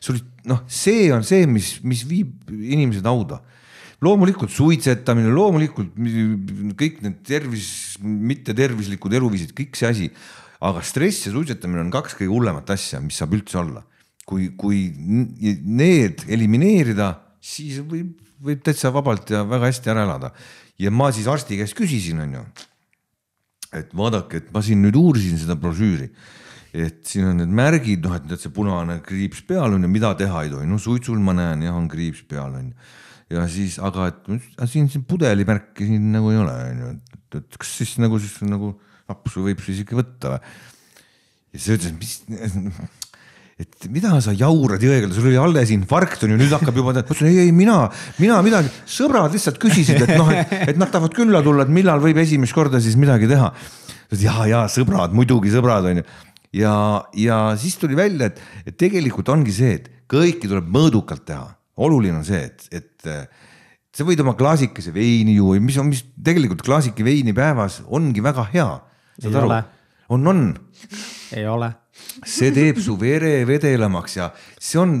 sul noh, see on see, mis, mis viib inimesed hauda loomulikult suitsetamine, loomulikult kõik need tervis, mittetervislikud eluviisid, kõik see asi. aga stress ja suitsetamine on kaks kõige hullemat asja, mis saab üldse olla. kui, kui need elimineerida, siis võib, võib täitsa vabalt ja väga hästi ära elada. ja ma siis arsti käest küsisin, onju. et vaadake, et ma siin nüüd uurisin seda brošüüri et siin on need märgid, noh, et tead see punane kriips peal on ju, mida teha ei tohi, no suitsul ma näen jah, on kriips peal on ju. ja siis, aga et aga siin, siin pudelimärki siin nagu ei ole, on ju, et, et kas siis nagu siis nagu napsu võib siis ikka võtta või? ja siis ta ütles, mis et mida sa jaurad Jõekeldal, sul oli alles infarkt on ju, nüüd hakkab juba, ma ütlesin ei, ei mina, mina midagi, sõbrad lihtsalt küsisid, et noh, et, et nad tahavad külla tulla, et millal võib esimest korda siis midagi teha. ja, ja sõbrad, muidugi sõbrad on ju ja, ja siis tuli välja, et, et tegelikult ongi see, et kõike tuleb mõõdukalt teha, oluline on see, et, et sa võid oma klaasikese veini juua, mis on, mis tegelikult klaasike veini päevas ongi väga hea. saad aru, on, on. ei ole. see teeb su vere vedelemaks ja see on,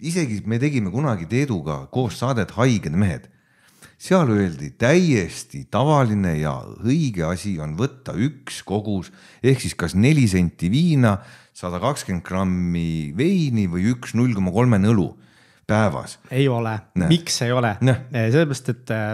isegi me tegime kunagi Teeduga koos saadet Haiged mehed seal öeldi, täiesti tavaline ja õige asi on võtta üks kogus ehk siis kas neli senti viina, sada kakskümmend grammi veini või üks null koma kolmene õlu päevas. ei ole, miks ei ole? Äh, sellepärast, et äh,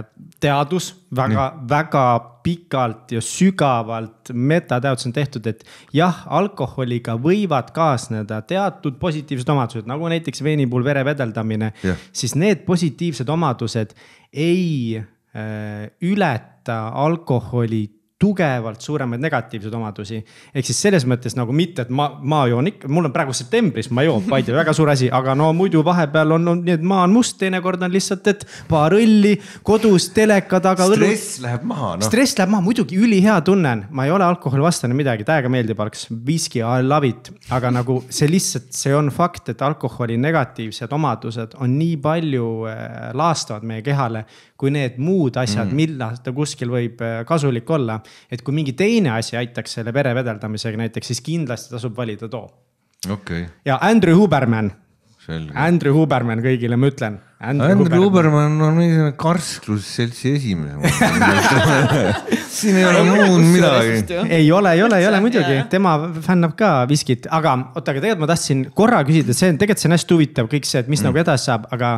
teadus väga, väga pikalt ja sügavalt metateadus on tehtud, et jah, alkoholiga võivad kaasneda teatud positiivsed omadused, nagu näiteks veini puhul vere vedeldamine, siis need positiivsed omadused ei äh, ületa alkoholi tugevalt suuremaid negatiivseid omadusi. ehk siis selles mõttes nagu mitte, et ma, ma joon ikka, mul on praegu septembris, ma joon Paide väga suur asi, aga no muidu vahepeal on, on nii, et maa on must, teinekord on lihtsalt, et paar õlli kodus teleka taga. stress õlu... läheb maha no.. stress läheb maha, muidugi ülihea tunne on, ma ei ole alkoholivastane midagi, täiega meeldib algs, viski, I love it. aga nagu see lihtsalt, see on fakt, et alkoholi negatiivsed omadused on nii palju äh, laastavad meie kehale, kui need muud asjad mm., millal ta kuskil võib äh, kasulik olla et kui mingi teine asi aitaks selle pere vedeldamisega näiteks, siis kindlasti tasub valida too. okei okay.. ja Andrew Huberman. Andrew Huberman kõigile ma ütlen. Andrew, Andrew Huberman on esimene karsklusseltsi esimees siin ei ole muud midagi. ei ole, ei ole, ei ole muidugi, tema fännab ka viskit, aga oota, aga tegelikult ma tahtsin korra küsida, see on, tegelikult see on hästi huvitav kõik see, et mis mm. nagu edasi saab, aga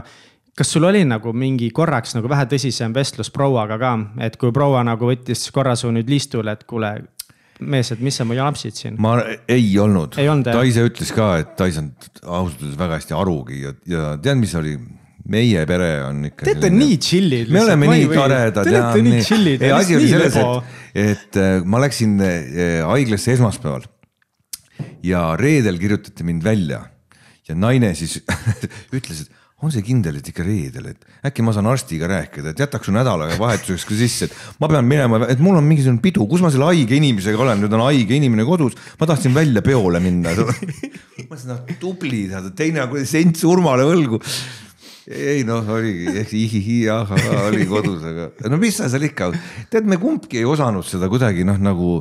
kas sul oli nagu mingi korraks nagu vähe tõsisem vestlus prouaga ka, et kui proua nagu võttis korra su nüüd liistule, et kuule, mees, et mis sa mu jampsid siin? ma ei olnud, ta ise ütles ka, et ta ei saanud ausalt öeldes väga hästi arugi ja, ja tead, mis oli meie pere on ikka. Te olete nii chill'id. me oleme nii toredad. Te olete nii chill'id. asi oli selles, et, et äh, ma läksin äh, haiglasse esmaspäeval ja reedel kirjutati mind välja ja naine siis ütles, et on see kindel, et ikka reedel, et äkki ma saan arstiga rääkida, et jätaks su nädalaga vahetuseks ka sisse, et ma pean minema, et mul on mingisugune pidu, kus ma selle haige inimesega olen, nüüd on haige inimene kodus, ma tahtsin välja peole minna. ma ütlesin, noh tubli, teine sents Urmale võlgu. ei noh, oligi ihihi, ahhaa, oli kodus, aga no mis sa seal ikka, tead, me kumbki ei osanud seda kuidagi noh, nagu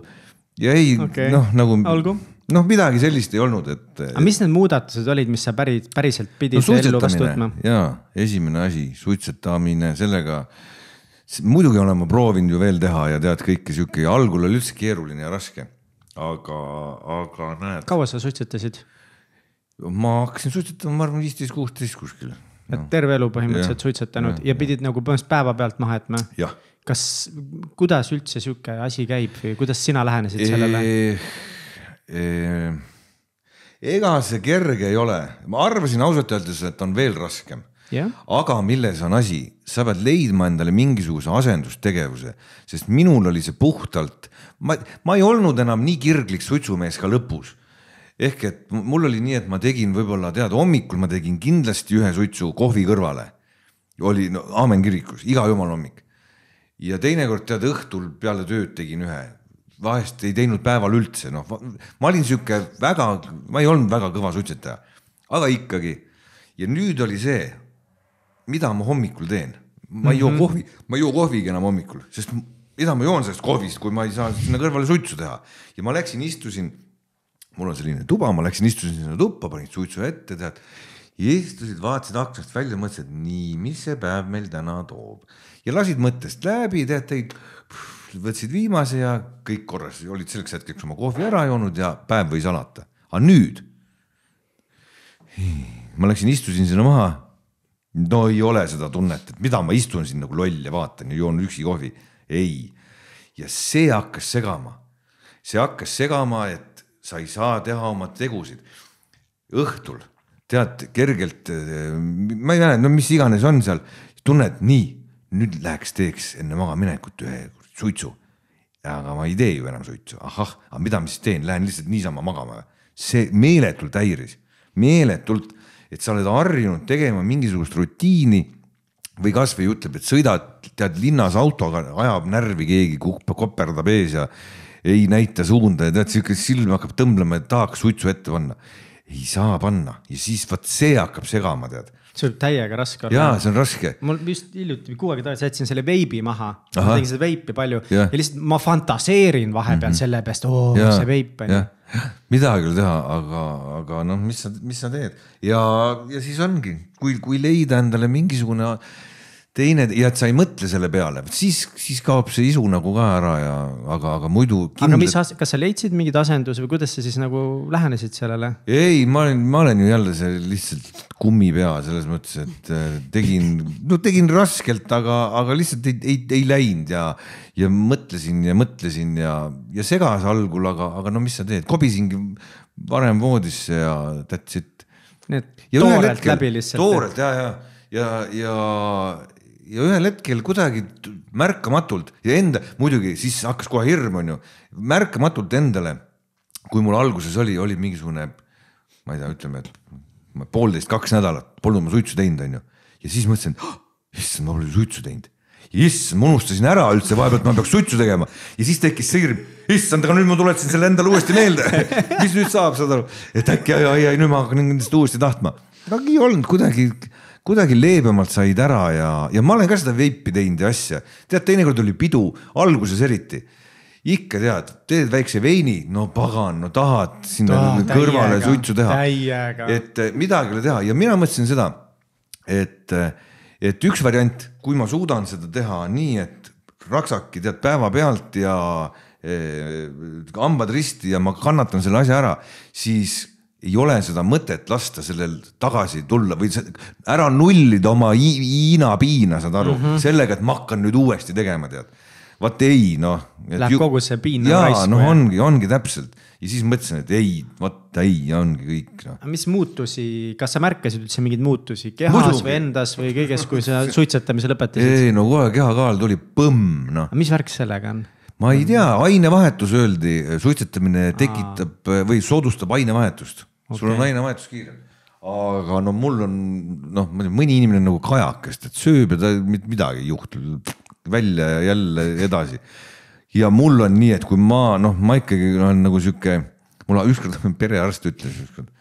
ja ei okay. noh, nagu. olgu noh, midagi sellist ei olnud, et. aga mis need muudatused olid, mis sa päris, päriselt pidid no, ellu vastu võtma? jaa, esimene asi, suitsetamine, sellega. muidugi olen ma proovinud ju veel teha ja tead kõike sihuke, algul oli üldse keeruline ja raske. aga, aga näed. kaua sa suitsetasid? ma hakkasin suitsetama, ma arvan, viisteist, kuusteist kuskil et no. terve elu põhimõtteliselt ja, suitsetanud ja, ja pidid ja. nagu põhimõtteliselt päevapealt maha jätma? kas, kuidas üldse sihuke asi käib või kuidas sina lähenesid eh, sellele? Ehm, ega see kerge ei ole, ma arvasin ausalt öeldes, et on veel raskem. Yeah. aga milles on asi, sa pead leidma endale mingisuguse asendustegevuse, sest minul oli see puhtalt, ma, ma ei olnud enam nii kirglik suitsumees ka lõpus ehk et mul oli nii, et ma tegin võib-olla tead, hommikul ma tegin kindlasti ühe suitsu kohvi kõrvale. oli no, Aamen kirikus, iga jumala hommik. ja teinekord tead õhtul peale tööd tegin ühe, vahest ei teinud päeval üldse, noh, ma olin sihuke väga, ma ei olnud väga kõva suitsetaja, aga ikkagi. ja nüüd oli see, mida ma hommikul teen, ma ei mm -hmm. joo mhm. kohvi, ma ei joo kohvigi enam hommikul, sest mida ma joon sellest kohvist, kui ma ei saa sinna kõrvale suitsu teha ja ma läksin, istusin. mul on selline tuba, ma läksin, istusin sinna tuppa, panin suitsu ette, tead istusid, vaatasid aknast välja, mõtlesid, nii, mis see päev meil täna toob ja lasid mõttest läbi, tead, tegid võtsid viimase ja kõik korras, olid selleks hetkeks oma kohvi ära joonud ja päev võis alata. aga nüüd? ma läksin, istusin sinna maha. no ei ole seda tunnet, et mida ma istun siin nagu loll ja vaatan ja joon üksi kohvi. ei. ja see hakkas segama. see hakkas segama, et sa ei saa teha oma tegusid. õhtul tead kergelt, äh, ma ei mäleta, no mis iganes on seal, tunned nii, nüüd läheks teeks enne magaminekut ühe suitsu. aga ma ei tee ju enam suitsu, ahah, aga mida ma siis teen, lähen lihtsalt niisama magama või? see meeletult häiris, meeletult, et sa oled harjunud tegema mingisugust rutiini või kasvõi ütleb, et sõidad, tead linnas autoga, ajab närvi keegi, koperdab ees ja ei näita suunda ja tead sihuke silm hakkab tõmblema, et tahaks suitsu ette panna. ei saa panna ja siis vot see hakkab segama, tead see võib täiega raske olla. jaa, see on raske. mul just hiljuti, kuu aega tagasi jätsin selle veibi maha. ma tegin seda veipi palju ja. ja lihtsalt ma fantaseerin vahepeal mm -hmm. selle peast, oo see veip on ju. midagi ei ole teha, aga, aga noh, mis sa, mis sa teed ja, ja siis ongi, kui, kui leida endale mingisugune teine ja et sa ei mõtle selle peale, siis, siis kaob see isu nagu ka ära ja aga, aga muidu kindlalt.... aga mis, kas sa leidsid mingeid asendusi või kuidas sa siis nagu lähenesid sellele? ei, ma olen, ma olen ju jälle see lihtsalt kummipea selles mõttes, et äh, tegin, no tegin raskelt, aga, aga lihtsalt ei, ei, ei läinud ja, ja mõtlesin ja mõtlesin ja, ja segas algul, aga, aga no mis sa teed, kobisingi varem voodisse ja that's it. nii et toorelt hetkel, läbi lihtsalt. toorelt ja, ja, ja, ja ja ühel hetkel kuidagi märkamatult ja enda, muidugi siis hakkas kohe hirm, onju, märkamatult endale. kui mul alguses oli, oli mingisugune, ma ei tea, ütleme, et poolteist, kaks nädalat polnud ma suitsu teinud, onju. ja siis mõtlesin, ah, issand, ma pole suitsu teinud. issand, ma unustasin ära üldse vahepeal, et ma peaks suitsu tegema ja siis tekkis see hirm, issand, aga nüüd ma tuletasin selle endale uuesti meelde mis nüüd saab, saad aru, et äkki ai, ai, ai, nüüd ma hakkan endast uuesti tahtma. aga ei olnud kuidagi kuidagi leebemalt said ära ja, ja ma olen ka seda veipi teinud ja asja. tead, teinekord oli pidu, alguses eriti ikka tead, teed väikse veini, no pagan, no tahad sinna oh, kõrvale täiega, suitsu teha. et eh, midagi ei ole teha ja mina mõtlesin seda, et, eh, et üks variant, kui ma suudan seda teha nii, et raksaki tead päevapealt ja eh, hambad risti ja ma kannatan selle asja ära, siis ei ole seda mõtet lasta sellel tagasi tulla või ära nullida oma Hiina piina, saad aru mm, -hmm. sellega, et ma hakkan nüüd uuesti tegema, tead. vaat ei noh. Läheb ju... kogu see piin. jaa, noh, ongi, ongi täpselt ja siis mõtlesin, et ei, vot ei, ongi kõik noh. mis muutusi, kas sa märkasid üldse mingeid muutusi kehas Muidugi. või endas või kõiges, kui sa suitsetamise lõpetasid? ei no kohe kehakaal tuli põmm noh. mis värk sellega on? ma ei tea, ainevahetus öeldi, suitsetamine tekitab Aa. või soodustab ainevahetust okay.. sul on ainevahetus kiirem. aga no mul on noh, ma ei tea, mõni inimene nagu kajakest, et sööb ja ta mitte midagi ei juhtu, välja ja jälle edasi. ja mul on nii, et kui ma noh, ma ikkagi olen nagu sihuke, mul ükskord perearst ütles ükskord.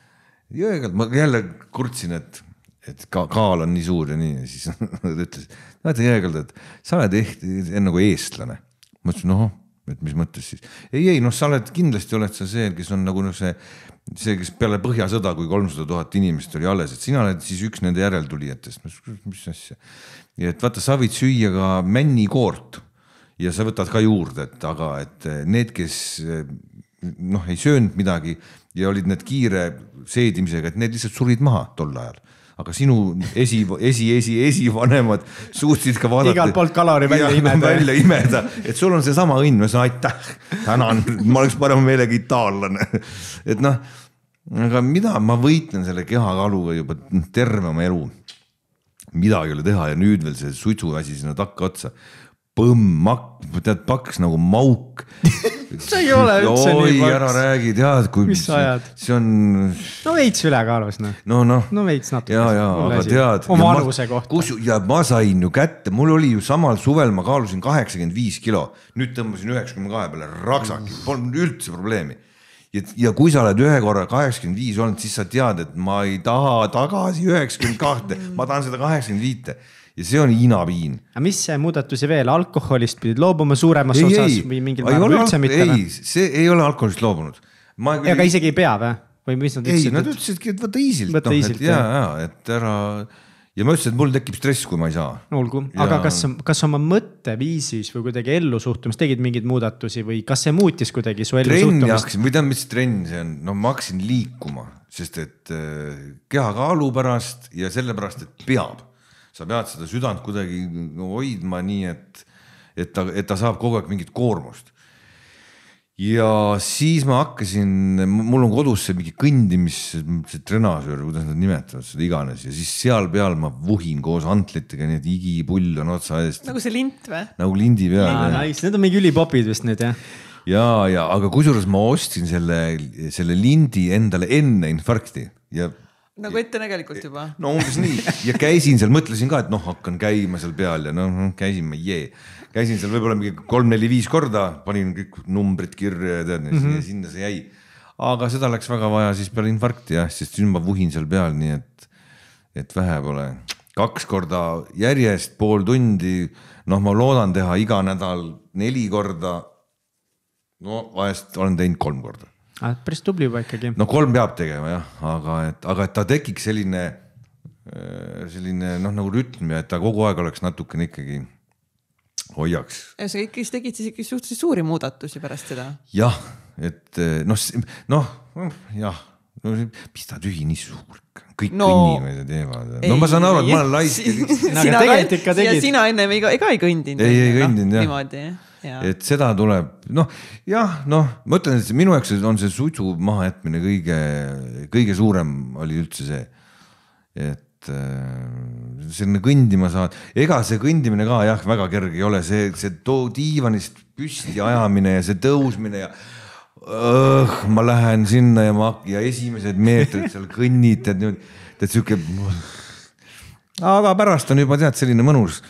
Jõegalt ma jälle kurtsin, et et ka kaal on nii suur ja nii ja siis ta ütles, vaata Jõekald, et sa oled eht, nagu eestlane. ma ütlesin, ohoh, et mis mõttes siis. ei, ei noh, sa oled kindlasti oled sa see, kes on nagu noh, see see, kes peale Põhjasõda, kui kolmsada tuhat inimest oli alles, et sina oled siis üks nende järeltulijatest. mis asja. ja et vaata, sa võid süüa ka männikoort ja sa võtad ka juurde, et aga, et eh, need, kes eh, noh, ei söönud midagi ja olid need kiire seedimisega, et need lihtsalt surid maha tol ajal aga sinu esi, esi, esi, esivanemad suutsid ka vaadata. igalt poolt kalori välja imeda. välja imeda, et sul on seesama õnn, ma ütlesin aitäh, tänan, ma oleks parema meelega itaallane. et noh, aga mida ma võitlen selle kehakaaluga juba terve oma elu. midagi ei ole teha ja nüüd veel see suitsu asi sinna takka otsa põmmmakk, tead paks nagu mauk see ei ole üldse Oi, nii paks. ära räägi, tead, kui. mis sa ajad? see on. no veits ülekaalus noh. no noh. no veits natuke. ja, ja, aga siin. tead. oma arvuse kohta. kus ja ma sain ju kätte, mul oli ju samal suvel ma kaalusin kaheksakümmend viis kilo, nüüd tõmbasin üheksakümne kahe peale raksaki, polnud üldse probleemi ja, ja kui sa oled ühe korra kaheksakümmend viis olnud, siis sa tead, et ma ei taha tagasi üheksakümmend kahte, ma tahan seda kaheksakümmend viite ja see on Hiina-viin. aga mis muudatusi veel, alkoholist pidid loobuma suuremas ei, osas ei, või mingil määral üldse mitte? ei, see ei ole alkoholist loobunud. Küll... aga isegi ei pea või, või mis nad ütlesid? ei, nad ütlesidki, et võta iisilt, noh, et ja, ja et ära ja ma ütlesin, et mul tekib stress, kui ma ei saa. olgu ja..., aga kas, kas oma mõtteviisis või kuidagi ellusuhtumist tegid mingeid muudatusi või kas see muutis kuidagi su ellusuhtumist? trenni hakkasin, ma ei tea, mis trenn see on, no ma hakkasin liikuma, sest et äh, kehakaalu pärast ja sellepärast, et peab sa pead seda südant kuidagi nagu hoidma nii, et, et ta, et ta saab kogu aeg mingit koormust. ja siis ma hakkasin, mul on kodus see mingi kõndimis, see trenaažöör, kuidas nad nimetavad seda iganes ja siis seal peal ma vuhin koos antlitega, nii et igipull on otsa eest. nagu see lint või? nagu lindi peal. Nice, need on mingi ülipopid vist nüüd jah ja, ja aga kusjuures ma ostsin selle, selle lindi endale enne infarkti ja nagu ettenägelikult juba. no umbes nii ja käisin seal, mõtlesin ka, et noh, hakkan käima seal peal ja noh, noh käisin ma jee. käisin seal võib-olla mingi kolm-neli-viis korda, panin kõik numbrid kirja ja tead mm, -hmm. sinna see jäi. aga seda läks väga vaja siis peale infarkti jah, sest siis ma vuhin seal peal, nii et, et vähe pole. kaks korda järjest pool tundi, noh, ma loodan teha iga nädal neli korda. no vahest olen teinud kolm korda Ah, päris tubli juba ikkagi. no kolm peab tegema jah, aga et, aga et ta tekiks selline, äh, selline noh, nagu rütm ja et ta kogu aeg oleks natukene ikkagi hoiaks. ühesõnaga ikkagi sa tegid siis ikkagi suhteliselt suuri muudatusi pärast seda. jah, et äh, noh, noh jah, no mis ta tühi nii suur kõik no, inimesed teevad. no ma saan aru, et ma olen laisk. sina, sina enne ei, ka ei kõndinud. ei, ei noh, kõndinud jah. niimoodi jah et seda tuleb, noh jah, noh, ma ütlen, et minu jaoks on see suitsu mahajätmine kõige, kõige suurem oli üldse see. et äh, selline kõndima saad, ega see kõndimine ka jah, väga kerge ei ole, see, see too diivanist püsti ajamine ja see tõusmine ja õh, ma lähen sinna ja ma ja esimesed meetrid seal kõnnitad niimoodi, tead sihuke. aga pärast on juba tead selline mõnus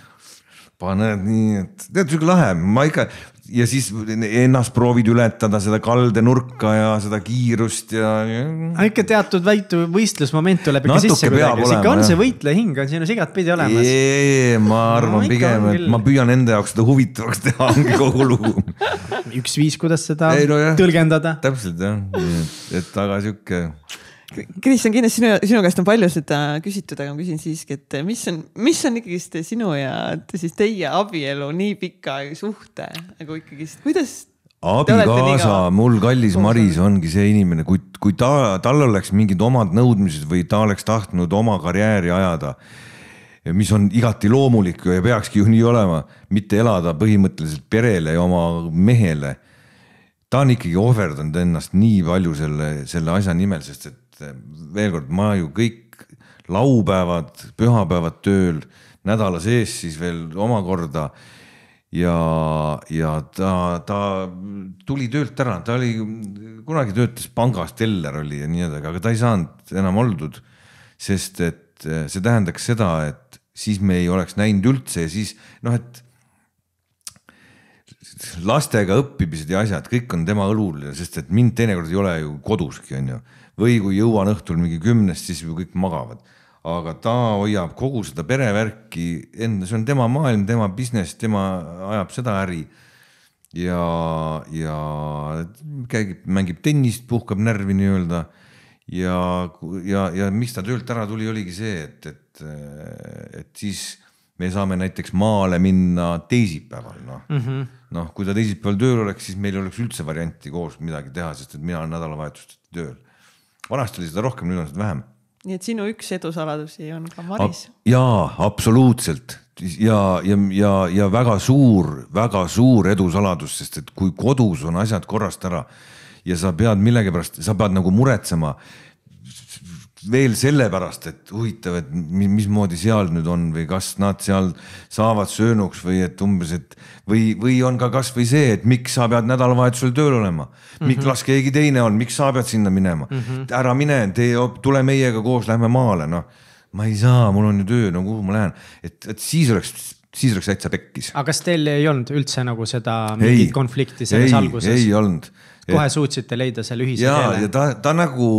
paned nii, et tead sihuke lahe, ma ikka ja siis ennast proovid ületada seda kaldenurka ja seda kiirust ja, ja.... aga ikka teatud väitu võistlusmoment tuleb ikka Natuke sisse kuidagi, ikka on jah. see võitleja hing on sinus igatpidi olemas. ma arvan no, pigem, et ma püüan enda jaoks seda huvitavaks teha, ongi kogu lugu üks viis, kuidas seda Ei, no, jah. tõlgendada. täpselt jah, et aga sihuke Kristjan, kindlasti sinu, sinu käest on palju seda küsitud, aga ma küsin siiski, et mis on, mis on ikkagist sinu ja siis teie abielu nii pika suhte nagu ikkagist, kuidas? abikaasa, mul kallis Maris ongi see inimene, kui, kui ta, tal oleks mingid omad nõudmised või ta oleks tahtnud oma karjääri ajada, mis on igati loomulik ja peakski ju nii olema, mitte elada põhimõtteliselt perele ja oma mehele ta on ikkagi ohverdanud ennast nii palju selle, selle asja nimel, sest et et veel kord, ma ju kõik laupäevad, pühapäevad tööl, nädala sees siis veel omakorda. ja, ja ta, ta tuli töölt ära, ta oli, kunagi töötas pangas, teller oli ja nii edasi, aga ta ei saanud enam oldud. sest et see tähendaks seda, et siis me ei oleks näinud üldse ja siis noh, et lastega õppimised ja asjad, kõik on tema õlul, sest et mind teinekord ei ole ju koduski, on ju või kui jõuan õhtul mingi kümnest, siis juba kõik magavad. aga ta hoiab kogu seda perevärki enda, see on tema maailm, tema business, tema ajab seda äri. ja, ja käib, mängib tennist, puhkab närvi nii-öelda ja, ja, ja miks ta töölt ära tuli, oligi see, et, et, et siis me saame näiteks maale minna teisipäeval, noh mm -hmm.. noh, kui ta teisipäeval tööl oleks, siis meil ei oleks üldse varianti koos midagi teha, sest et mina olen nädalavahetustel tööl vanasti oli seda rohkem, nüüd on seda vähem. nii et sinu üks edusaladusi on ka Maris A. jaa, absoluutselt ja, ja, ja, ja väga suur, väga suur edusaladus, sest et kui kodus on asjad korrast ära ja sa pead millegipärast, sa pead nagu muretsema veel sellepärast, et huvitav, et mismoodi seal nüüd on või kas nad seal saavad söönuks või et umbes, et või, või on ka kasvõi see, et miks sa pead nädalavahetusel tööl olema mm, -hmm. las keegi teine on, miks sa pead sinna minema mm, -hmm. ära mine, tee, tule meiega koos, lähme maale, noh. ma ei saa, mul on ju töö, no kuhu ma lähen, et, et siis oleks siis oleks täitsa pekkis. aga kas teil ei olnud üldse nagu seda mingit ei, konflikti selles ei, alguses? ei olnud kohe et, suutsite leida seal ühise ja, keele. ja ta, ta nagu,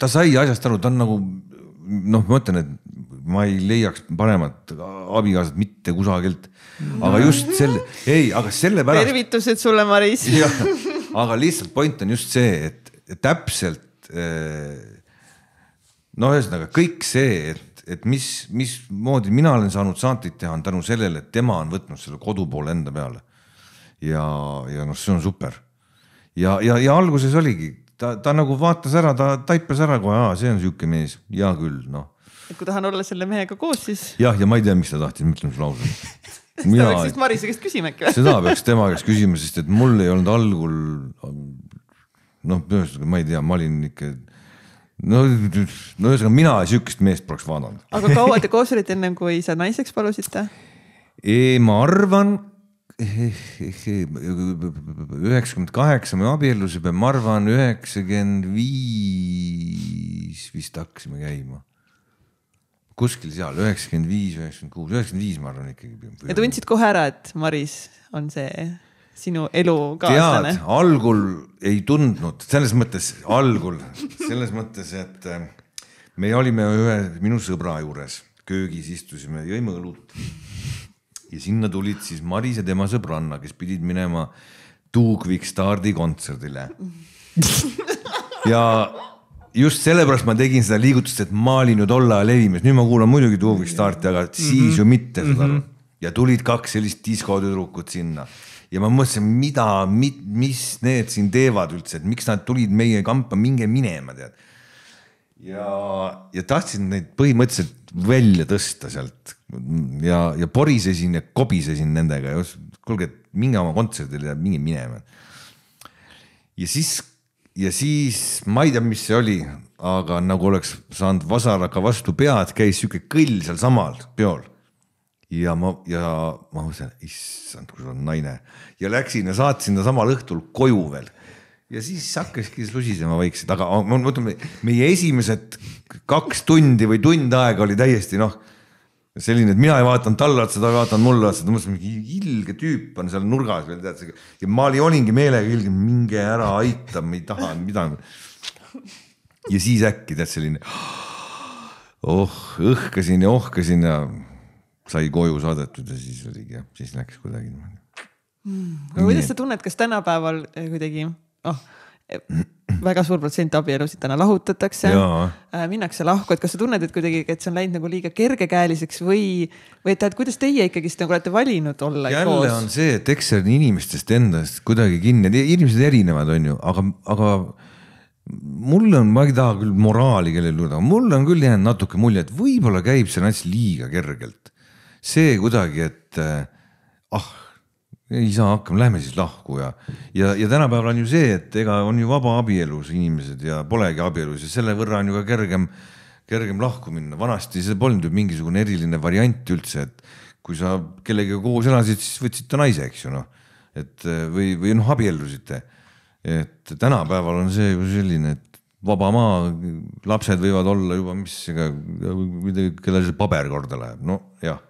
ta sai asjast aru, ta on nagu noh, ma ütlen, et ma ei leiaks paremat abikaasat mitte kusagilt no.. aga just selle, ei, aga sellepärast. tervitused sulle, Maris. aga lihtsalt point on just see, et täpselt eh, no ühesõnaga kõik see, et, et mis, mismoodi mina olen saanud saateid teha, on tänu sellele, et tema on võtnud selle kodu poole enda peale. ja, ja noh, see on super ja, ja, ja alguses oligi, ta, ta nagu vaatas ära, ta taipas ära kohe, aa, see on sihuke mees, hea küll, noh. et kui tahan olla selle mehega koos, siis. jah, ja ma ei tea, miks ta tahtis, ma ütlen sulle ausalt mina. seda peaks vist Marise käest küsima äkki või? seda peaks tema käest küsima, sest et mul ei olnud algul noh, ühesõnaga ma ei tea, ma olin ikka no, no ühesõnaga mina sihukest meest poleks vaadanud. aga kaua te koos olite ennem, kui sa naiseks palusite? ma arvan, üheksakümmend kaheksa me abiellusime, ma arvan, üheksakümmend viis vist hakkasime käima kuskil seal üheksakümmend viis, üheksakümmend kuus, üheksakümmend viis, ma arvan ikkagi. ja tundsid kohe ära, et Maris on see sinu elukaaslane? tead, algul ei tundnud, selles mõttes algul, selles mõttes, et äh, me olime ühe minu sõbra juures, köögis istusime, jõime õlut ja sinna tulid siis Maris ja tema sõbranna, kes pidid minema Tuukvik Stardi kontserdile. ja just sellepärast ma tegin seda liigutust, et ma olin ju tol ajal esimees, nüüd ma kuulan muidugi Tuukvik Starti, aga mhm. siis mm -hmm. ju mitte, saad aru. Mhm. ja tulid kaks sellist diskotüdrukut sinna ja ma mõtlesin, mida, mis need siin teevad üldse, et miks nad tulid meie kampa, minge minema, tead. ja, ja tahtsin neid põhimõtteliselt välja tõsta sealt ja, ja porisesin ja kobisesin nendega ja kuulge, minge oma kontserdile ja minge minema. ja siis, ja siis ma ei tea, mis see oli, aga nagu oleks saanud vasaraga vastu pead, käis sihuke kõll sealsamal peol. ja ma, ja ma mõtlesin, issand, kui sul on naine ja läksin ja saatsin ta samal õhtul koju veel ja siis hakkaski susisema vaikselt, aga ütleme, meie esimesed kaks tundi või tund aega oli täiesti noh, selline, et mina ei vaadanud talle otsa, ta ei vaadanud mulle otsa, ta mõtles, mingi ilge tüüp on seal nurgas veel, tead. ja ma oli, olingi meelega ilge, minge ära, aita, ma ei taha, mida. ja siis äkki tead selline, oh, õhkasin ja ohkasin ja sai koju saadetud ja siis oligi jah, siis läks kuidagi niimoodi mm.. aga kuidas sa tunned, kas tänapäeval eh, kuidagi oh, väga suur protsent abielusid täna lahutatakse, äh, minnakse lahku, et kas sa tunned, et kuidagi, et see on läinud nagu liiga kergekäeliseks või, või et, et kuidas teie ikkagist nagu olete valinud olla jälle koos? on see, et eks see on inimestest endast kuidagi kinni, inimesed erinevad, on ju, aga, aga mulle on, ma ei taha küll moraali kellelegi lugeda, mulle on küll jäänud natuke mulje, et võib-olla käib see nats liiga kergelt. see kuidagi, et äh, ah ei saa hakkama, lähme siis lahku ja, ja, ja tänapäeval on ju see, et ega on ju vabaabielus inimesed ja polegi abielus ja selle võrra on ju ka kergem, kergem lahku minna. vanasti see polnud ju mingisugune eriline variant üldse, et kui sa kellegagi koos elasid, siis võtsid ta naise, eks ju noh. et või, või noh, abiellusite. et tänapäeval on see ju selline, et vaba maa, lapsed võivad olla juba mis, ega midagi, kellel see paber korda läheb, nojah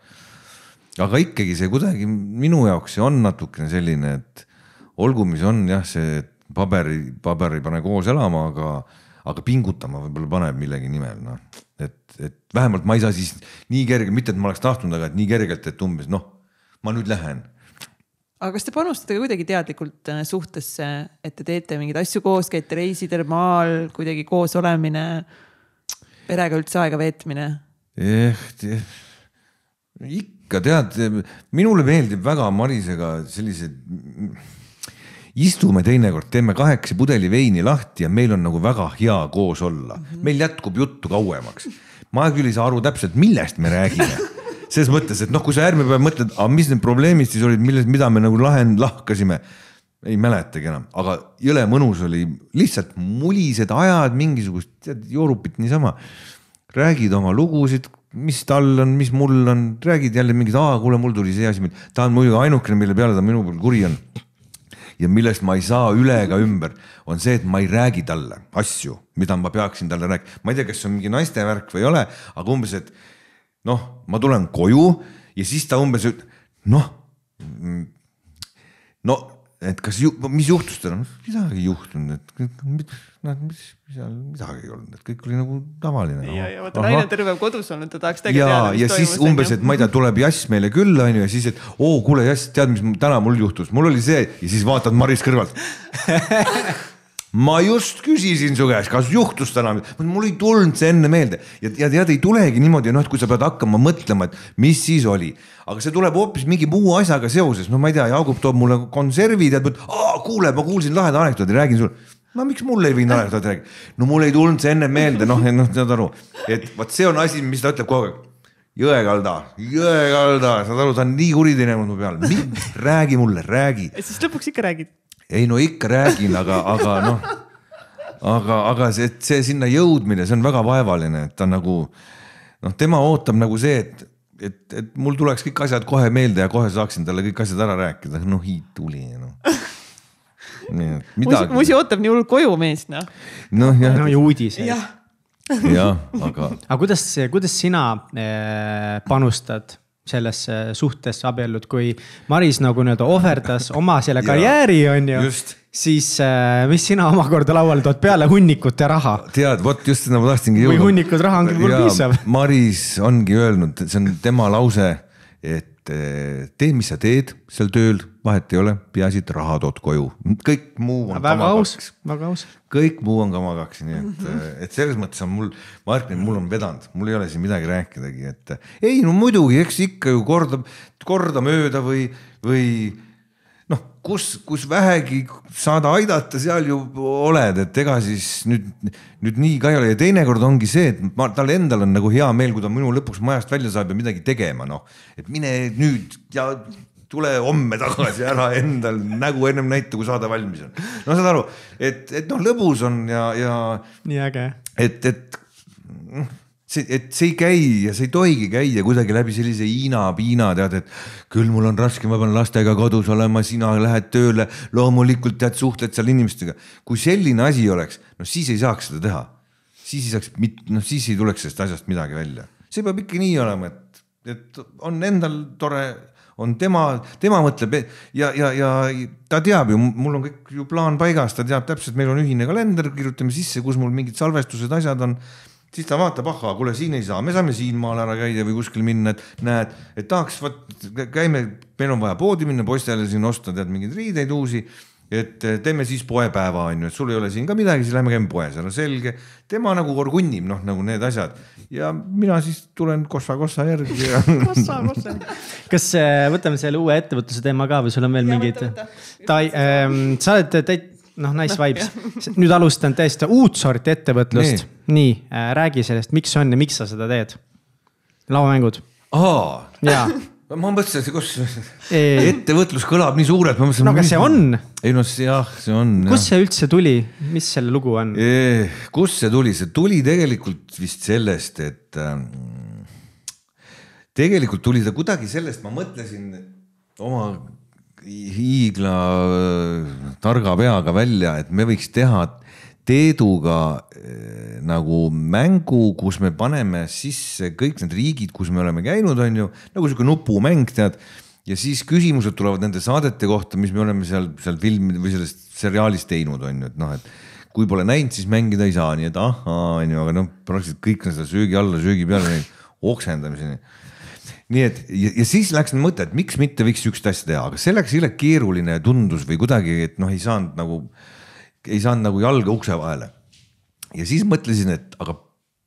aga ikkagi see kuidagi minu jaoks see on natukene selline, et olgu, mis on jah, see paberi, paber ei pane koos elama, aga, aga pingutama võib-olla paneb millegi nimel, noh. et, et vähemalt ma ei saa siis nii kerge, mitte et ma oleks tahtnud, aga et nii kergelt, et umbes noh, ma nüüd lähen aga kas te panustate ka kuidagi teadlikult äh, suhtesse, et te teete mingeid asju koos, käite reisidel, maal, kuidagi koos olemine, perega üldse aega veetmine eh,? Eh, ikka tead, minule meeldib väga Marisega sellised, istume teinekord, teeme kaheksa pudeli veini lahti ja meil on nagu väga hea koos olla mm. -hmm. meil jätkub juttu kauemaks. ma küll ei saa aru täpselt, millest me räägime selles mõttes, et noh, kui sa järgmine päev mõtled, aga mis need probleemid siis olid, milles, mida me nagu lahend-, lahkasime ei mäletagi enam, aga jõle mõnus oli, lihtsalt mulised ajad mingisugust, tead, joorupit niisama. räägid oma lugusid, mis tal on, mis mul on, räägid jälle mingid, aa kuule, mul tuli see asi, ta on muidugi ainukene, mille peale ta minu peal kuri on. ja millest ma ei saa üle ega ümber, on see, et ma ei räägi talle asju, mida ma peaksin talle rääkima, ma ei tea, kas see on mingi naiste värk või ei ole, aga umbes, et noh, ma tulen koju ja siis ta umbes noh, mm, no et kas ju,, mis juhtus täna, midagi ei juhtunud, et noh, mis seal midagi ei olnud, et kõik oli nagu tavaline. ja, noh. ja vaata naine terve kodus olnud, ta tahaks tegelikult teada. ja, ja siis toimus, umbes, et ma ei tea, tuleb Jass meile külla onju ja siis, et oo kuule Jass, tead, mis täna mul juhtus, mul oli see ja siis vaatad Maris kõrvalt ma just küsisin su käest, kas juhtus täna, mul ei tulnud see enne meelde ja, ja tead, ei tulegi niimoodi, noh, et kui sa pead hakkama mõtlema, et mis siis oli, aga see tuleb hoopis mingi muu asjaga seoses, no ma ei tea, Jaagup toob mulle konservi, tead, kuule, ma kuulsin laheda anekdoodi, räägin sulle no miks mulle ei võinud naerda midagi, no mulle ei tulnud see enne meelde, noh, noh, saad aru, et vot see on asi, mis ta ütleb kogu aeg. Jõekalda, Jõekalda, saad aru, ta on nii kuritegenud mu peal, räägi mulle, räägi. siis lõpuks ikka räägid? ei no ikka räägin, aga, aga noh, aga, aga see, see sinna jõudmine, see on väga vaevaline, et ta nagu noh, tema ootab nagu see, et et, et mul tuleks kõik asjad kohe meelde ja kohe saaksin talle kõik asjad ära rääkida, noh ei tuli noh musi, musi ootab nii hull koju meist noh. noh jah. no ja uudised ja.. jah, aga. aga kuidas, kuidas sina eh, panustad? sellesse suhtesse abiellud, kui Maris nagu nii-öelda ohverdas oma selle karjääri, on ju. siis eh, mis sina omakorda lauale tood peale hunnikut ja raha? tead, vot just seda ma tahtsingi jõuda. või hunnikud raha ongi mul piisav. Maris ongi öelnud, see on tema lause, et et eh, tee, mis sa teed seal tööl, vahet ei ole, peaasi, et raha tood koju, kõik muu on. väga aus, väga aus. kõik muu on kamakaks, nii et, eh, et selles mõttes on mul, Martin, mul on vedanud, mul ei ole siin midagi rääkidagi, et eh, ei no muidugi, eks ikka ju korda, kordamööda või, või noh, kus, kus vähegi saad aidata, seal ju oled, et ega siis nüüd, nüüd nii ka ei ole ja teinekord ongi see, et ma, tal endal on nagu hea meel, kui ta minu lõpuks majast välja saab ja midagi tegema, noh. et mine nüüd ja tule homme tagasi ära endal nägu ennem näita, kui saade valmis on. no saad aru, et, et noh, lõbus on ja, ja. nii äge. et, et mm, see, et see ei käi ja see ei tohigi käia kuidagi läbi sellise Hiina-Piina, tead, et küll mul on raske, ma pean lastega kodus olema, sina lähed tööle, loomulikult tead, suhtled seal inimestega. kui selline asi oleks, no siis ei saaks seda teha. siis ei saaks, noh, siis ei tuleks sellest asjast midagi välja. see peab ikka nii olema, et, et on endal tore, on tema, tema mõtleb e-, ja, ja, ja ta teab ju, mul on kõik ju plaan paigas, ta teab täpselt, meil on ühine kalender, kirjutame sisse, kus mul mingid salvestused, asjad on siis ta vaatab, ahhaa, kuule siin ei saa, me saame siin maal ära käia või kuskil minna, et näed, et tahaks, vot käime, meil on vaja poodi minna, poistele siin osta tead mingeid riideid uusi. et eh, teeme siis poepäeva on ju, et sul ei ole siin ka midagi, siis lähme käime poes, ära selge. tema nagu orgunnib noh, nagu need asjad ja mina siis tulen kossa-kossa järgi ja kossa-kossa kas eh, võtame selle uue ettevõtluse teema ka või sul on veel ja, mingid? Ähm, sa oled täit noh, nice no, vibes. nüüd alustan täiesti uut sorti ettevõtlust. nii, nii, äh, räägi sellest, miks on ja miks sa seda teed? lauamängud. aa. jaa ma mõtlesin, et kus eee. ettevõtlus kõlab nii suurelt, ma mõtlesin. no aga see on. ei no see jah, see on. kust see üldse tuli, mis selle lugu on? kust see tuli, see tuli tegelikult vist sellest, et ähm,. tegelikult tuli ta kuidagi sellest, ma mõtlesin oma hiigla targa peaga välja, et me võiks teha Teeduga eh, nagu mängu, kus me paneme sisse kõik need riigid, kus me oleme käinud, on ju, nagu sihuke nupumäng, tead. ja siis küsimused tulevad nende saadete kohta, mis me oleme seal, seal filmi või selles seriaalis teinud, on ju, et noh, et kui pole näinud, siis mängida ei saa, nii et ahhaa, on ju, aga noh, praktiliselt kõik on seda söögi alla, söögi peale, oksendamiseni nii et ja, ja siis läks mõte, et miks mitte võiks sihukest asja teha, aga see läks jõle keeruline tundus või kuidagi, et noh, ei saanud nagu, ei saanud nagu jalga ukse vahele. ja siis mõtlesin, et aga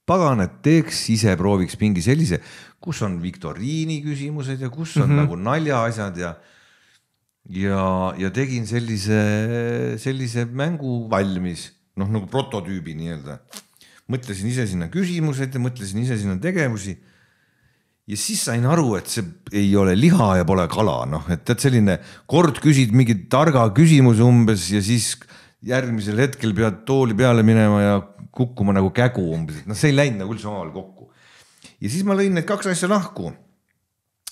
pagan, et teeks ise, prooviks mingi sellise, kus on viktoriini küsimused ja kus on mm -hmm. nagu naljaasjad ja ja, ja tegin sellise, sellise mängu valmis, noh nagu prototüübi nii-öelda. mõtlesin ise sinna küsimused ja mõtlesin ise sinna tegevusi ja siis sain aru, et see ei ole liha ja pole kala, noh, et tead selline kord küsid mingi targa küsimuse umbes ja siis järgmisel hetkel pead tooli peale minema ja kukkuma nagu kägu umbes, et noh, see ei läinud nagu üldse omavahel kokku. ja siis ma lõin need kaks asja lahku.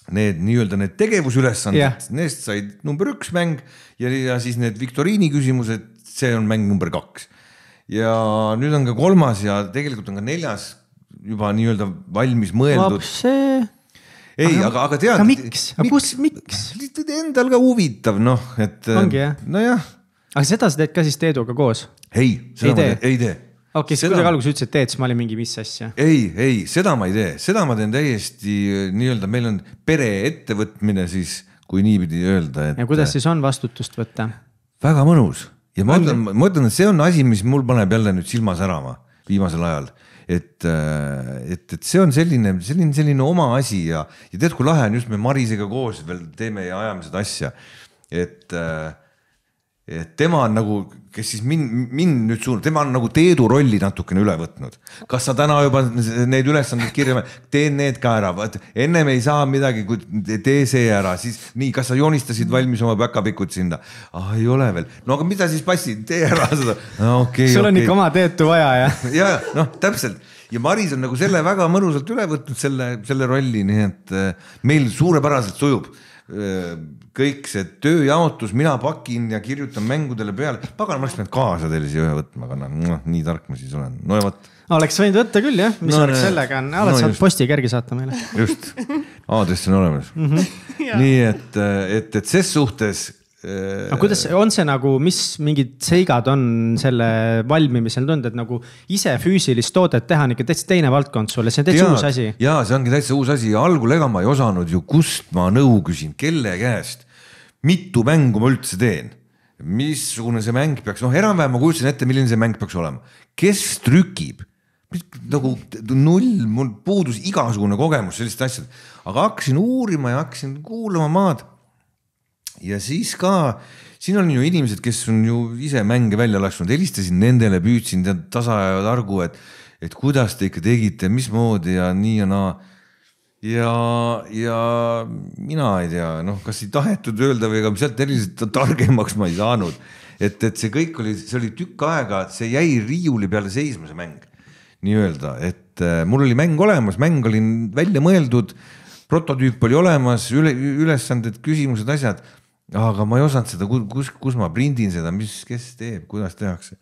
Need nii-öelda need tegevusülesanded yeah., neist said number üks mäng ja, ja siis need viktoriini küsimused, see on mäng number kaks. ja nüüd on ka kolmas ja tegelikult on ka neljas juba nii-öelda valmis mõeldud. see ei, aga, aga tead. aga miks, aga kus, miks? Endal ka huvitav noh, et. ongi jah? Eh, nojah. aga seda sa teed ka siis Teeduga koos? ei, seda ei ma tee, ei tee. okei okay,, siis kui te alguses ütlesite, et teed, siis ma olin mingi, mis asja? ei, ei, seda ma ei tee, seda ma teen täiesti eh, nii-öelda, meil on pereettevõtmine siis, kui niipidi öelda, et. ja kuidas eh, siis on vastutust võtta? väga mõnus ja ma ütlen, ma ütlen, et see on asi, mis mul paneb jälle nüüd silma särama viimasel ajal et, äh, et, et see on selline, selline, selline oma asi ja, ja tead, kui lahe on just me Marisega koos veel teeme ja ajame seda asja. et äh, et tema on nagu, kes siis mind, mind nüüd suunab, tema on nagu Teedu rolli natukene üle võtnud. kas sa täna juba need ülesanded kirja, tee need ka ära, vaat ennem ei saa midagi, tee see ära, siis nii, kas sa joonistasid valmis oma päkapikud sinna? ah, ei ole veel, no aga mida siis passid, tee ära seda no,. Okay, sul on okay. ikka oma Teetu vaja jah ja, noh, täpselt ja Maris on nagu selle väga mõnusalt üle võtnud selle, selle rolli, nii et eh, meil suurepäraselt sujub Äh, kõik see tööjaotus, mina pakin ja kirjutan mängudele peale, pagan, ma oleks pidanud kaasa teile siia ühe võtma, aga noh, noh nii tark ma siis olen, no ja vot. oleks võinud võtta küll jah, mis no, oleks sellega, oled no, saanud postiga järgi saata meile. just, aadress on olemas mm. -hmm. nii et, äh, et, et ses suhtes Äh, aga kuidas on see nagu, mis mingid seigad on selle valmimisel tulnud, et nagu ise füüsilist toodet teha on ikka täitsa teine valdkond sulle, see on täitsa Tead, uus asi. ja see ongi täitsa uus asi, algul ega ma ei osanud ju, kust ma nõu küsin, kelle käest, mitu mängu ma üldse teen, missugune see mäng peaks, noh, enam-vähem ma kujutasin ette, milline see mäng peaks olema, kes trükib nagu null, mul puudus igasugune kogemus sellistest asjadest, aga hakkasin uurima ja hakkasin kuulama maad ja siis ka, siin on ju inimesed, kes on ju ise mänge välja lasknud, helistasin nendele, püüdsin tead tasa ja targu, et, et kuidas te ikka tegite, mismoodi ja nii ja naa ja, ja mina ei tea, noh, kas ei tahetud öelda või ega sealt eriliselt targemaks ma ei saanud. et, et see kõik oli, see oli tükk aega, see jäi riiuli peale seisma, see mäng nii-öelda, et äh, mul oli mäng olemas, mäng oli välja mõeldud, prototüüp oli olemas, üle, ülesanded, küsimused, asjad aga ma ei osanud seda, kus, kus ma prindin seda, mis, kes teeb, kuidas tehakse.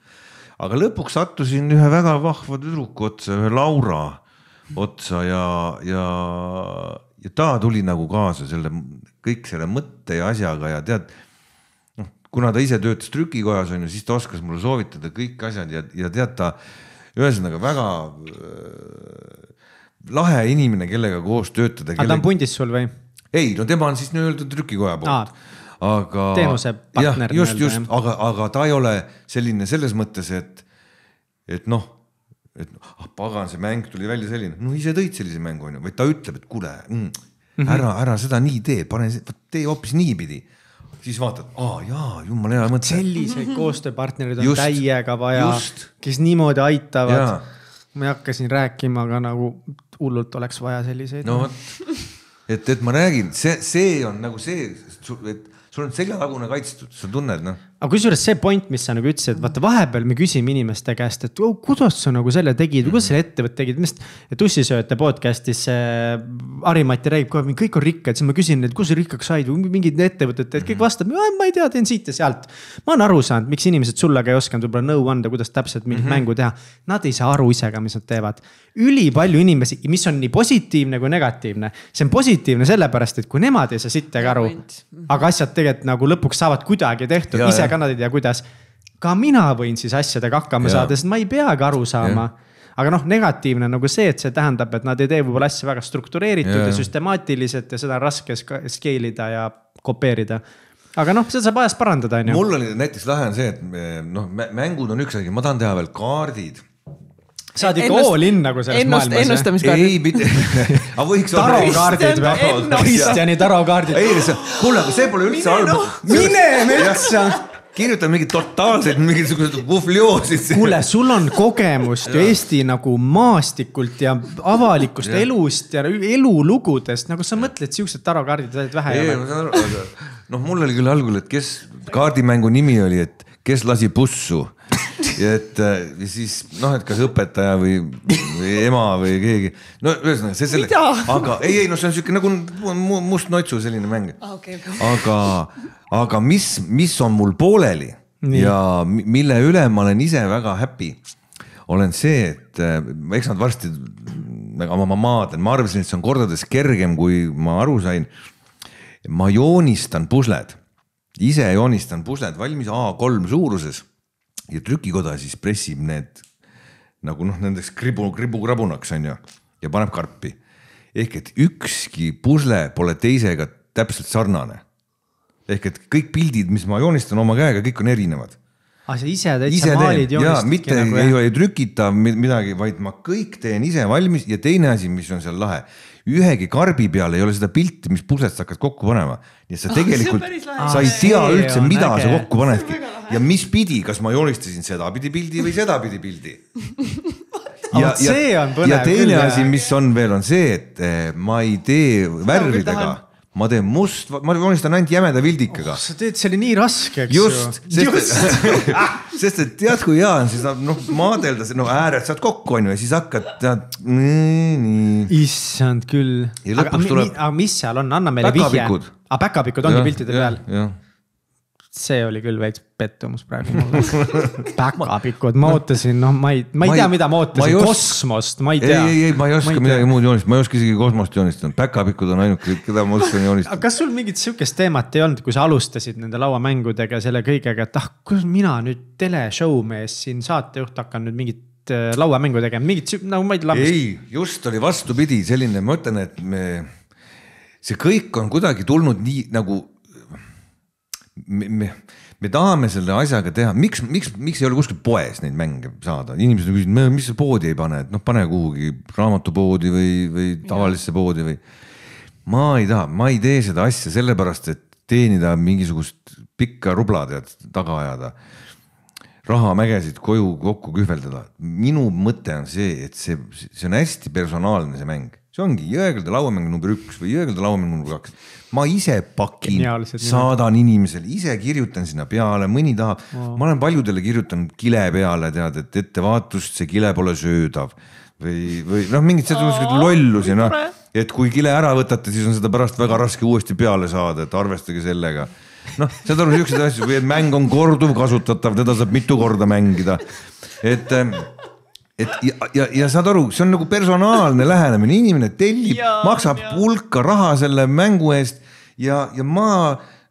aga lõpuks sattusin ühe väga vahva tüdruku otsa, ühe Laura otsa ja, ja, ja ta tuli nagu kaasa selle, kõik selle mõtte ja asjaga ja tead. noh, kuna ta ise töötas trükikojas on ju, siis ta oskas mulle soovitada kõik asjad ja, ja tead ta ühesõnaga väga äh, lahe inimene, kellega koos töötada kellega.... aga ta on pundis sul või? ei, no tema on siis nii-öelda trükikoja poolt ah aga. teenusepartner. just, just, aga, aga ta ei ole selline selles mõttes, et, et noh, et ah pagan, see mäng tuli välja selline, no ise tõid sellise mängu onju, vaid ta ütleb, et kuule mm, mhm. ära, ära seda nii tee, pane, tee hoopis niipidi siis vaatad, aa jaa, jumala hea mõte. selliseid mhm. koostööpartnereid on just, täiega vaja, kes niimoodi aitavad. ma ei hakka siin rääkima, aga nagu hullult oleks vaja selliseid. no noh. vot, et, et ma räägin, see, see on nagu see, et sul on seljatagune kaitstud, sa tunned noh aga kusjuures see point, mis sa nagu ütlesid, vaata vahepeal me küsime inimeste käest, et oh, kuidas sa nagu selle tegid või kuidas selle ettevõtte tegid, mis. et ussisööjate podcast'is äh, Harimati räägib kogu aeg, kõik on rikkad, siis ma küsin neilt, kus sa rikkaks said või mingid ettevõtted teed, kõik vastab, ma ei tea, teen siit ja sealt. ma olen aru saanud, miks inimesed sulle ka ei osanud võib-olla nõu anda, kuidas täpselt mingit mm -hmm. mängu teha. Nad ei saa aru ise ka, mis nad teevad. ülipalju inimesi, mis on nii positiivne kui negatiivne, see on positiivne sellepärast, et kui nemad ei saa sittagi aru, aga asjad tegelikult nagu lõpuks saavad kuidagi tehtud ja, ise ise ka nad ei tea, kuidas. ka mina võin siis asjadega hakkama ja. saada, sest ma ei peagi aru saama aga noh, negatiivne on nagu see, et see tähendab, et nad ei tee võib-olla asju väga struktureeritud yeah. ja süstemaatiliselt ja seda on raske scale ida ja kopeerida aga noh, seda saab ajas parandada, onju. mul oli näiteks lahe on see, et noh, mängud on üks asi, ma tahan teha veel kaardid. sa oled ikka Ennust... all in nagu selles Ennust... maailmas. ennustamiskaardid. ei, mitte aga võiks olla. tarokaardid või? Kristjani tarokaardid. ei, kuule, aga see pole üldse halb. Noh! mine metsa kirjuta mingid totaalsed mingisugused puhvlioosid. kuule, sul on kogemust ju Eesti nagu maastikult ja avalikust ja. elust ja elulugudest, nagu sa mõtled, siuksed tarokaardid olid vähe. ei, ma saan aru, aga noh, mul oli küll algul, et kes kaardimängu nimi oli, et kes lasi pussu ja et äh, ja siis noh, et kas õpetaja või, või ema või keegi, no ühesõnaga see selle, aga ei, ei no see on sihuke nagu must notsu selline mäng okay,. Ah, okay. aga, aga mis, mis on mul pooleli Nii. ja mille üle ma olen ise väga happy, olen see, et äh, eks nad varsti, aga nagu ma, ma maadlen, ma arvasin, et see on kordades kergem, kui ma aru sain. ma joonistan pusled, ise joonistan pusled valmis A3 suuruses ja trükikoda siis pressib need nagu noh, nendeks kribu, kribukrabunaks on ju ja paneb karpi. ehk et ükski pusle pole teisega täpselt sarnane. ehk et kõik pildid, mis ma joonistan oma käega, kõik on erinevad. aa, ah, sa ise täitsa ise maalid joonistadki? mitte nagu, ei, ei trükita midagi, vaid ma kõik teen ise valmis ja teine asi, mis on seal lahe, ühegi karbi peal ei ole seda pilti, mis pusest sa hakkad kokku panema. nii et sa ah, tegelikult oh,, sa ei tea üldse, mida äge. sa kokku panedki ja mis pidi, kas ma joonistasin sedapidi pildi või sedapidi pildi ja, ja, ja teine asi, mis on veel, on see, et eh, ma ei tee värvidega no, ma teen must, ma joonistan ainult jämeda vildikaga oh,. sa teed selle nii raske, eks just, ju. just sest et tead, kui hea on, siis noh maadelda, no ääred saad kokku, on ju, ja siis hakkad tead nii, nii. issand küll. aga, tuleb... aga mis seal on, anna meile vihje. aga ah, päkapikud ongi ja, piltide ja, peal? see oli küll veits pettumus praegu päkapikud, ma ootasin, noh, ma ei, ma ei tea, mida ma ootasin, kosmost, ma ei tea. ei, ei, ei, ma ei oska ma ei midagi tea. muud joonistada, ma ei oska isegi kosmost joonistada, päkapikud on ainuke, keda ma oskan joonistada. kas sul mingit sihukest teemat ei olnud, kui sa alustasid nende lauamängudega, selle kõigega, et ah, kus mina nüüd teleshow mees siin saatejuht hakkan nüüd mingit äh, lauamängu tegema, mingit nagu ma ei tea. ei, just oli vastupidi, selline, ma ütlen, et me, see kõik on kuidagi tulnud nii nagu me, me, me tahame selle asjaga teha, miks, miks, miks ei ole kuskil poes neid mänge saada, inimesed on küsinud, mis sa poodi ei pane, et noh, pane kuhugi raamatupoodi või, või tavalisse poodi või. ma ei taha, ma ei tee seda asja sellepärast, et teenida mingisugust pikka rubla tead taga ajada. rahamägesid koju kokku kühveldada, minu mõte on see, et see, see on hästi personaalne, see mäng see ongi jõekalda lauamäng number üks või jõekalda lauamäng number kaks. ma ise pakin, saadan inimesele, ise kirjutan sinna peale, mõni tahab oh., ma olen paljudele kirjutanud kile peale, tead, et ettevaatust, see kile pole söödav või, või noh, mingeid selliseid oh, lollusi, noh, et kui kile ära võtate, siis on seda pärast väga raske uuesti peale saada, et arvestage sellega. noh, saad aru siukseid asju või et mäng on korduvkasutatav, teda saab mitu korda mängida, et ähm, et ja, ja, ja saad aru, see on nagu personaalne lähenemine, inimene tellib, maksab ja. hulka raha selle mängu eest ja, ja ma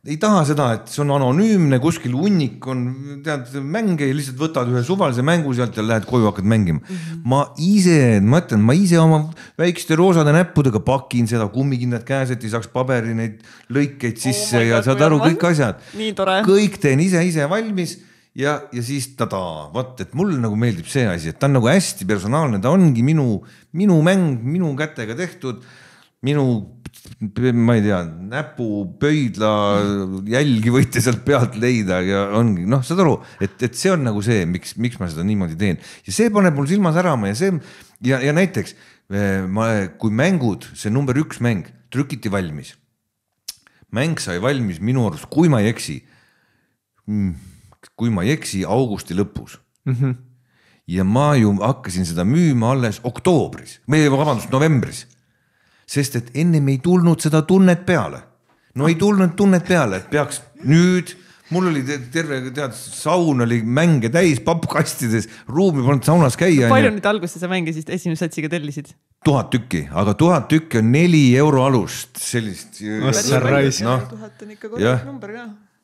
ei taha seda, et see on anonüümne, kuskil hunnik on, tead, mänge ja lihtsalt võtad ühe suvalise mängu sealt ja lähed koju, hakkad mängima mm. -hmm. ma ise, ma ütlen, ma ise oma väikeste roosade näppudega pakin seda kummikindad käes, et ei saaks paberi neid lõikeid oh sisse oh God, ja saad aru, kõik asjad. kõik teen ise, ise valmis ja, ja siis tadaa, vot, et mulle nagu meeldib see asi, et ta on nagu hästi personaalne, ta ongi minu, minu mäng, minu kätega tehtud. minu, ma ei tea, näpupöidla jälgi võite sealt pealt leida ja ongi noh, saad aru, et, et see on nagu see, miks, miks ma seda niimoodi teen ja see paneb mul silma särama ja see ja, ja näiteks eh, ma, kui mängud, see number üks mäng trükiti valmis mäng sai valmis minu arust, kui ma ei eksi mm kui ma ei eksi, augusti lõpus mm. -hmm. ja ma ju hakkasin seda müüma alles oktoobris, vabandust, novembris. sest et ennem ei tulnud seda tunnet peale. no ei tulnud tunnet peale, et peaks nüüd, mul oli terve tead saun oli mänge täis pappkastides, ruumi polnud saunas käia. palju nüüd alguses sa mänge siis esimese satsiga tellisid? tuhat tükki, aga tuhat tükki on neli euro alust sellist. Noh. jah,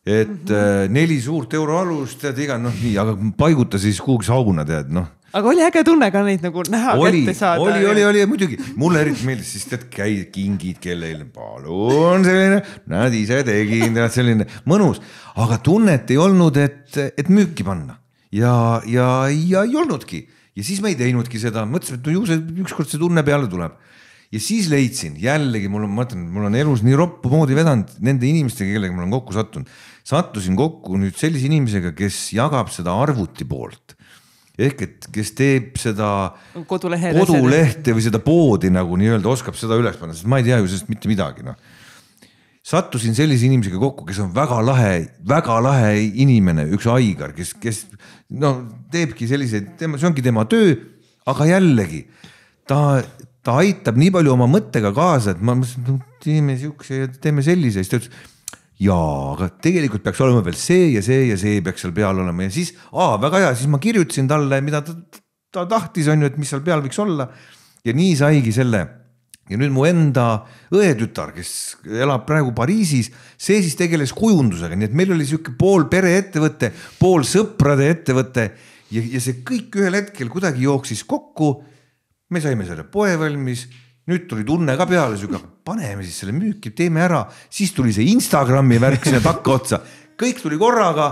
et mm -hmm. neli suurt euroalust, tead iga noh, nii, aga paiguta siis kuhugi sauna, tead noh aga oli äge tunne ka neid nagu näha oli, kätte saada. oli, oli, oli muidugi, mulle eriti meeldis siis tead käi kingid kellelegi, palun selline, näed ise tegin, tead selline mõnus, aga tunnet ei olnud, et, et müüki panna ja, ja, ja ei olnudki ja siis me ei teinudki seda, mõtlesime, et no ju see ükskord see tunne peale tuleb ja siis leidsin jällegi mul on, ma ütlen, mul on elus nii roppu moodi vedanud nende inimestega, kellega ma olen kokku sattunud. sattusin kokku nüüd sellise inimesega, kes jagab seda arvuti poolt ehk et kes teeb seda Kodulehe kodulehte või seda poodi nagu nii-öelda oskab seda üles panna, sest ma ei tea ju sellest mitte midagi, noh. sattusin sellise inimesega kokku, kes on väga lahe, väga lahe inimene, üks Aigar, kes, kes no teebki selliseid, tema, see ongi tema töö, aga jällegi ta ta aitab nii palju oma mõttega kaasa, et ma mõtlesin, et no teeme siukse ja teeme sellise, siis ta ütles jaa, aga tegelikult peaks olema veel see ja see ja see peaks seal peal olema ja siis, aa, väga hea, siis ma kirjutasin talle, mida ta, ta tahtis, on ju, et mis seal peal võiks olla. ja nii saigi selle. ja nüüd mu enda õetütar, kes elab praegu Pariisis, see siis tegeles kujundusega, nii et meil oli sihuke pool pereettevõte, pool sõprade ettevõte ja, ja see kõik ühel hetkel kuidagi jooksis kokku me saime selle poe valmis, nüüd tuli tunne ka peale, sihuke paneme siis selle müüki, teeme ära, siis tuli see Instagrami värk sinna takkaotsa, kõik tuli korraga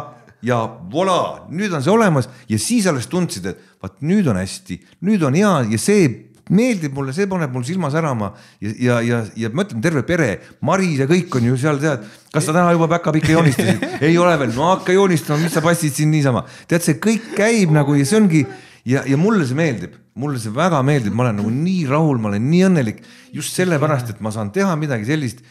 ja voilà, nüüd on see olemas ja siis alles tundsid, et vaat nüüd on hästi, nüüd on hea ja see meeldib mulle, see paneb mul silma särama ja, ja, ja, ja ma ütlen, terve pere, Maris ja kõik on ju seal tead, kas sa täna juba päkapikke joonistasid ei ole veel, no hakka joonistama, mis sa passid siin niisama. tead, see kõik käib nagu ja see ongi ja, ja mulle see meeldib mulle see väga meeldib, ma olen nagu nii rahul, ma olen nii õnnelik just sellepärast, et ma saan teha midagi sellist,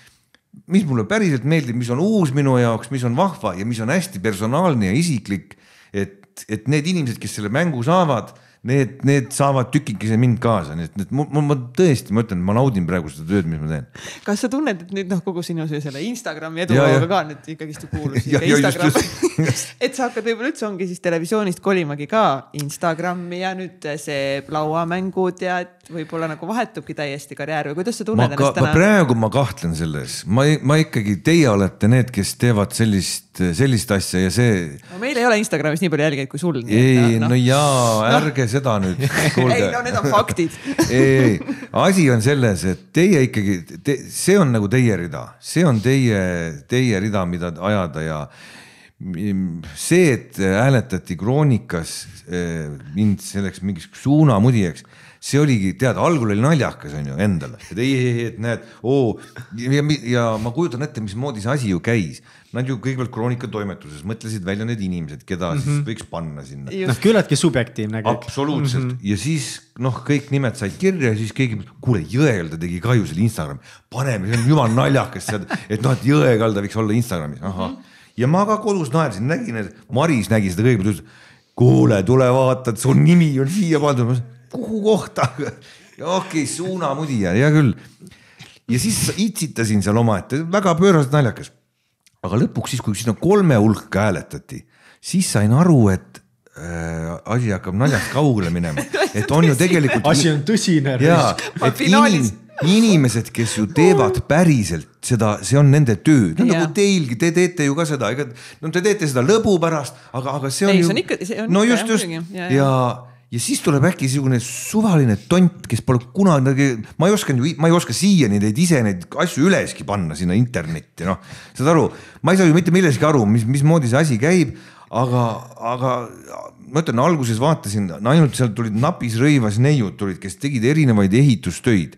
mis mulle päriselt meeldib, mis on uus minu jaoks, mis on vahva ja mis on hästi personaalne ja isiklik. et, et need inimesed, kes selle mängu saavad need, need saavad tükikese mind kaasa, nii et, et ma, ma, ma tõesti, ma ütlen, ma naudin praegu seda tööd, mis ma teen. kas sa tunned, et nüüd noh, kogu sinu selle Instagrami edulooga ka nüüd ikkagist kuulus ikka Instagram et sa hakkad võib-olla üldse ongi siis televisioonist kolimagi ka Instagrami ja nüüd see lauamängud ja võib-olla nagu vahetubki täiesti karjäär või kuidas sa tunned ennast täna? praegu ma kahtlen selles, ma, ma ikkagi, teie olete need, kes teevad sellist, sellist asja ja see no,. meil ei ole Instagramis nii palju jälgijaid kui sul. ei, no, noh. no jaa, ärge no. seda nüüd. ei no need on faktid ei, ei, asi on selles, et teie ikkagi te,, see on nagu teie rida, see on teie, teie rida, mida ajada ja mm, see, et hääletati Kroonikas eh, mind selleks mingiks suunamudijaks see oligi, tead, algul oli naljakas, on ju, endale, et ei, ei, et näed, oo ja, ja ma kujutan ette, mismoodi see asi ju käis. Nad ju kõigepealt kroonikatoimetuses mõtlesid välja need inimesed, keda mm -hmm. siis mhm. võiks panna sinna. noh, küllaltki subjektiivne kõik. absoluutselt mm -hmm. ja siis noh, kõik nimed said kirja ja siis keegi, kuule, Jõekalda tegi ka ju selle Instagrami, paneme, see on jumala naljakas, et noh, et Jõekalda võiks olla Instagramis, ahah mm. -hmm. ja ma ka kodus naersin, nägin, et Maris nägi seda kõigepealt, ütles kuule, tule vaata, et su nimi on siia pandud kuhu kohta? okei okay,, suunamudija, hea küll. ja siis itsitasin seal omaette, väga pööraselt naljakas. aga lõpuks siis, kui sinna kolme hulka hääletati, siis sain aru, et äh, asi hakkab naljast kaugele minema, et on ju tegelikult. asi on tõsine. jaa, et in, inimesed, kes ju teevad päriselt seda, see on nende töö, no nagu teilgi, te teete ju ka seda, ega no te teete seda lõbu pärast, aga, aga see on ei, ju. no ikka, just, just ja, ja, ja ja siis tuleb äkki niisugune suvaline tont, kes pole kunagi, ma ei osanud, ma ei oska siiani neid ise neid asju üleski panna sinna internetti, noh. saad aru, ma ei saa ju mitte millestki aru, mis, mismoodi see asi käib, aga, aga ma ütlen, alguses vaatasin no, ainult seal tulid napisrõivas neiud tulid, kes tegid erinevaid ehitustöid.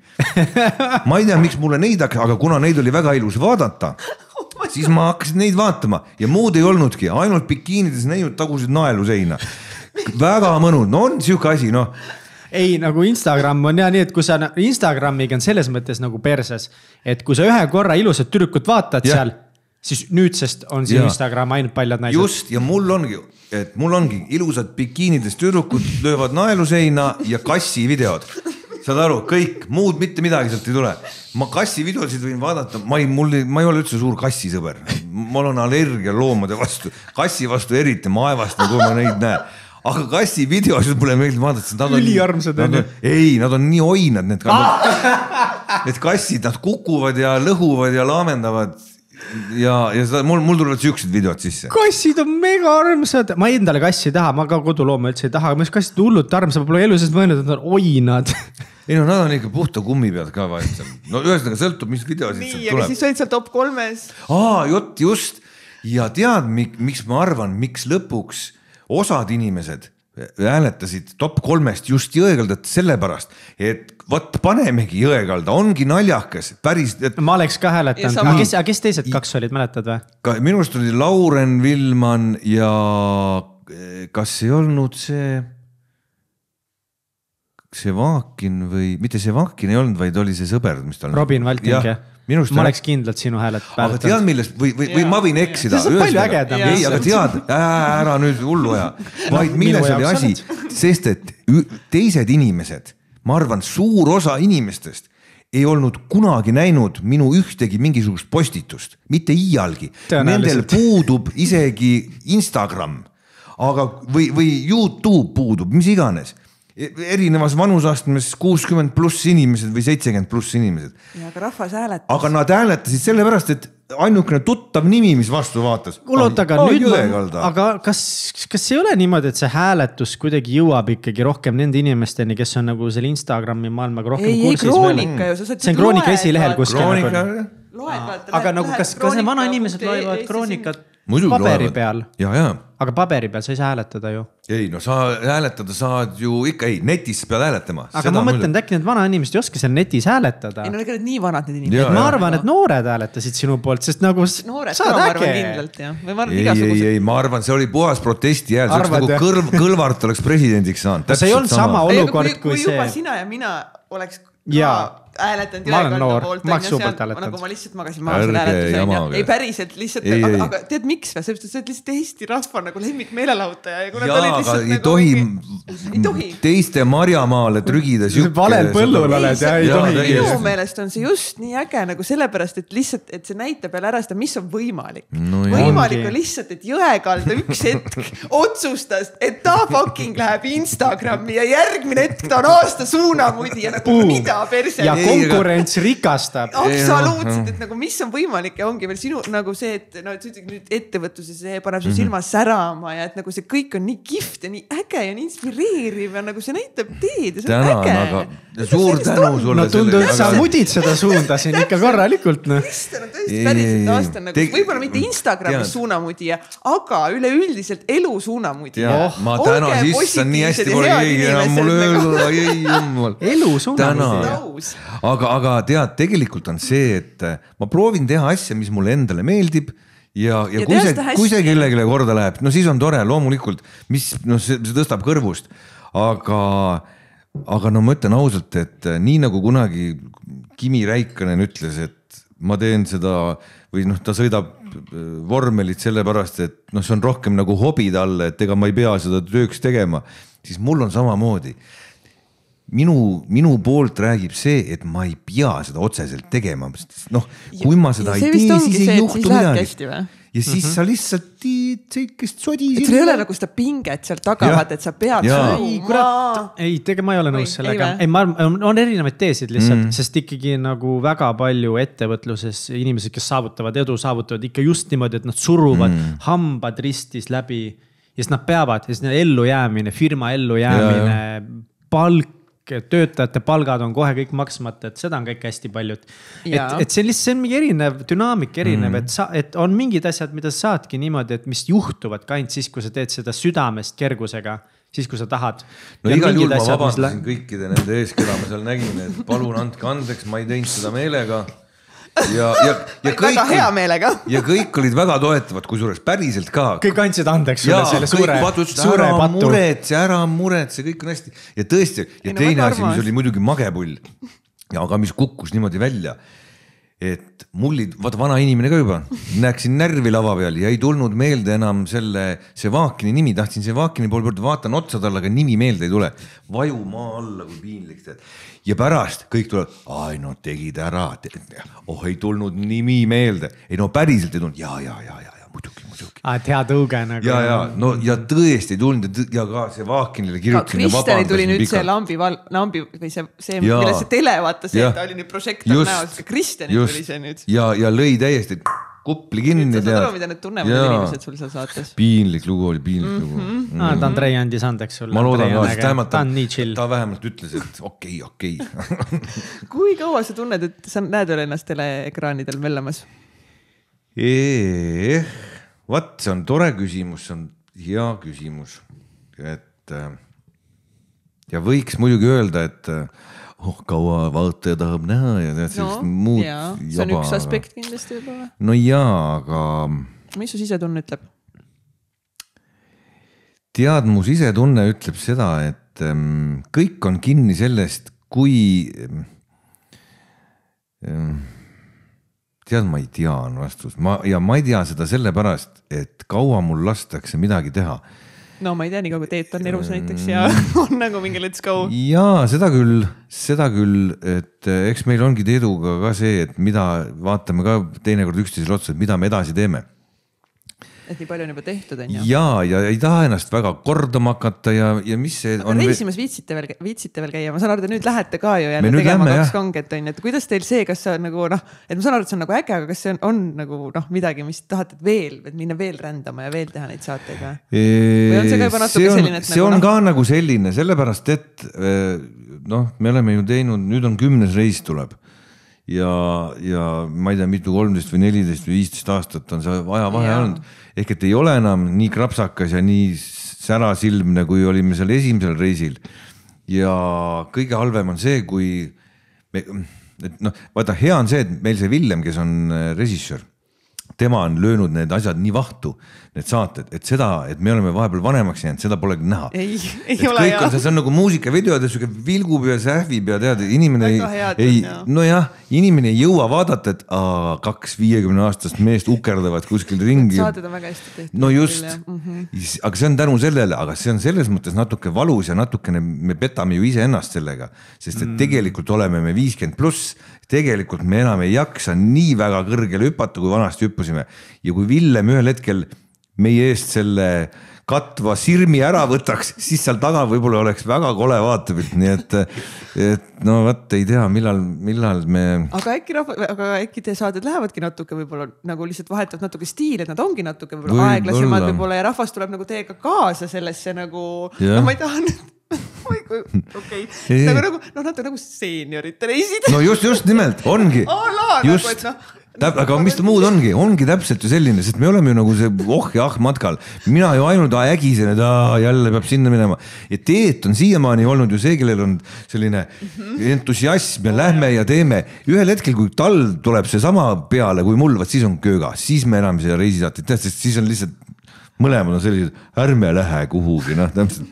ma ei tea, miks mulle neid, aga kuna neid oli väga ilus vaadata, siis ma hakkasin neid vaatama ja muud ei olnudki, ainult bikiinides neiud tagusid naelu seina väga mõnus, no on sihuke asi, noh ei, nagu Instagram on ja nii, et kui sa Instagramiga on selles mõttes nagu perses, et kui sa ühe korra ilusat tüdrukut vaatad ja. seal, siis nüüdsest on siin ja. Instagram ainult paljad naised. just ja mul ongi, et mul ongi ilusad bikiinides tüdrukud löövad naeluseina ja kassi videod saad aru, kõik muud mitte midagi sealt ei tule. ma kassivideosid võin vaadata, ma ei, mul, ma ei ole üldse suur kassisõber, mul on allergia loomade vastu, kassi vastu eriti, ma aevastan, nagu kui ma neid näen aga kassi videosid mulle meeldib vaadata. üliarmsad on ju. ei, nad on nii oinad, need kassid. Need kassid, nad kukuvad ja lõhuvad ja laamendavad ja, ja seda mul, mul tulevad siuksed videod sisse. kassid on mega armsad, ma endale kassi ei taha, ma ka kodulooma üldse ei taha, aga mis kassid hullult armsad, ma pole elu sees mõelnud, et nad on oinad ei no nad on ikka puhta kummi pealt ka vaesem, no ühesõnaga sõltub, mis videosid sealt tuleb. nii, aga siis olid seal top kolmes. aa, jutt just ja tead, miks ma arvan, miks lõpuks osad inimesed hääletasid top kolmest just Jõekaldat sellepärast, et vot panemegi Jõekalda, ongi naljakas, päris et.... ma oleks ka hääletanud, aga kes, aga kes teised kaks olid, mäletad või? ka minu arust oli Lauren Villman ja eh, kas ei olnud see. Sevakin või, mitte Sevakin ei olnud, vaid oli see sõber, mis tal. Robin Valting jah ja ma oleks kindlalt sinu hääled hääletanud. aga tead millest või, või, või ma võin eksida. ei, aga tead, ära nüüd hullu aja, vaid no, milles oli asi, sest et teised inimesed, ma arvan, suur osa inimestest ei olnud kunagi näinud minu ühtegi mingisugust postitust, mitte iialgi. Nendel puudub isegi Instagram, aga, või, või Youtube puudub, mis iganes E, erinevas vanusastmes kuuskümmend pluss inimesed või seitsekümmend pluss inimesed. aga rahvas hääletas. aga nad hääletasid sellepärast, et ainukene tuttav nimi, mis vastu vaatas. kuule oota, aga nüüd ma, aga kas, kas ei ole niimoodi, et see hääletus kuidagi jõuab ikkagi rohkem nende inimesteni, kes on nagu selle Instagrami maailmaga rohkem ei, kursis? ei, kroonika ju, sa saad. see on kroonika esilehel kuskil. Nagu loed vaata. aga nagu kas, kas need vanainimesed loevad kroonikat? paberi loevad. peal. aga paberi peal sa ei saa hääletada ju. ei no sa hääletada saad ju ikka, ei netis pead hääletama. aga Seda ma mõtlen, et äkki need vanainimesed ei oska seal netis hääletada. ei no ega nad nii vanad need inimesed. ma arvan, et noored hääletasid sinu poolt, sest nagu. noored ka ma arvan kindlalt jah, või ma arvan igasugused. ei, ei, ma arvan, see oli puhas protesti hääl, see oleks nagu jah. kõrv, Kõlvart oleks presidendiks saanud. see ei olnud sama olukord kui see. kui juba sina ja mina oleks ja hääletanud ülekonna poolt. ma olen noor, ma oleks poolt hääletanud. nagu ma lihtsalt magasin maha selle hääletuse onju, ei päriselt lihtsalt, aga, aga tead miks või, sellepärast et sa oled lihtsalt Eesti rahva nagu lemmikmeelelahutaja. jaa, aga ei nagu, tohi, ei tohi teiste marjamaale trügida siuke. valel põllul oled ja ei tohi. minu meelest on see just nii äge nagu sellepärast, et lihtsalt, et see näitab jälle ära seda, mis on võimalik no. võimalik on lihtsalt, et Jõekalda üks hetk otsustas, et ta fucking läheb Instagrami ja järgmine hetk ta on aasta suunamudi ja nagu mida perse konkurents aga... rikastab. Noh, absoluutselt, et nagu, mis on võimalik ja ongi veel sinu nagu see, et no, et sa ütlesid nüüd ettevõtluse, see paneb su mhm. silma särama ja et nagu see kõik on nii kihvt ja nii äge ja nii inspireeriv ja nagu see näitab teed ja see on äge. suur tänu sulle. no tundub, et sa mudid seda suunda siin ikka korralikult noh. Kristjan on tõesti päriselt aasta nagu võib-olla mitte mm, Instagramis suunamudija, aga üleüldiselt elu suunamudija. Oh. ma täna sisse nii hästi pole keegi enam mulle öelnud, ei jumal. elu suunamudija aga, aga tead, tegelikult on see, et eh, ma proovin teha asja, mis mulle endale meeldib ja, ja, ja kui see, kui see kellelegi korda läheb, no siis on tore, loomulikult, mis noh, see tõstab kõrvust, aga aga no ma ütlen ausalt, et eh, nii nagu kunagi Kimi Räikkönen ütles, et ma teen seda või noh, ta sõidab eh, vormelit sellepärast, et noh, see on rohkem nagu hobi talle, et ega ma ei pea seda tööks tegema, siis mul on samamoodi minu, minu poolt räägib see, et ma ei pea seda otseselt tegema, sest noh, kui ma seda ei tee, siis ei see, juhtu midagi. ja siis mm -hmm. sa mhm. lihtsalt teed sihukest sodi. et sul ei ole nagu seda pinget seal taga, vaata, et sa pead. ei, kurat, ei, tegelikult ma ei ole nõus sellega, ei, ma arvan, on erinevaid teesid lihtsalt mm, -hmm. sest ikkagi nagu väga palju ettevõtluses inimesed, kes saavutavad edu, saavutavad ikka just niimoodi, et nad suruvad mm -hmm. hambad ristis läbi ja siis nad peavad ja siis ellu jäämine, firma ellujäämine, palk töötajate palgad on kohe kõik maksmata, et seda on kõik hästi palju. et, et see on lihtsalt, see on mingi erinev dünaamika, erinev mm, -hmm. et sa, et on mingid asjad, mida sa saadki niimoodi, et mis juhtuvad ka ainult siis, kui sa teed seda südamest kergusega siis, kui sa tahad. no ja igal juhul ma vabandasin mis... kõikide nende ees, keda ma seal nägin, et palun andke andeks, ma ei teinud seda meelega ja, ja, ja kõik. väga hea meelega. ja kõik olid väga toetavad, kusjuures päriselt ka. kõik andsid andeks sulle selle suure, suure ära patu. muretse, ära muretse, kõik on hästi ja tõesti ja no, teine asi, mis oli muidugi magepull ja aga mis kukkus niimoodi välja et mullid, vaata vana inimene ka juba, näeksin närvi lava peal ja ei tulnud meelde enam selle Sevakini nimi, tahtsin Sevakini poole pöörduda, vaatan otsa talle, aga nimi meelde ei tule. vaju maa alla, kui piinlik tead. ja pärast kõik tulevad, ai no tegid ära, oh ei tulnud nimi meelde, ei no päriselt ei tulnud ja, ja, ja, ja, ja muidugi muidugi. aa, et hea tõuge nagu. ja, ja no ja tõesti ei tulnud ja ka see Vaakinile kirjutamine. Kristjanil tuli nüüd pikalt. see lambi, lambi või see, see, millest see tele vaata, see, et ta oli nüüd prožektor näos, Kristjanil tuli see nüüd. ja, ja lõi täiesti kupli kinni. sa saad aru, mida need tunnevad need inimesed sul seal saates? piinlik lugu oli, piinlik mm -hmm. lugu mm. -hmm. Ah, Andrei andis andeks sulle. ma loodan ka, sest vähemalt ta, ta, ta vähemalt ütles, et okei, okei. kui kaua sa tunned, et sa näed veel ennast teleekraanidel möllamas? vot, see on tore küsimus, see on hea küsimus, et äh, ja võiks muidugi öelda, et äh, oh, kaua vaataja tahab näha ja tead sellist no, muud. see on jaba, üks aspekt aga... kindlasti võib-olla. no jaa, aga. mis su sisetunne ütleb? tead, mu sisetunne ütleb seda, et ähm, kõik on kinni sellest, kui ähm,. Ähm, tead, ma ei tea, on vastus, ma ja ma ei tea seda sellepärast, et kaua mul lastakse midagi teha no ma ei tea, nii kaua kui Teet on elus näiteks ja mm. on nagu mingi let's go. ja seda küll, seda küll, et eh, eks meil ongi Teeduga ka see, et mida vaatame ka teinekord üksteisele otsa, et mida me edasi teeme et nii palju on juba tehtud, on ju. ja, ja ei taha ennast väga kordama hakata ja, ja mis see aga on. reisimas viitsite veel, viitsite veel käia, ma saan aru, te nüüd lähete ka ju jälle tegema lämme, kaks kanget on ju, et kuidas teil see, kas see on nagu noh, et ma saan aru, et see on nagu äge, aga kas see on, on nagu noh, midagi, mis tahate veel, et minna veel rändama ja veel teha neid saateid või? või on see ka juba natuke on, selline, et. see nagu, on noh? ka no... nagu selline, sellepärast et eh, noh, me oleme ju teinud, nüüd on kümnes reis tuleb ja, ja ma ei tea, mitu, kolmteist või neliteist või viisteist aastat on see ajavahe olnud mm, ehk et ei ole enam nii krapsakas ja nii särasilmne, nagu kui olime seal esimesel reisil. ja kõige halvem on see, kui me, et noh, vaata, hea on see, et meil see Villem, kes on äh, režissöör tema on löönud need asjad nii vahtu, need saated, et seda, et me oleme vahepeal vanemaks jäänud, seda polegi näha. ei, ei et ole jah. see on nagu muusikavideod ja sihuke vilgub ja sähvib ja tead, inimene Väga ei, ei, nojah, inimene ei jõua vaadata, et aa, kaks viiekümne aastast meest ukerdavad kuskil ringi. saated on väga hästi tehtud. no just, mm -hmm. aga see on tänu sellele, aga see on selles mõttes natuke valus ja natukene me petame ju iseennast sellega, sest et mm. tegelikult oleme me viiskümmend pluss tegelikult me enam ei jaksa nii väga kõrgele hüpata, kui vanasti hüppasime. ja kui Villem ühel hetkel meie eest selle katva sirmi ära võtaks, siis seal taga võib-olla oleks väga kole vaatepilt, nii et, et no vot ei tea, millal, millal me. aga äkki rahva, aga äkki teie saated lähevadki natuke võib-olla nagu lihtsalt vahetavad natuke stiili, et nad ongi natuke võib-olla võib aeglasemad võib-olla ja rahvas tuleb nagu teiega kaasa sellesse nagu, no ma ei taha nüüd Nagu okei, nagu, nagu noh, natuke nagu seenioritele esitada. no just, just nimelt ongi. Nagu, just nagu,, täp-, aga mis muud ongi, ongi täpselt ju selline, sest me oleme ju nagu see oh ja ah matkal. mina ju ainult ägisen, et aa jälle peab sinna minema. ja Teet on siiamaani olnud ju see, kellel on selline mhm. entusiasm ja lähme ja teeme. ühel hetkel, kui talv tuleb seesama peale kui mul, vot siis on köögas, siis me enam seda reisisaateid teha, sest siis on lihtsalt mõlemad on sellised, ärme lähe kuhugi, noh täpselt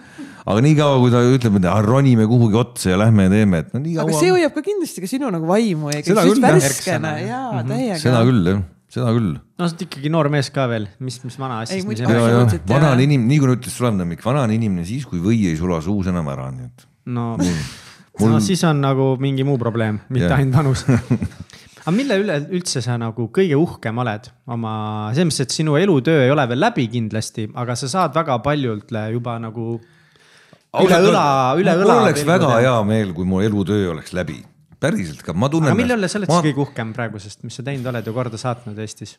aga niikaua, kui ta ütleb, et ah, ronime kuhugi otsa ja lähme ja teeme, et no nii kaua. aga see hoiab ka kindlasti ka sinu nagu vaimu ja kõik just värskena ja täiega. seda küll jah seda küll. no sa oled ikkagi noor mees ka veel, mis, mis vana asjast me siin. vana on inimene, nii kui ütles Sulandamik, vana on inimene siis, kui või ei sula suus enam ära, nii et. no mul... no siis on nagu mingi muu probleem, mitte ainult vanus aga mille üle üldse sa nagu kõige uhkem oled oma, selles mõttes, et sinu elutöö ei ole veel läbi kindlasti, aga sa saad väga paljult äh, juba nagu üle õla, üle õla. mul oleks väga hea meel, kui mu elutöö oleks läbi, päriselt ka, ma tunnen. aga mille üle sa oled ma... siis kõige uhkem praegusest, mis sa teinud oled ja korda saatnud Eestis?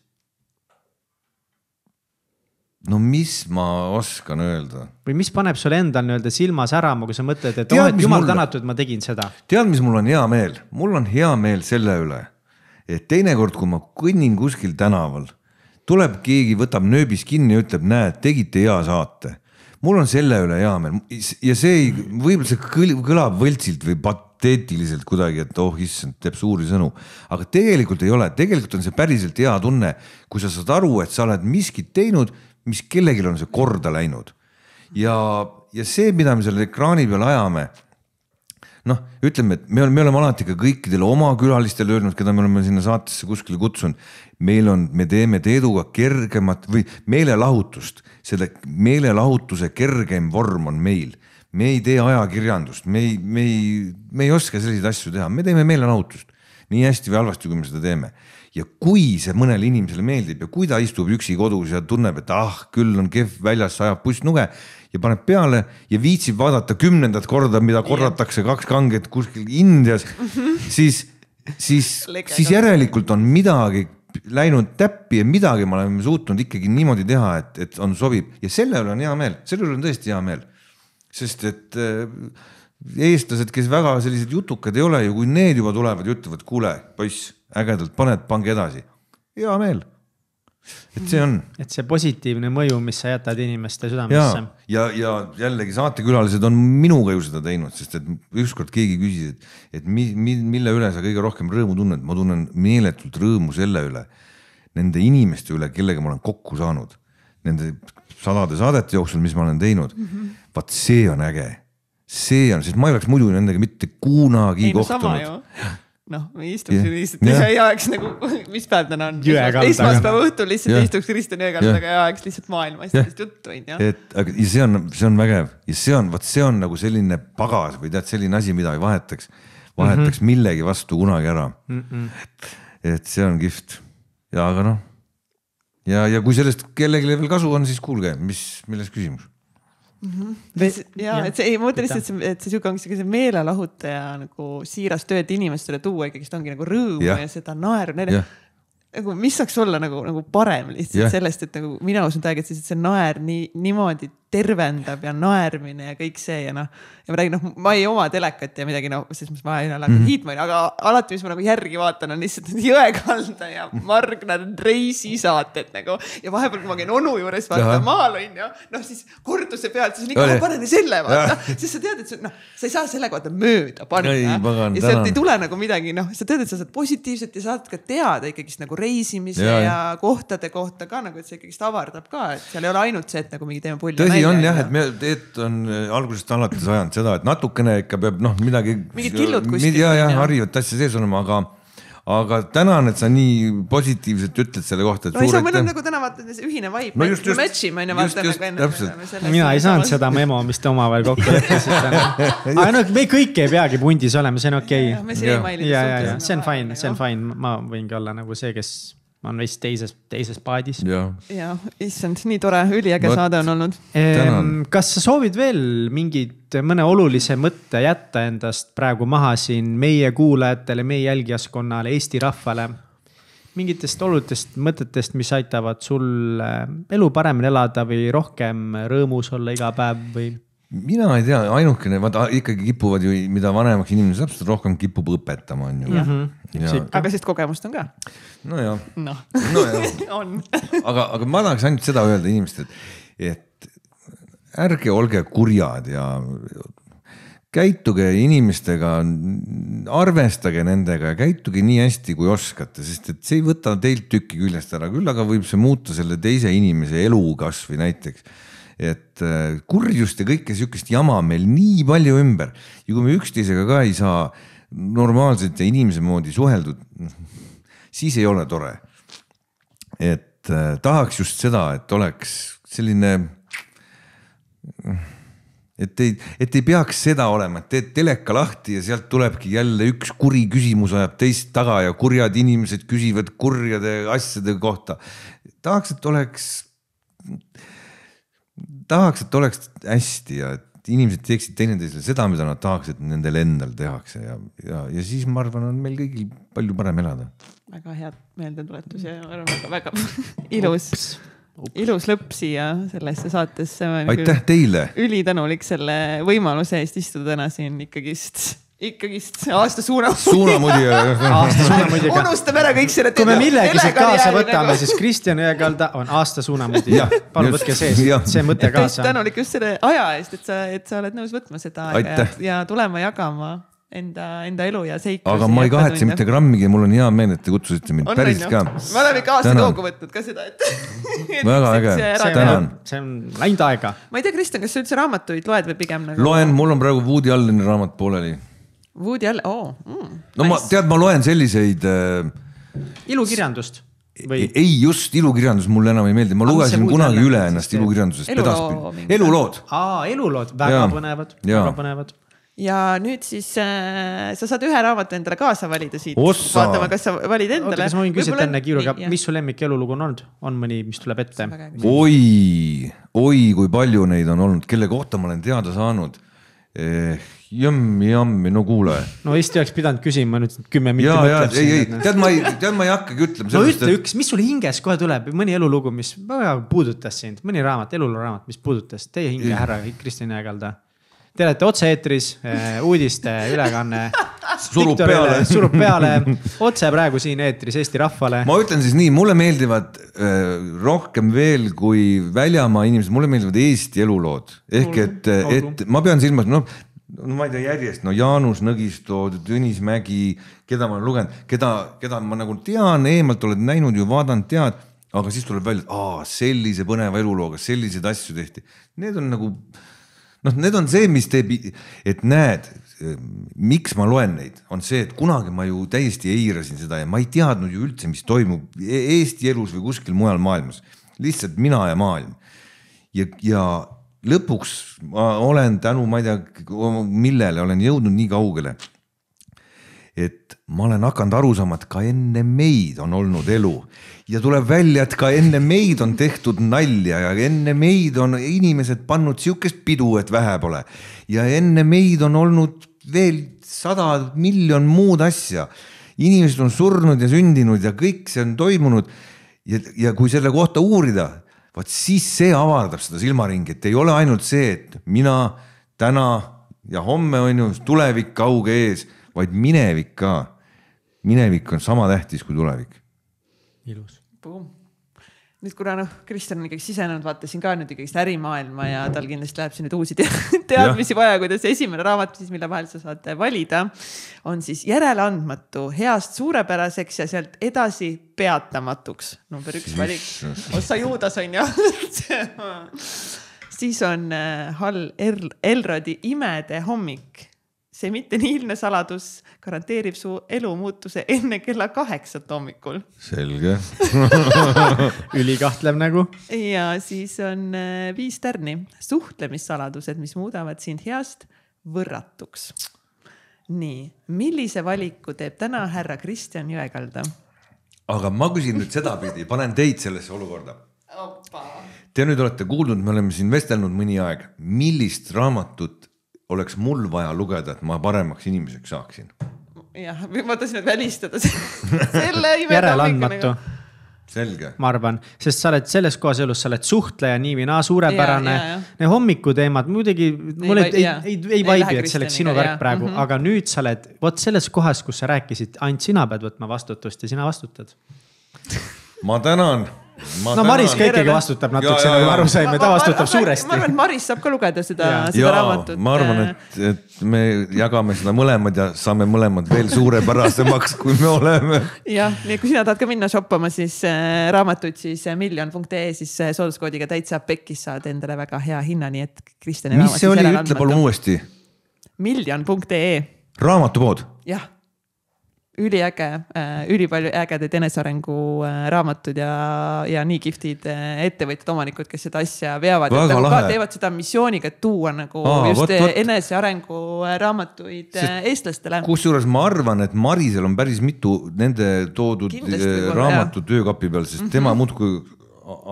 no mis ma oskan öelda? või mis paneb sulle endal nii-öelda silma särama, kui sa mõtled, et oh, tead, oh, jumal mulle... tänatud, ma tegin seda. tead, mis mul on hea meel, mul on hea meel selle üle, et teinekord, kui ma kõnnin kuskil tänaval, tuleb keegi, võtab nööbis kinni ja ütleb, näed, tegite hea saate mul on selle üle hea meel ja see ei, võib-olla see kõlab võltsilt või pateetiliselt kuidagi, et oh issand, teeb suuri sõnu. aga tegelikult ei ole, tegelikult on see päriselt hea tunne, kui sa saad aru, et sa oled miskit teinud, mis kellelgi on see korda läinud. ja, ja see, mida me seal ekraani peal ajame noh, ütleme, et me oleme, me oleme alati ka kõikidele oma külalistele öelnud, keda me oleme sinna saatesse kuskile kutsunud. meil on, me teeme Teeduga kergemat või meelelahutust selle meelelahutuse kergem vorm on meil. me ei tee ajakirjandust, me ei, me ei, me ei oska selliseid asju teha, me teeme meelelahutust. nii hästi või halvasti, kui me seda teeme. ja kui see mõnele inimesele meeldib ja kui ta istub üksi kodus ja tunneb, et ah, küll on kehv väljas, sajab pussnuge ja paneb peale ja viitsib vaadata kümnendat korda, mida korratakse kaks kanget kuskil Indias, siis siis, siis järelikult on midagi läinud täppi ja midagi me oleme suutnud ikkagi niimoodi teha, et, et on, sobib ja selle üle on hea meel, selle üle on tõesti hea meel. sest et äh, eestlased, kes väga sellised jutukad ei ole ju, kui need juba tulevad ja ütlevad, kuule poiss, ägedalt paned, pange edasi, hea meel et see on. et see positiivne mõju, mis sa jätad inimeste südamesse. ja, ja jällegi saatekülalised on minuga ju seda teinud, sest et ükskord keegi küsis, et, et mi, mi, mille üle sa kõige rohkem rõõmu tunned, ma tunnen meeletult rõõmu selle üle. Nende inimeste üle, kellega ma olen kokku saanud, nende sadade saadete jooksul, mis ma olen teinud mm. -hmm. vaat see on äge, see on, sest ma ei oleks muidu nendega mitte kunagi ei, kohtunud no noh, istuks ja. lihtsalt ja. ei oleks nagu, mis päev täna on? esmaspäeva õhtul lihtsalt ja. istuks Kristjan jõe kalla taga ja ajaks lihtsalt maailma asjadest juttu, onju. et aga ja see on, see on vägev ja see on, vot see on nagu selline pagas või tead, selline asi, mida ei vahetaks, vahetaks mm -hmm. millegi vastu kunagi ära mm. -mm. et see on kihvt ja, aga noh ja, ja kui sellest kellelegi veel kasu on, siis kuulge, mis, milles küsimus mm. -hmm. Ves, ja, ja et see ei, ma mõtlen lihtsalt, et see sihuke ongi sihuke meelelahutaja nagu siiras töö, et inimestele tuua ikkagist ongi nagu rõõmu ja, ja seda naeru, nagu mis saaks olla nagu, nagu parem lihtsalt ja. sellest, et nagu minu arust on täiega, et see naer nii niimoodi tervendab ja naermine ja kõik see ja noh. ja ma räägin, noh, ma ei oma telekat ja midagi, no selles mõttes ma ei ole nagu mm. hiitmail, aga alati, mis ma nagu järgi vaatan, on lihtsalt Jõekalda ja Margna reisisaated nagu. ja vahepeal, kui ma käin onu juures vaata maal on ju, noh siis korduse pealt, siis on ikka, pane nüüd selle vaata, sest sa tead, et see, noh, sa ei saa selle kohta mööda panna. ja sealt ei tule nagu midagi, noh, sa tead, et sa saad positiivset ja saad ka teada ikkagist nagu reisimise ja, ja kohtade kohta ka nagu, et see ikkagist avardab ka, et seal ei ole ainult see, et nagu mingi teeme pulli ei, on jah, et me, Teet on äh, algusest alates ajanud seda, et natukene ikka peab noh, midagi. mingid killud kuskil. ja, ja harjuvat asja sees olema, aga aga tänan, et sa nii positiivselt ütled selle kohta. no ei, nagu see on mõnel nagu täna vaata ühine vibe no, just, just, match ime on ju vaata nagu enne. mina ei saanud seda memo, mis te omavahel kokku leppisite aga no me kõik ei peagi pundis olema, see on okei okay.. ja, ja, ja see on fine, see on fine, ma võingi olla nagu see, kes ma olen vist teises, teises paadis. ja, issand, nii tore, üliäge Võt, saade on olnud. Ehm, kas sa soovid veel mingit, mõne olulise mõtte jätta endast praegu maha siin meie kuulajatele, meie jälgijaskonnale, Eesti rahvale? mingitest oludest mõtetest, mis aitavad sul äh, elu paremini elada või rohkem rõõmus olla iga päev või? mina ei tea, ainukene, vaata ikkagi kipuvad ju, mida vanemaks inimene saab, seda rohkem kipub õpetama, on ju mm. -hmm. Ja... aga sest kogemust on ka. nojah. noh no, no, aga, aga ma tahaks ainult seda öelda inimestele, et ärge olge kurjad ja käituge inimestega, arvestage nendega ja käituge nii hästi, kui oskate, sest et see ei võta teilt tükki küljest ära, küll aga võib see muuta selle teise inimese elu kasvõi näiteks et äh, kurjust ja kõike sihukest jama meil nii palju ümber ja kui me üksteisega ka ei saa normaalselt ja inimese moodi suheldud, siis ei ole tore. et äh, tahaks just seda, et oleks selline. et ei, et ei peaks seda olema, et teed teleka lahti ja sealt tulebki jälle üks kuri küsimus ajab teist taga ja kurjad inimesed küsivad kurjade asjade kohta. tahaks, et oleks tahaks, et oleks hästi ja et inimesed teeksid teineteisele seda, mida nad tahaks, et nendel endal tehakse ja, ja, ja siis ma arvan, on meil kõigil palju parem elada. väga head meeldetuletus ja ma arvan väga, väga ilus ilus lõpp siia sellesse saatesse. aitäh teile. ülitänulik selle võimaluse eest istuda täna siin ikkagist ikkagist aasta suuna. suunamudija aasta suunamudija. unustame ära kõik selle. kui me millegi siit kaasa võtame, nagu- siis Kristjan Jõekalda on aasta suunamudija. palun võtke see, see mõte kaasa. tänulik just selle aja eest, et sa, et sa oled nõus võtma seda Aitäh. ja, ja tulema jagama enda, enda elu ja seiklusi. aga ma ei kahetse mitte grammigi, mul on hea meel, et te kutsusite mind, päriselt ka. me oleme ka aasta toogu võtnud ka seda, et, et. väga äge, tänan. see on läinud aega. ma ei tea, Kristjan, kas sa üldse raamatuid loed või pigem nagu? loen, mul on praegu Woody Alleni raamat pooleli Woody Allen, oo mm,. no nice. ma tead, ma loen selliseid äh,. ilukirjandust või? ei, just ilukirjandus mulle enam ei meeldi, ma ah, lugesin kunagi üle ennast ilukirjandusest edaspidi. elulood. aa, elulood, väga põnevad, väga põnevad ja nüüd siis äh, sa saad ühe raamatu endale kaasa valida siit. vaatame, kas sa valid endale. kas ma võin küsida enne kiiruga, mis su lemmik elulugu on olnud, on mõni, mis tuleb ette? oi, oi, kui palju neid on olnud, kelle kohta ma olen teada saanud eh, jõmmi, jammi, no kuule. no vist oleks pidanud küsima nüüd kümme minutit. ja, ja, ei, ei, noh. tead, ma ei, tead, ma ei hakkagi ütlema. no ütle et... üks, mis sul hinges kohe tuleb, mõni elulugu, mis väga puudutas sind, mõni raamat, eluluraamat, mis puudutas teie hinge, härra Kristjan Jäägalda. Te olete otse-eetris, eh, uudiste ülekanne surub peale. surub peale, otse praegu siin eetris Eesti rahvale. ma ütlen siis nii, mulle meeldivad äh, rohkem veel kui väljamaa inimesed, mulle meeldivad Eesti elulood. ehk et, eh, et ma pean silmas, noh, no ma ei tea järjest, no Jaanus Nõgisto, Tõnis Mägi, keda ma olen lugenud, keda, keda ma nagu tean, eemalt oled näinud ju, vaadanud, tead, aga siis tuleb välja, et aa, sellise põneva elulooga selliseid asju tehti. Need on nagu noh, need on see, mis teeb, et näed, miks ma loen neid, on see, et kunagi ma ju täiesti eirasin seda ja ma ei teadnud ju üldse, mis toimub e-, Eesti elus või kuskil mujal maailmas. lihtsalt mina ja maailm ja, ja lõpuks ma olen tänu, ma ei tea, millele olen jõudnud nii kaugele. et ma olen hakanud aru saama, et ka enne meid on olnud elu ja tuleb välja, et ka enne meid on tehtud nalja ja enne meid on inimesed pannud sihukest pidu, et vähe pole. ja enne meid on olnud veel sada miljon muud asja. inimesed on surnud ja sündinud ja kõik see on toimunud. ja, ja kui selle kohta uurida vot siis see avardab seda silmaringi, et ei ole ainult see, et mina täna ja homme on ju tulevik kauge ees, vaid minevik ka. minevik on sama tähtis kui tulevik. ilus nüüd kuna noh, Kristjan on ikkagi sisenenud, vaata siin ka nüüd ikkagist ärimaailma ja tal kindlasti läheb siin nüüd uusi te teadmisi vaja, kuidas esimene raamat siis, mille vahel sa saad valida, on siis Järeleandmatu heast suurepäraseks ja sealt edasi peatamatuks. number üks valik, ossa oh, Juudas on ju siis on äh, Hall El Elrodi Imede hommik see mitte nii ilmne saladus garanteerib su elumuutuse enne kella kaheksat hommikul. selge ülikahtlev nägu. ja siis on äh, viis tärni, suhtlemissaladused, mis muudavad sind heast võrratuks. nii, millise valiku teeb täna härra Kristjan Jõekalda? aga ma küsin nüüd sedapidi, panen teid sellesse olukorda Opa. Te nüüd olete kuulnud, me oleme siin vestelnud mõni aeg, millist raamatut oleks mul vaja lugeda, et ma paremaks inimeseks saaksin? jah, ma tahtsin välistada selle. järeleandmatu nagu. selge. ma arvan, sest sa oled selles kohas elus, sa oled suhtleja nii või naa, suurepärane. Need hommikuteemad muidugi, mul ei, ei, ei, ei vaibi, et see oleks sinu värk praegu mm, -hmm. aga nüüd sa oled vot selles kohas, kus sa rääkisid, ainult sina pead võtma vastutust ja sina vastutad ma tänan Ma no Maris ka ikkagi vastutab natukene, nagu me aru saime, ta vastutab ma, suuresti. ma arvan, et Maris saab ka lugeda seda, seda raamatut. ma arvan, et, et me jagame seda mõlemad ja saame mõlemad veel suurepärasemaks, kui me oleme. jah, nii et kui sina tahad ka minna shoppama, siis äh, raamatuid siis äh, miljon.ee, siis äh, sooduskoodiga täitsa pekkis saad endale väga hea hinna, nii et Kristjani. mis see oli, ütle palun uuesti. miljon.ee. raamatupood. jah üliäge, äh, ülipalju ägedaid enesearengu äh, raamatuid ja, ja nii kihvtid äh, ettevõtjad, omanikud, kes seda asja veavad. Nagu ka teevad seda missiooniga, et tuua nagu Aa, just võt, võt. enesearengu raamatuid Sest eestlastele. kusjuures ma arvan, et Marisel on päris mitu nende toodud raamatut öökapi peal, sest mm -hmm. tema muudkui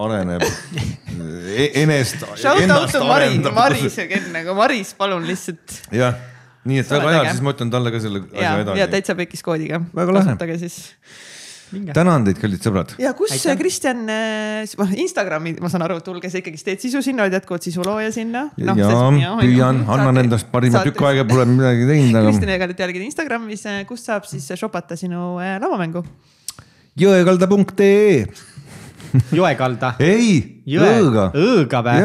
areneb e, enest. Shout out to Mari, Maris ja Ken, aga nagu Maris, palun lihtsalt. jah nii et väga hea, siis ma ütlen talle ka selle ja, asja edasi. ja täitsa pekis koodiga. kasutage siis. Minge. tänan teid, kallid sõbrad. ja kus äh, Kristjan, äh, Instagrami, ma saan aru, tulge sa ikkagi, teed sisu sinna, oled jätkuvalt sisulooja sinna no,. ja sest, püüan, annan saate, endast parima saate. tükk aega, pole midagi teinud aga.... Kristjan Jõekaldat jälgid Instagramis, äh, kus saab siis shopata sinu lauamängu? jõekalda.ee joekalda. ei, õõga. õõga või?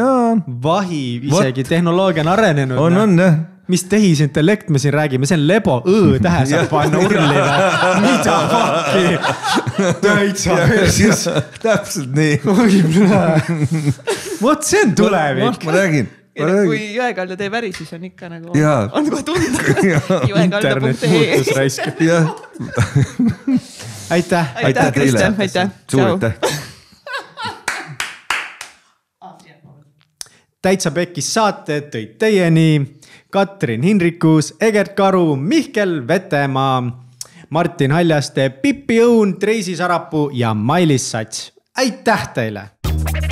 vahi, isegi What? tehnoloogia on arenenud. on, on jah mis tehisintellekt me siin räägime, see on lebo, õ tähe saab panna urli või? mida fuck'i? täitsa persis. täpselt nii. oi, vot see on tulevik. ma räägin ja nüüd, kui Jõekalda teeb äri, siis on ikka nagu, on kohe tunda. aitäh. aitäh, Kristjan, aitäh. suur aitäh. täitsa pekkis saated tõid teieni Katrin Hinrikus, Egert Karu, Mihkel Vetemaa, Martin Haljaste, Pipi Õun, Treisi Sarapuu ja Mailis Sats. aitäh teile